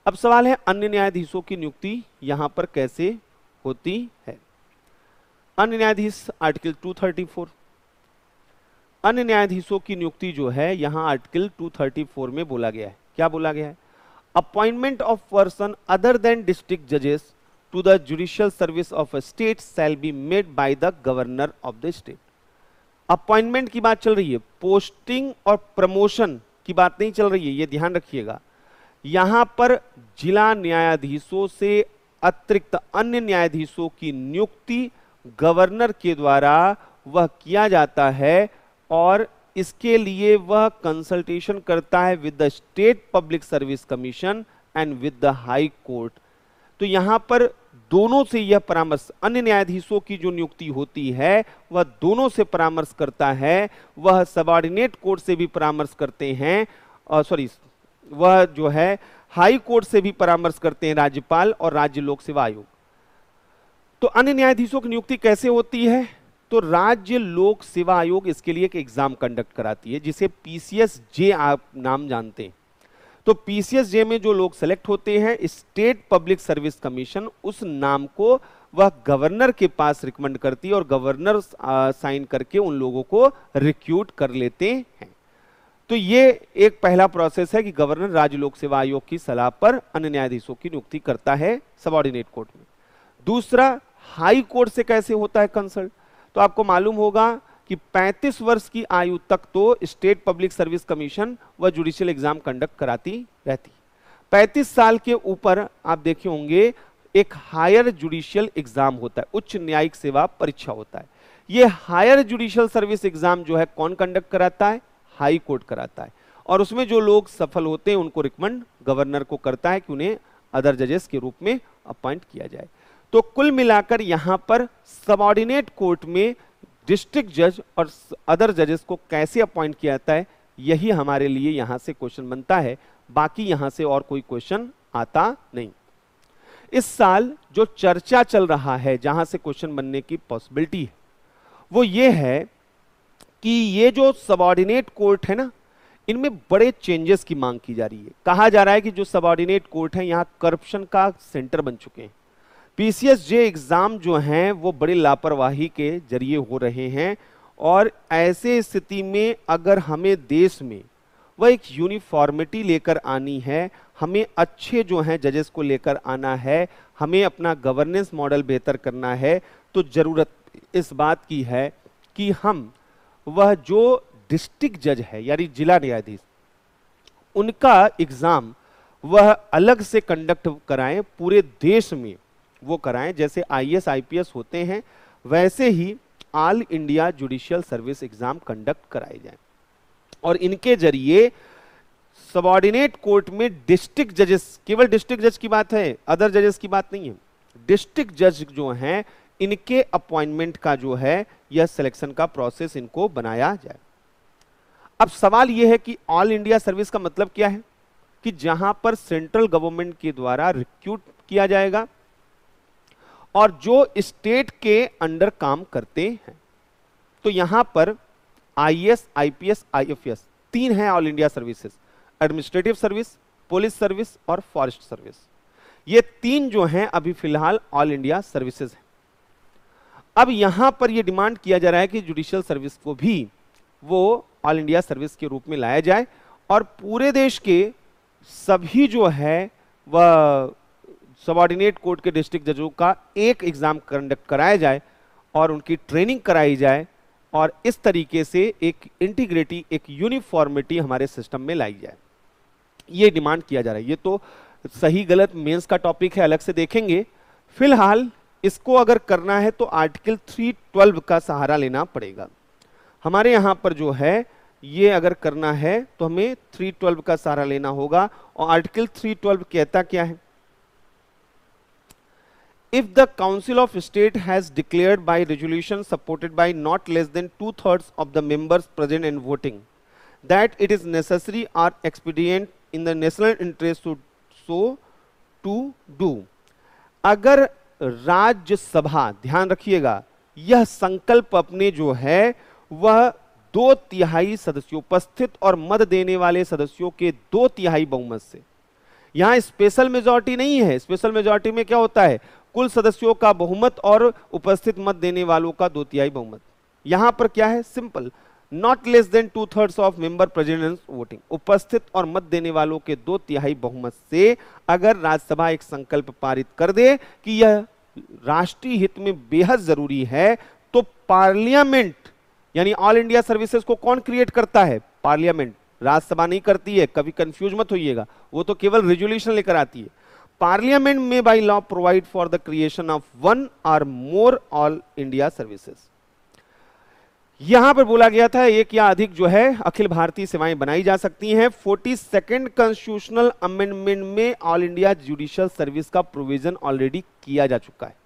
अब सवाल है अन्य न्यायाधीशों की नियुक्ति यहां पर कैसे होती है अन्य न्यायाधीश आर्टिकल 234 अन्य न्यायाधीशों की नियुक्ति जो है यहां आर्टिकल 234 में बोला गया है क्या बोला गया है appointment of person other than district जजेस to the judicial service of a state shall be made by the governor of the state appointment की बात चल रही है पोस्टिंग और प्रमोशन की बात नहीं चल रही है ये ध्यान रखिएगा यहां पर जिला न्यायाधीशों से अतिरिक्त अन्य न्यायाधीशों की नियुक्ति गवर्नर के द्वारा वह किया जाता है और इसके लिए वह कंसल्टेशन करता है with the state public service commission and with the high court तो यहां पर दोनों से यह परामर्श अन्य न्यायाधीशों की जो नियुक्ति होती है वह दोनों से परामर्श करता है वह सबॉर्डिनेट कोर्ट से भी परामर्श करते हैं सॉरी वह जो है हाई कोर्ट से भी परामर्श करते हैं राज्यपाल और राज्य लोक सेवा आयोग तो अन्य न्यायाधीशों की नियुक्ति कैसे होती है तो राज्य लोक सेवा आयोग इसके लिए एक एग्जाम कंडक्ट कराती है जिसे पीसीएस जे आप नाम जानते हैं तो पीसीएसजे में जो लोग सेलेक्ट होते हैं स्टेट पब्लिक सर्विस कमीशन उस नाम को वह गवर्नर के पास रिकमेंड करती है और गवर्नर साइन करके उन लोगों को रिक्यूट कर लेते हैं तो ये एक पहला प्रोसेस है कि गवर्नर राज्य लोक सेवा आयोग की सलाह पर अन्य न्यायाधीशों की नियुक्ति करता है सबॉर्डिनेट कोर्ट में दूसरा हाई कोर्ट से कैसे होता है कंसल्ट तो आपको मालूम होगा कि 35 वर्ष की आयु तक तो स्टेट पब्लिक सर्विस कमीशन व जुडिशियल एग्जाम कंडक्ट कराती रहती 35 साल के ऊपर आप देखे होंगे एक हायर जुडिशियल एग्जाम होता है उच्च न्यायिक सेवा परीक्षा होता है यह हायर जुडिशियल सर्विस एग्जाम जो है कौन कंडक्ट कराता है हाई कोर्ट कराता है और उसमें जो लोग सफल होते हैं उनको रिकमेंड गवर्नर को करता है कि उन्हें अदर जजेस के रूप में अपॉइंट किया जाए तो कुल मिलाकर यहां पर सबॉर्डिनेट कोर्ट में डिस्ट्रिक्ट जज और अदर जजेस को कैसे अपॉइंट किया जाता है यही हमारे लिए यहां से क्वेश्चन बनता है बाकी यहां से और कोई क्वेश्चन आता नहीं इस साल जो चर्चा चल रहा है जहां से क्वेश्चन बनने की पॉसिबिलिटी है वो ये है कि ये जो सबॉर्डिनेट कोर्ट है ना इनमें बड़े चेंजेस की मांग की जा रही है कहा जा रहा है कि जो सबॉर्डिनेट कोर्ट है यहां करप्शन का सेंटर बन चुके हैं पीसीएस जे एग्ज़ाम जो हैं वो बड़ी लापरवाही के जरिए हो रहे हैं और ऐसे स्थिति में अगर हमें देश में वह एक यूनिफॉर्मिटी लेकर आनी है हमें अच्छे जो हैं जजेस को लेकर आना है हमें अपना गवर्नेंस मॉडल बेहतर करना है तो ज़रूरत इस बात की है कि हम वह जो डिस्ट्रिक्ट जज है यानी जिला न्यायाधीश उनका एग्ज़ाम वह अलग से कंडक्ट कराएं पूरे देश में वो कराएं जैसे आईएएस आईपीएस होते हैं वैसे ही all India judicial service exam conduct कराए जाएं और इनके जरिए सबॉर्डिनेट कोर्ट में डिस्ट्रिक्ट जजेस केवल डिस्ट्रिक्ट जज की बात है अदर जजेस की बात नहीं है डिस्ट्रिक्ट जज जो है इनके अपॉइंटमेंट का जो है यह सिलेक्शन का प्रोसेस इनको बनाया जाए अब सवाल यह है कि ऑल इंडिया सर्विस का मतलब क्या है कि जहां पर सेंट्रल गवर्नमेंट के द्वारा रिक्रूट किया जाएगा और जो स्टेट के अंडर काम करते हैं तो यहां पर आईएएस, आईपीएस, आईएफएस तीन हैं all India services administrative service police service और फॉरेस्ट सर्विस ये तीन जो हैं अभी फिलहाल ऑल इंडिया सर्विसेज हैं अब यहां पर यह डिमांड किया जा रहा है कि जुडिशियल सर्विस को भी वो ऑल इंडिया सर्विस के रूप में लाया जाए और पूरे देश के सभी जो है वह सबॉर्डिनेट कोर्ट के डिस्ट्रिक्ट जजों का एक एग्ज़ाम कंडक्ट कराया जाए और उनकी ट्रेनिंग कराई जाए और इस तरीके से एक इंटीग्रिटी एक यूनिफॉर्मिटी हमारे सिस्टम में लाई जाए ये डिमांड किया जा रहा है ये तो सही गलत मेंस का टॉपिक है अलग से देखेंगे फिलहाल इसको अगर करना है तो आर्टिकल 312 का सहारा लेना पड़ेगा हमारे यहाँ पर जो है ये अगर करना है तो हमें 312 का सहारा लेना होगा और आर्टिकल 312 कहता क्या है if the council of state has declared by resolution supported by not less than 2/3 of the members present and voting that it is necessary or expedient in the national interest to so to do agar rajya sabha dhyan rakhiyega यह संकल्प अपने जो है वह दो तिहाई सदस्यों उपस्थित और मत देने वाले सदस्यों के दो तिहाई बहुमत से यहां स्पेशल मेजोरिटी नहीं है स्पेशल मेजोरिटी में क्या होता है कुल सदस्यों का बहुमत और उपस्थित मत देने वालों का दो तिहाई बहुमत यहां पर क्या है simple not less than two third of member presence voting उपस्थित और मत देने वालों के दो तिहाई बहुमत से अगर राज्यसभा एक संकल्प पारित कर दे कि यह राष्ट्रीय हित में बेहद जरूरी है तो पार्लियामेंट यानी ऑल इंडिया सर्विसेज को कौन क्रिएट करता है पार्लियामेंट राज्यसभा नहीं करती है कभी कंफ्यूज मत होइएगा वो तो केवल रेजुल्यूशन लेकर आती है पार्लियामेंट में by law provide for the creation of one or more all India services यहां पर बोला गया था एक या अधिक जो है अखिल भारतीय सेवाएं बनाई जा सकती हैं फोर्टी सेकेंड कॉन्स्टिट्यूशनल अमेंडमेंट में ऑल इंडिया जुडिशियल सर्विस का प्रोविजन ऑलरेडी किया जा चुका है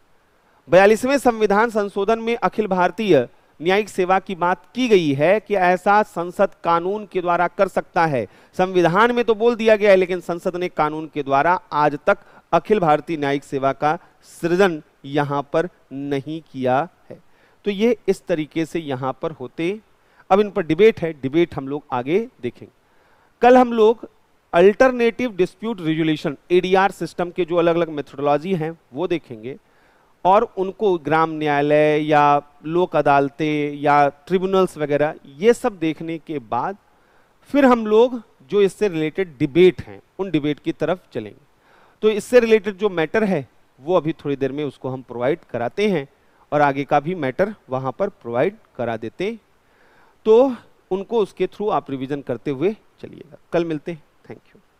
बयालीसवें संविधान संशोधन में अखिल भारतीय न्यायिक सेवा की बात की गई है कि ऐसा संसद कानून के द्वारा कर सकता है संविधान में तो बोल दिया गया है लेकिन संसद ने कानून के द्वारा आज तक अखिल भारतीय न्यायिक सेवा का सृजन यहाँ पर नहीं किया है तो ये इस तरीके से यहाँ पर होते अब इन पर डिबेट है डिबेट हम लोग आगे देखेंगे कल हम लोग alternative dispute resolution ADR system के जो अलग अलग मेथोडोलॉजी हैं वो देखेंगे और उनको ग्राम न्यायालय या लोक अदालतें या ट्रिब्यूनल्स वगैरह ये सब देखने के बाद फिर हम लोग जो इससे रिलेटेड डिबेट हैं उन डिबेट की तरफ चलेंगे तो इससे रिलेटेड जो मैटर है वो अभी थोड़ी देर में उसको हम प्रोवाइड कराते हैं और आगे का भी मैटर वहाँ पर प्रोवाइड करा देते तो उनको उसके थ्रू आप रिविज़न करते हुए चलिएगा कल मिलते हैं थैंक यू